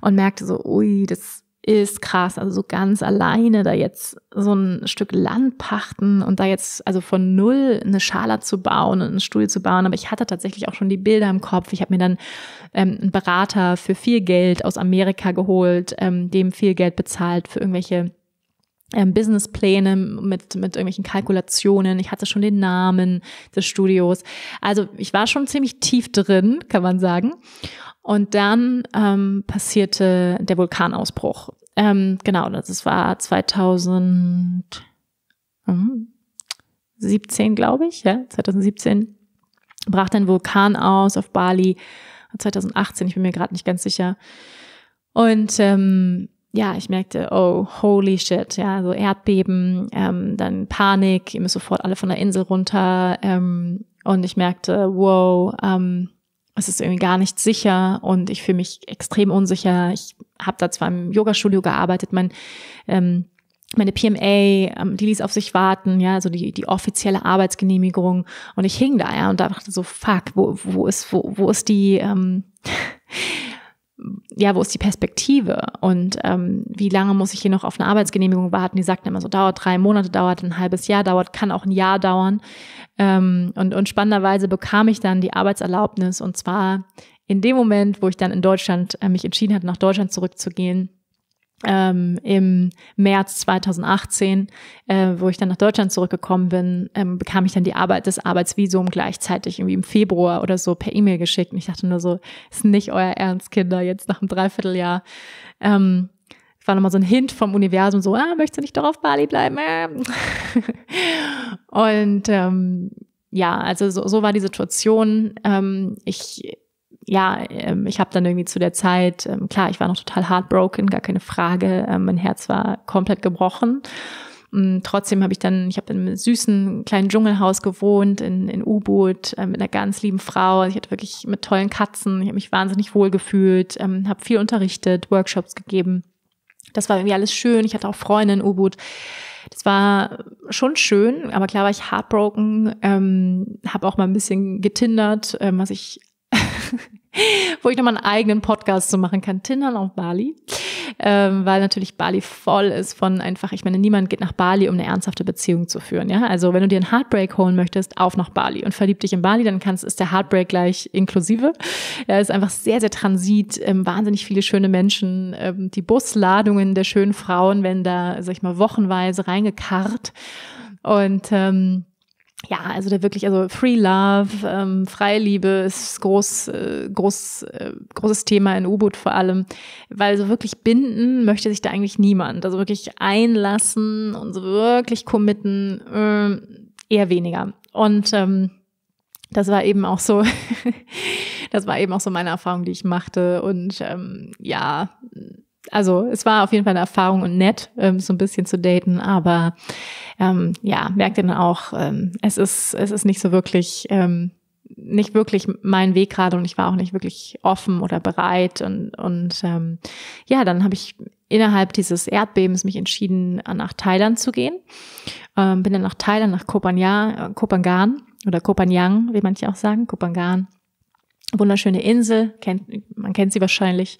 und merkte so, ui, das ist krass. Also so ganz alleine da jetzt so ein Stück Land pachten und da jetzt also von null eine Schala zu bauen und einen Stuhl zu bauen. Aber ich hatte tatsächlich auch schon die Bilder im Kopf. Ich habe mir dann ähm, einen Berater für viel Geld aus Amerika geholt, ähm, dem viel Geld bezahlt für irgendwelche ähm, Businesspläne mit, mit irgendwelchen Kalkulationen. Ich hatte schon den Namen des Studios. Also ich war schon ziemlich tief drin, kann man sagen. Und dann ähm, passierte der Vulkanausbruch. Ähm, genau, das war 2017, hm, glaube ich. Ja, 2017 brach ein Vulkan aus auf Bali. 2018, ich bin mir gerade nicht ganz sicher. Und ähm, ja, ich merkte, oh, holy shit, ja, so Erdbeben, ähm, dann Panik, ihr müsst sofort alle von der Insel runter. Ähm, und ich merkte, wow, ähm, es ist irgendwie gar nicht sicher und ich fühle mich extrem unsicher. Ich habe da zwar im Yogastudio gearbeitet, mein ähm, meine PMA, ähm, die ließ auf sich warten, ja, so die, die offizielle Arbeitsgenehmigung. Und ich hing da, ja, und da dachte so, fuck, wo, wo ist, wo, wo ist die, ähm, ja, wo ist die Perspektive und ähm, wie lange muss ich hier noch auf eine Arbeitsgenehmigung warten? Die sagten immer so, dauert drei Monate, dauert ein halbes Jahr, dauert, kann auch ein Jahr dauern. Ähm, und, und spannenderweise bekam ich dann die Arbeitserlaubnis und zwar in dem Moment, wo ich dann in Deutschland äh, mich entschieden hatte, nach Deutschland zurückzugehen, ähm, im März 2018, äh, wo ich dann nach Deutschland zurückgekommen bin, ähm, bekam ich dann die Arbeit, das Arbeitsvisum gleichzeitig irgendwie im Februar oder so per E-Mail geschickt. Und ich dachte nur so, ist nicht euer Ernst, Kinder, jetzt nach einem Dreivierteljahr. Ähm, war nochmal so ein Hint vom Universum, so, ah, möchtest du nicht doch auf Bali bleiben? Ähm. [laughs] und ähm, ja, also so, so war die Situation. Ähm, ich ja, ähm, ich habe dann irgendwie zu der Zeit, ähm, klar, ich war noch total heartbroken, gar keine Frage, ähm, mein Herz war komplett gebrochen. Mm, trotzdem habe ich dann, ich habe in einem süßen kleinen Dschungelhaus gewohnt, in, in U-Boot, äh, mit einer ganz lieben Frau. Also ich hatte wirklich mit tollen Katzen, ich habe mich wahnsinnig wohl gefühlt, ähm, habe viel unterrichtet, Workshops gegeben. Das war irgendwie alles schön. Ich hatte auch Freunde in U-Boot. Das war schon schön, aber klar war ich heartbroken, ähm, habe auch mal ein bisschen getindert, ähm, was ich [laughs] [laughs] wo ich nochmal einen eigenen Podcast zu so machen kann, Tindern auf Bali, ähm, weil natürlich Bali voll ist von einfach, ich meine, niemand geht nach Bali, um eine ernsthafte Beziehung zu führen, ja, also wenn du dir einen Heartbreak holen möchtest, auf nach Bali und verlieb dich in Bali, dann kannst, ist der Heartbreak gleich inklusive, ja, ist einfach sehr, sehr transit, ähm, wahnsinnig viele schöne Menschen, ähm, die Busladungen der schönen Frauen werden da, sag ich mal, wochenweise reingekarrt und ähm, ja, also der wirklich, also Free Love, ähm, Freiliebe ist groß, äh, groß, äh, großes Thema in U-Boot vor allem, weil so wirklich binden möchte sich da eigentlich niemand. Also wirklich einlassen und so wirklich committen, äh, eher weniger. Und ähm, das war eben auch so, [laughs] das war eben auch so meine Erfahrung, die ich machte. Und ähm, ja, also es war auf jeden Fall eine Erfahrung und nett, ähm, so ein bisschen zu daten, aber ähm, ja, merkt ihr dann auch, ähm, es, ist, es ist nicht so wirklich, ähm, nicht wirklich mein Weg gerade und ich war auch nicht wirklich offen oder bereit. Und, und ähm, ja, dann habe ich innerhalb dieses Erdbebens mich entschieden, nach Thailand zu gehen. Ähm, bin dann nach Thailand, nach Kopangan, äh, Kopangan oder Kopanyang, wie manche auch sagen, Kopangan wunderschöne Insel, kennt, man kennt sie wahrscheinlich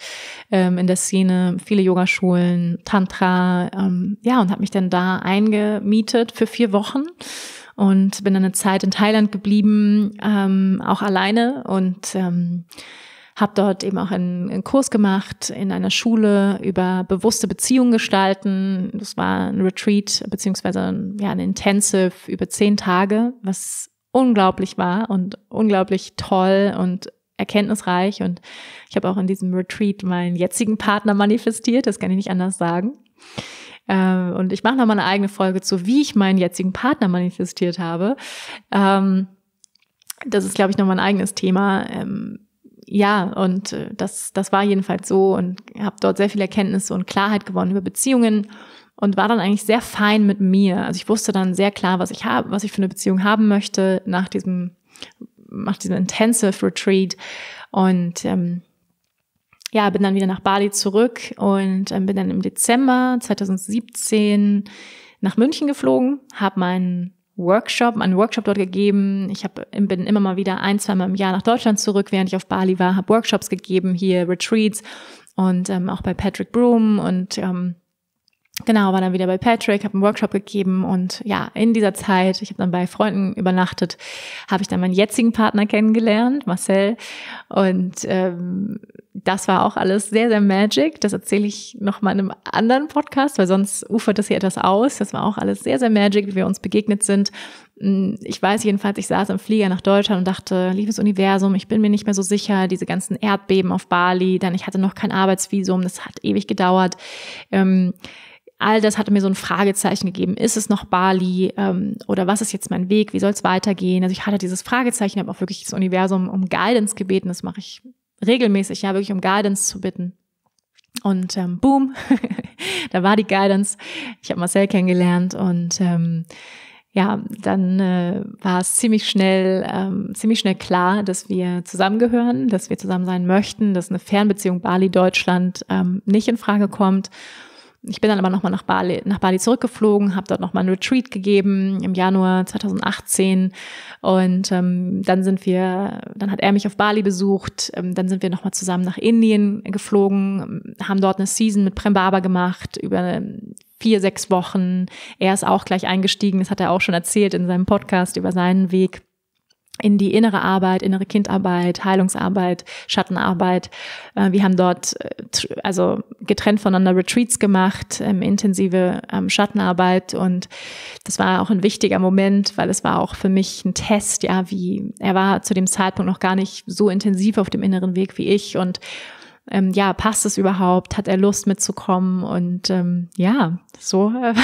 ähm, in der Szene, viele Yogaschulen, Tantra, ähm, ja, und habe mich dann da eingemietet für vier Wochen und bin dann eine Zeit in Thailand geblieben, ähm, auch alleine und ähm, habe dort eben auch einen, einen, Kurs gemacht in einer Schule über bewusste Beziehungen gestalten. Das war ein Retreat beziehungsweise ja ein Intensive über zehn Tage, was unglaublich war und unglaublich toll und erkenntnisreich und ich habe auch in diesem Retreat meinen jetzigen Partner manifestiert, das kann ich nicht anders sagen. Ähm, und ich mache nochmal eine eigene Folge zu, wie ich meinen jetzigen Partner manifestiert habe. Ähm, das ist, glaube ich, nochmal ein eigenes Thema. Ähm, ja, und äh, das, das war jedenfalls so und habe dort sehr viel Erkenntnisse und Klarheit gewonnen über Beziehungen und war dann eigentlich sehr fein mit mir. Also ich wusste dann sehr klar, was ich habe, was ich für eine Beziehung haben möchte nach diesem mache diesen Intensive Retreat und ähm, ja, bin dann wieder nach Bali zurück und ähm, bin dann im Dezember 2017 nach München geflogen, habe meinen Workshop, meinen Workshop dort gegeben. Ich hab, bin immer mal wieder ein, zweimal im Jahr nach Deutschland zurück, während ich auf Bali war, habe Workshops gegeben, hier Retreats und ähm, auch bei Patrick Broom und ähm, Genau, war dann wieder bei Patrick, habe einen Workshop gegeben und ja, in dieser Zeit, ich habe dann bei Freunden übernachtet, habe ich dann meinen jetzigen Partner kennengelernt, Marcel. Und ähm, das war auch alles sehr, sehr magic. Das erzähle ich nochmal in einem anderen Podcast, weil sonst ufert das hier etwas aus. Das war auch alles sehr, sehr magic, wie wir uns begegnet sind. Hm, ich weiß jedenfalls, ich saß im Flieger nach Deutschland und dachte, liebes Universum, ich bin mir nicht mehr so sicher, diese ganzen Erdbeben auf Bali, dann ich hatte noch kein Arbeitsvisum, das hat ewig gedauert. Ähm, all das hatte mir so ein Fragezeichen gegeben. Ist es noch Bali ähm, oder was ist jetzt mein Weg? Wie soll es weitergehen? Also ich hatte dieses Fragezeichen, habe auch wirklich das Universum um Guidance gebeten. Das mache ich regelmäßig, ja, wirklich um Guidance zu bitten. Und ähm, boom, [laughs] da war die Guidance. Ich habe Marcel kennengelernt und ähm, ja, dann äh, war es ziemlich schnell, ähm, ziemlich schnell klar, dass wir zusammengehören, dass wir zusammen sein möchten, dass eine Fernbeziehung Bali-Deutschland ähm, nicht in Frage kommt ich bin dann aber nochmal nach Bali, nach Bali zurückgeflogen, habe dort nochmal ein Retreat gegeben im Januar 2018 und ähm, dann sind wir, dann hat er mich auf Bali besucht, ähm, dann sind wir nochmal zusammen nach Indien geflogen, haben dort eine Season mit Prem Baba gemacht über vier, sechs Wochen. Er ist auch gleich eingestiegen, das hat er auch schon erzählt in seinem Podcast über seinen Weg in die innere Arbeit, innere Kindarbeit, Heilungsarbeit, Schattenarbeit. Äh, wir haben dort äh, also getrennt voneinander Retreats gemacht, ähm, intensive ähm, Schattenarbeit und das war auch ein wichtiger Moment, weil es war auch für mich ein Test, ja, wie er war zu dem Zeitpunkt noch gar nicht so intensiv auf dem inneren Weg wie ich und ähm, ja, passt es überhaupt? Hat er Lust mitzukommen? Und ähm, ja, so, äh,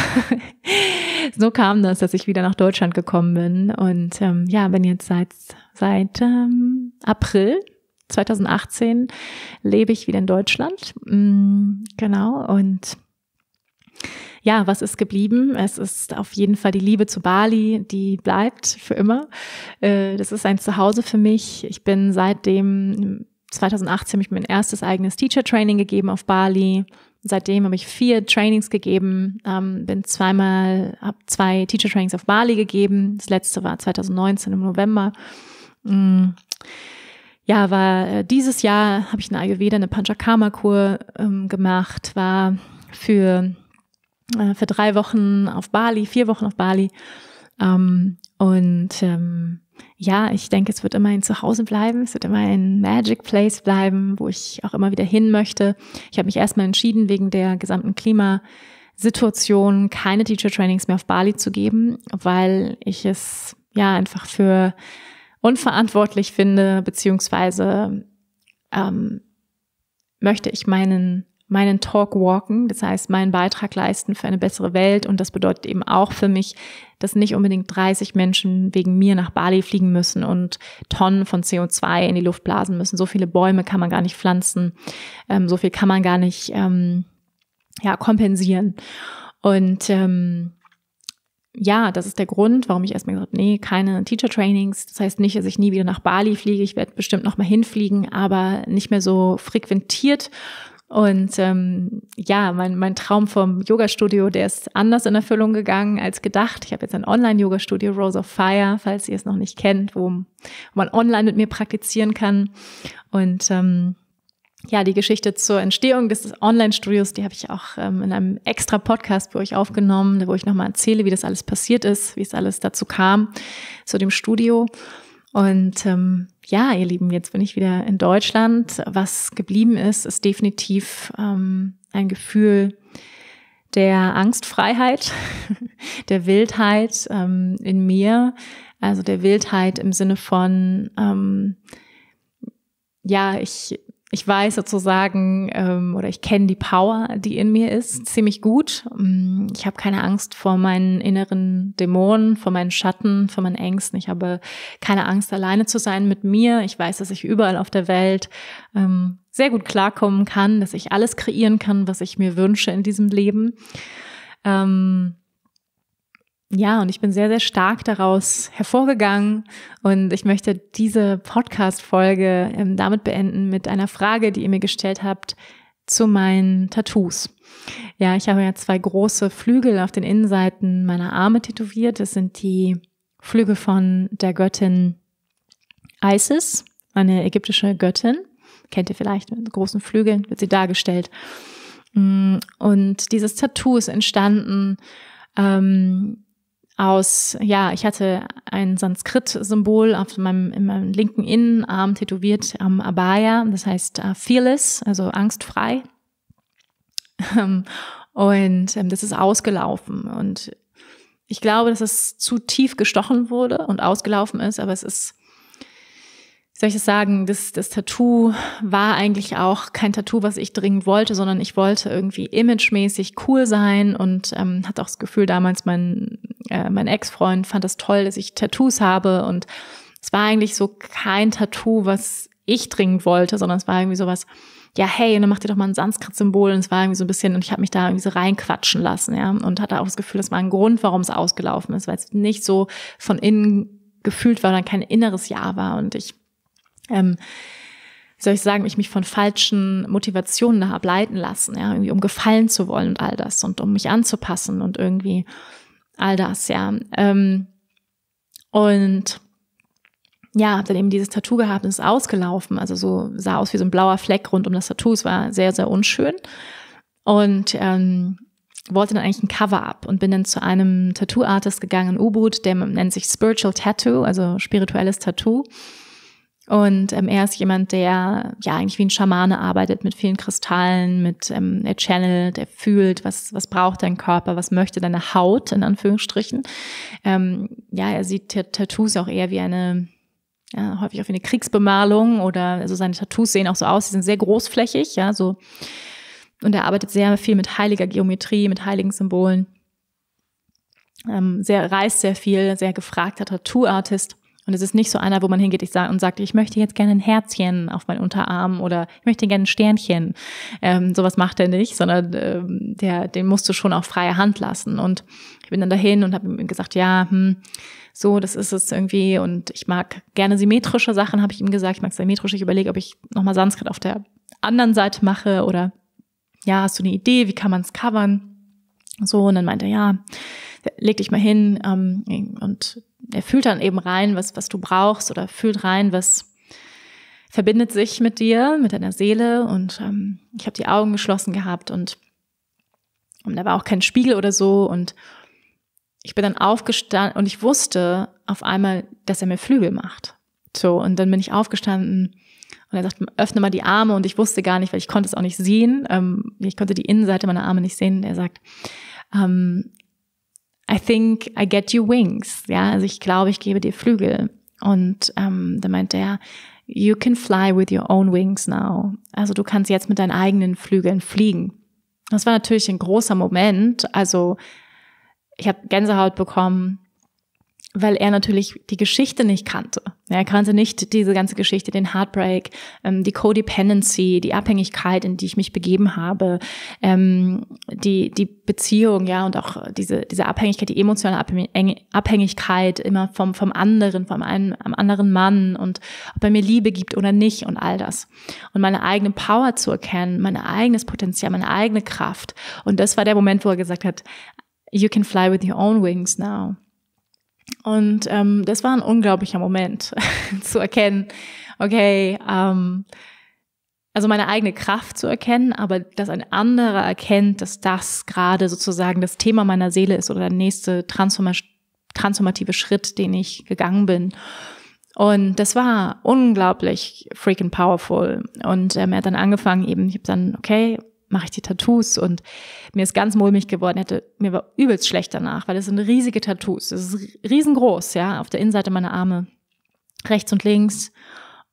[laughs] so kam das, dass ich wieder nach Deutschland gekommen bin. Und ähm, ja, bin jetzt seit, seit ähm, April 2018 lebe ich wieder in Deutschland. Mm, genau. Und ja, was ist geblieben? Es ist auf jeden Fall die Liebe zu Bali, die bleibt für immer. Äh, das ist ein Zuhause für mich. Ich bin seitdem 2018 habe ich mein erstes eigenes Teacher-Training gegeben auf Bali. Seitdem habe ich vier Trainings gegeben, ähm, bin zweimal, habe zwei Teacher-Trainings auf Bali gegeben. Das letzte war 2019 im November. Mhm. Ja, war äh, dieses Jahr habe ich eine Ayurveda, eine Panchakarma-Kur ähm, gemacht, war für, äh, für drei Wochen auf Bali, vier Wochen auf Bali. Ähm, und ähm, ja, ich denke, es wird immer ein Zuhause bleiben, es wird immer ein Magic Place bleiben, wo ich auch immer wieder hin möchte. Ich habe mich erstmal entschieden, wegen der gesamten Klimasituation keine Teacher Trainings mehr auf Bali zu geben, weil ich es ja einfach für unverantwortlich finde, beziehungsweise ähm, möchte ich meinen meinen Talk walken, das heißt meinen Beitrag leisten für eine bessere Welt. Und das bedeutet eben auch für mich, dass nicht unbedingt 30 Menschen wegen mir nach Bali fliegen müssen und Tonnen von CO2 in die Luft blasen müssen. So viele Bäume kann man gar nicht pflanzen, ähm, so viel kann man gar nicht ähm, ja, kompensieren. Und ähm, ja, das ist der Grund, warum ich erstmal gesagt habe, nee, keine Teacher Trainings. Das heißt nicht, dass ich nie wieder nach Bali fliege. Ich werde bestimmt nochmal hinfliegen, aber nicht mehr so frequentiert und ähm, ja, mein, mein Traum vom Yoga-Studio, der ist anders in Erfüllung gegangen als gedacht. Ich habe jetzt ein Online-Yoga-Studio, Rose of Fire, falls ihr es noch nicht kennt, wo, man online mit mir praktizieren kann. Und ähm, ja, die Geschichte zur Entstehung des Online-Studios, die habe ich auch ähm, in einem extra Podcast für euch aufgenommen, wo ich nochmal erzähle, wie das alles passiert ist, wie es alles dazu kam, zu dem Studio. Und ähm, ja, ihr Lieben, jetzt bin ich wieder in Deutschland. Was geblieben ist, ist definitiv ähm, ein Gefühl der Angstfreiheit, [laughs] der Wildheit ähm, in mir, also der Wildheit im Sinne von, ähm, ja, ich, ich weiß sozusagen ähm, oder ich kenne die Power, die in mir ist, ziemlich gut. Mm, ich habe keine Angst vor meinen inneren Dämonen, vor meinen Schatten, vor meinen Ängsten. Ich habe keine Angst, alleine zu sein mit mir. Ich weiß, dass ich überall auf der Welt ähm, sehr gut klarkommen kann, dass ich alles kreieren kann, was ich mir wünsche in diesem Leben. Ähm, ja, und ich bin sehr, sehr stark daraus hervorgegangen. Und ich möchte diese Podcast-Folge ähm, damit beenden mit einer Frage, die ihr mir gestellt habt zu meinen Tattoos. Ja, ich habe ja zwei große Flügel auf den Innenseiten meiner Arme tätowiert. Das sind die Flügel von der Göttin Isis, eine ägyptische Göttin. Kennt ihr vielleicht mit großen Flügeln, wird sie dargestellt. Mm, und dieses Tattoo ist entstanden ähm, aus, ja, ich hatte ein Sanskrit-Symbol auf meinem, in meinem linken Innenarm tätowiert am ähm, Abaya, das heißt äh, fearless, also angstfrei. Ähm, und ähm, das ist ausgelaufen und ich glaube, dass es zu tief gestochen wurde und ausgelaufen ist, aber es ist wie soll ich das sagen, das, das Tattoo war eigentlich auch kein Tattoo, was ich dringend wollte, sondern ich wollte irgendwie imagemäßig cool sein und ähm, hatte auch das Gefühl, damals mein, äh, mein Ex-Freund fand das toll, dass ich Tattoos habe und es war eigentlich so kein Tattoo, was ich dringend wollte, sondern es war irgendwie sowas, ja, hey, und dann mach dir doch mal ein Sanskrit-Symbol und es war irgendwie so ein bisschen, und ich habe mich da irgendwie so reinquatschen lassen, ja, und hatte auch das Gefühl, das war ein Grund, warum es ausgelaufen ist, weil es nicht so von innen gefühlt war, dann kein inneres Ja war und ich ähm, wie soll ich sagen, ich mich von falschen Motivationen habe ableiten lassen, ja, irgendwie um gefallen zu wollen und all das und um mich anzupassen und irgendwie all das, ja. Ähm, und ja, habe dann eben dieses Tattoo gehabt und ist ausgelaufen. Also so sah aus wie so ein blauer Fleck rund um das Tattoo. Es war sehr, sehr unschön. Und ähm, wollte dann eigentlich ein cover ab und bin dann zu einem Tattoo-Artist gegangen in Ubud, der nennt sich Spiritual Tattoo, also spirituelles Tattoo. Und ähm, er ist jemand, der ja eigentlich wie ein Schamane arbeitet mit vielen Kristallen, mit ähm, er channelt, er fühlt, was, was braucht dein Körper, was möchte deine Haut, in Anführungsstrichen. Ähm, ja, er sieht Tattoos auch eher wie eine, ja, häufig auch wie eine Kriegsbemalung oder also seine Tattoos sehen auch so aus, die sind sehr großflächig, ja, so. Und er arbeitet sehr viel mit heiliger Geometrie, mit heiligen Symbolen. Ähm, sehr, reist sehr viel, sehr gefragter Tattoo-Artist. Und es ist nicht so einer, wo man hingeht ich und sagt, ich möchte jetzt gerne ein Herzchen auf meinen Unterarm oder ich möchte gerne ein Sternchen. Ähm, sowas macht er nicht, sondern ähm, der, den musst du schon auf freie Hand lassen. Und ich bin dann dahin und habe ihm gesagt, ja, hm, so, das ist es irgendwie. Und ich mag gerne symmetrische Sachen, habe ich ihm gesagt. Ich mag symmetrisch. Ich überlege, ob ich nochmal Sanskrit auf der anderen Seite mache oder ja, hast du eine Idee, wie kann man es covern? So, und dann meinte er, ja, leg dich mal hin ähm, und er fühlt dann eben rein, was, was du brauchst oder fühlt rein, was verbindet sich mit dir, mit deiner Seele. Und ähm, ich habe die Augen geschlossen gehabt und, und da war auch kein Spiegel oder so. Und ich bin dann aufgestanden und ich wusste auf einmal, dass er mir Flügel macht. So, und dann bin ich aufgestanden und er sagt, öffne mal die Arme und ich wusste gar nicht, weil ich konnte es auch nicht sehen. Ähm, ich konnte die Innenseite meiner Arme nicht sehen. Und er sagt, ähm, I think I get you wings. Ja, also ich glaube, ich gebe dir Flügel. Und ähm, da meinte er, you can fly with your own wings now. Also du kannst jetzt mit deinen eigenen Flügeln fliegen. Das war natürlich ein großer Moment. Also ich habe Gänsehaut bekommen weil er natürlich die Geschichte nicht kannte. Er kannte nicht diese ganze Geschichte, den Heartbreak, ähm, die Codependency, die Abhängigkeit, in die ich mich begeben habe, ähm, die, die Beziehung, ja, und auch diese, diese Abhängigkeit, die emotionale Abhängigkeit immer vom, vom anderen, vom einem, am anderen Mann und ob er mir Liebe gibt oder nicht und all das. Und meine eigene Power zu erkennen, mein eigenes Potenzial, meine eigene Kraft. Und das war der Moment, wo er gesagt hat, you can fly with your own wings now. Und ähm, das war ein unglaublicher Moment [laughs] zu erkennen, okay, ähm, also meine eigene Kraft zu erkennen, aber dass ein anderer erkennt, dass das gerade sozusagen das Thema meiner Seele ist oder der nächste Transform transformative Schritt, den ich gegangen bin. Und das war unglaublich freaking powerful. Und ähm, er hat dann angefangen eben, ich habe dann, okay, mache ich die Tattoos und mir ist ganz mulmig geworden, hätte, mir war übelst schlecht danach, weil es sind riesige Tattoos, es ist riesengroß, ja, auf der Innenseite meiner Arme, rechts und links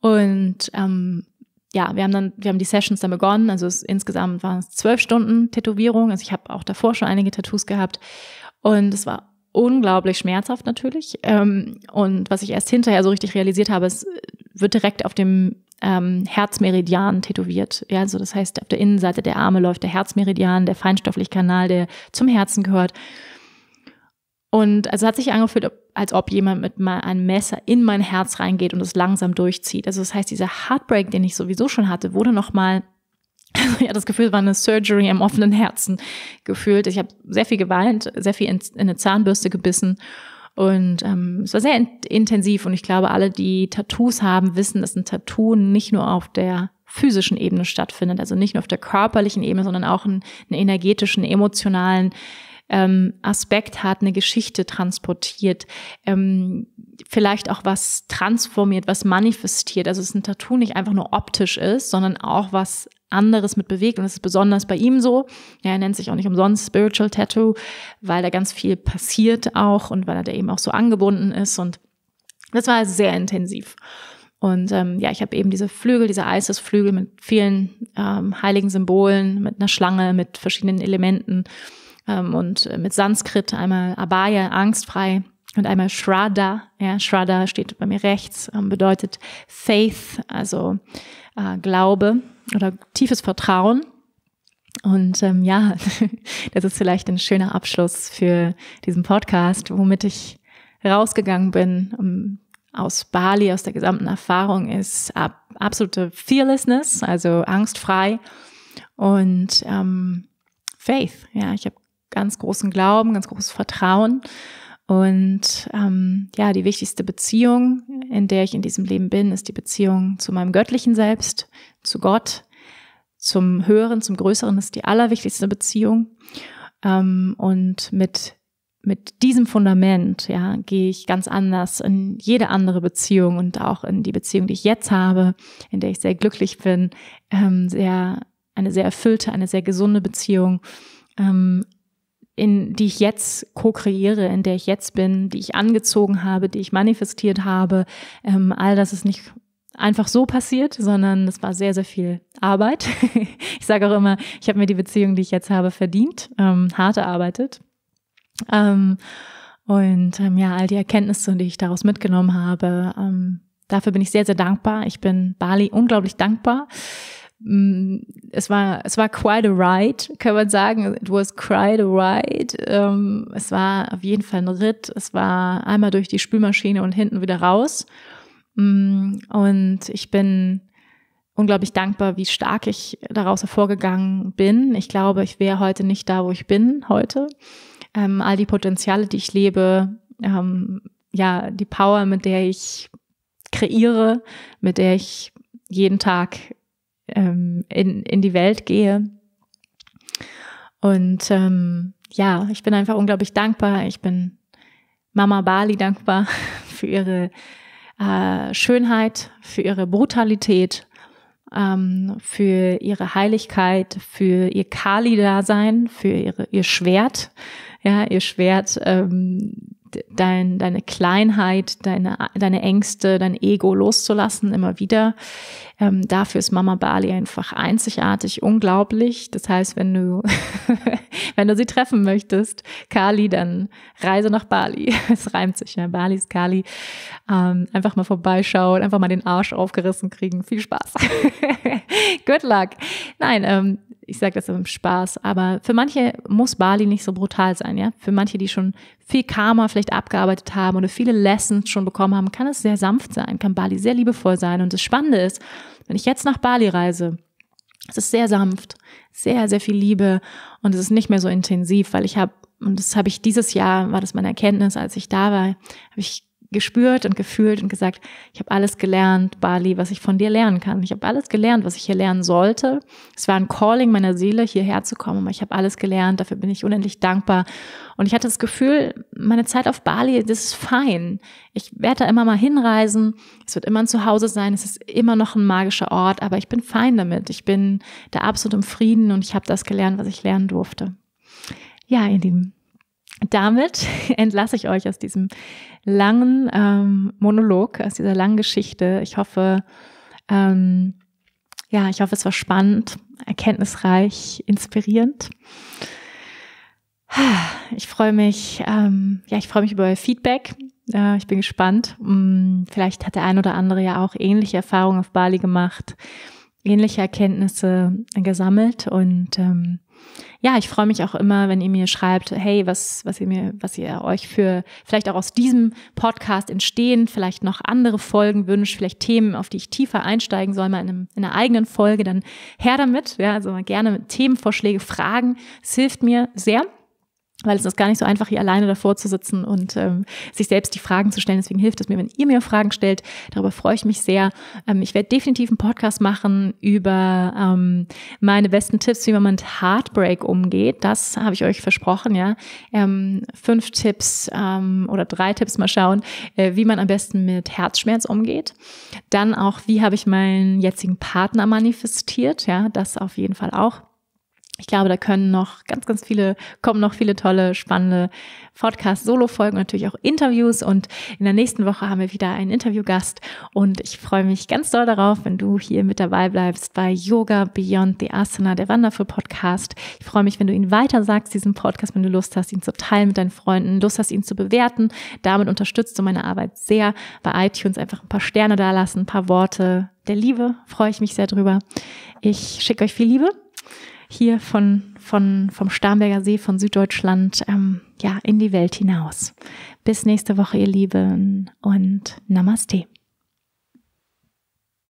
und ähm, ja, wir haben dann, wir haben die Sessions dann begonnen. Also es, insgesamt waren es zwölf Stunden Tätowierung. Also ich habe auch davor schon einige Tattoos gehabt. Und es war unglaublich schmerzhaft natürlich. Ähm, und was ich erst hinterher so richtig realisiert habe, es wird direkt auf dem ähm, Herzmeridian tätowiert. Ja, also das heißt, auf der Innenseite der Arme läuft der Herzmeridian, der feinstoffliche Kanal, der zum Herzen gehört. Und also hat sich angefühlt, als ob jemand mit mal einem Messer in mein Herz reingeht und es langsam durchzieht. Also das heißt, dieser Heartbreak, den ich sowieso schon hatte, wurde nochmal, [laughs] also ja, das Gefühl war eine Surgery im offenen Herzen gefühlt. Ich habe sehr viel geweint, sehr viel in, in eine Zahnbürste gebissen und ähm, es war sehr in intensiv und ich glaube, alle, die Tattoos haben, wissen, dass ein Tattoo nicht nur auf der physischen Ebene stattfindet, also nicht nur auf der körperlichen Ebene, sondern auch einen, einen energetischen, emotionalen, ähm, Aspekt hat, eine Geschichte transportiert, ähm, vielleicht auch was transformiert, was manifestiert. Also dass ein Tattoo nicht einfach nur optisch ist, sondern auch was anderes mit bewegt. Und das ist besonders bei ihm so. Ja, er nennt sich auch nicht umsonst Spiritual Tattoo, weil da ganz viel passiert auch und weil er da eben auch so angebunden ist. Und das war sehr intensiv. Und ähm, ja, ich habe eben diese Flügel, diese Isis-Flügel mit vielen ähm, heiligen Symbolen, mit einer Schlange, mit verschiedenen Elementen. Ähm, und äh, mit Sanskrit einmal Abaya, angstfrei, und einmal Shraddha. Ja, Shraddha steht bei mir rechts, ähm, bedeutet Faith, also äh, Glaube oder tiefes Vertrauen. Und ähm, ja, [laughs] das ist vielleicht ein schöner Abschluss für diesen Podcast, womit ich rausgegangen bin um, aus Bali, aus der gesamten Erfahrung, ist ab, absolute Fearlessness, also angstfrei und ähm, Faith. Ja, ich habe ganz großen Glauben, ganz großes Vertrauen und ähm, ja, die wichtigste Beziehung, in der ich in diesem Leben bin, ist die Beziehung zu meinem göttlichen Selbst, zu Gott, zum Höheren, zum Größeren ist die allerwichtigste Beziehung. Ähm, und mit mit diesem Fundament ja, gehe ich ganz anders in jede andere Beziehung und auch in die Beziehung, die ich jetzt habe, in der ich sehr glücklich bin, ähm, sehr, eine sehr erfüllte, eine sehr gesunde Beziehung, ähm, in die ich jetzt co-kreiere, in der ich jetzt bin, die ich angezogen habe, die ich manifestiert habe. Ähm, all das ist nicht einfach so passiert, sondern es war sehr, sehr viel Arbeit. [laughs] ich sage auch immer, ich habe mir die Beziehung, die ich jetzt habe, verdient, ähm, hart erarbeitet. Ähm, und ähm, ja, all die Erkenntnisse, die ich daraus mitgenommen habe, ähm, dafür bin ich sehr, sehr dankbar. Ich bin Bali unglaublich dankbar. Mm, es war, es war quite a ride, kann man sagen. It was quite a ride. Ähm, es war auf jeden Fall ein Ritt. Es war einmal durch die Spülmaschine und hinten wieder raus. Mm, und ich bin unglaublich dankbar, wie stark ich daraus hervorgegangen bin. Ich glaube, ich wäre heute nicht da, wo ich bin heute. Ähm, all die Potenziale, die ich lebe, ähm, ja, die Power, mit der ich kreiere, mit der ich jeden Tag ähm, in, in die Welt gehe. Und ähm, ja, ich bin einfach unglaublich dankbar. Ich bin Mama Bali dankbar [laughs] für ihre äh, Schönheit, für ihre Brutalität, ähm, für ihre Heiligkeit, für ihr Kali-Dasein, für ihre, ihr Schwert. Ja, ihr Schwert, ähm, dein, deine Kleinheit, deine, deine Ängste, dein Ego loszulassen, immer wieder. Ähm, dafür ist Mama Bali einfach einzigartig, unglaublich. Das heißt, wenn du, [laughs] wenn du sie treffen möchtest, Kali, dann reise nach Bali. [laughs] es reimt sich, ja. Bali ist Kali. Ähm, einfach mal vorbeischauen, einfach mal den Arsch aufgerissen kriegen. Viel Spaß. [laughs] Good luck. Nein, ähm, ich sage das im Spaß, aber für manche muss Bali nicht so brutal sein, ja. Für manche, die schon viel Karma vielleicht abgearbeitet haben oder viele Lessons schon bekommen haben, kann es sehr sanft sein, kann Bali sehr liebevoll sein. Und das Spannende ist, wenn ich jetzt nach Bali reise, es ist sehr sanft, sehr, sehr viel Liebe und es ist nicht mehr so intensiv, weil ich habe, und das habe ich dieses Jahr, war das meine Erkenntnis, als ich da war, habe ich gespürt und gefühlt und gesagt, ich habe alles gelernt, Bali, was ich von dir lernen kann. Ich habe alles gelernt, was ich hier lernen sollte. Es war ein Calling meiner Seele, hierher zu kommen, aber ich habe alles gelernt, dafür bin ich unendlich dankbar. Und ich hatte das Gefühl, meine Zeit auf Bali, das ist fein. Ich werde da immer mal hinreisen, es wird immer ein Zuhause sein, es ist immer noch ein magischer Ort, aber ich bin fein damit. Ich bin da absolut im Frieden und ich habe das gelernt, was ich lernen durfte. Ja, ihr Lieben, damit [laughs] entlasse ich euch aus diesem langen ähm, Monolog, aus dieser langen Geschichte. Ich hoffe, ähm, ja, ich hoffe, es war spannend, erkenntnisreich, inspirierend. Ich freue mich, ähm, ja, ich freue mich über euer Feedback. Äh, ich bin gespannt. Mm, vielleicht hat der ein oder andere ja auch ähnliche Erfahrungen auf Bali gemacht, ähnliche Erkenntnisse gesammelt und ähm, ja, ich freue mich auch immer, wenn ihr mir schreibt, hey, was, was ihr mir, was ihr euch für vielleicht auch aus diesem Podcast entstehen, vielleicht noch andere Folgen wünscht, vielleicht Themen, auf die ich tiefer einsteigen soll, mal in, einem, in einer eigenen Folge, dann her damit. Ja, also gerne Themenvorschläge, Fragen. Es hilft mir sehr weil es ist gar nicht so einfach, hier alleine davor zu sitzen und ähm, sich selbst die Fragen zu stellen. Deswegen hilft es mir, wenn ihr mir Fragen stellt. Darüber freue ich mich sehr. Ähm, ich werde definitiv einen Podcast machen über ähm, meine besten Tipps, wie man mit Heartbreak umgeht. Das habe ich euch versprochen, ja. Ähm, fünf Tipps ähm, oder drei Tipps, mal schauen, äh, wie man am besten mit Herzschmerz umgeht. Dann auch, wie habe ich meinen jetzigen Partner manifestiert, ja, das auf jeden Fall auch. Ich glaube, da können noch ganz, ganz viele, kommen noch viele tolle, spannende Podcast-Solo-Folgen, natürlich auch Interviews. Und in der nächsten Woche haben wir wieder einen Interviewgast. Und ich freue mich ganz doll darauf, wenn du hier mit dabei bleibst bei Yoga Beyond the Asana, der Wonderful Podcast. Ich freue mich, wenn du ihn weiter sagst, diesen Podcast, wenn du Lust hast, ihn zu teilen mit deinen Freunden, Lust hast, ihn zu bewerten. Damit unterstützt du meine Arbeit sehr. Bei iTunes einfach ein paar Sterne dalassen, ein paar Worte der Liebe. Freue ich mich sehr drüber. Ich schicke euch viel Liebe hier von, von, vom Starnberger See, von Süddeutschland, ähm, ja, in die Welt hinaus. Bis nächste Woche, ihr Lieben, und Namaste.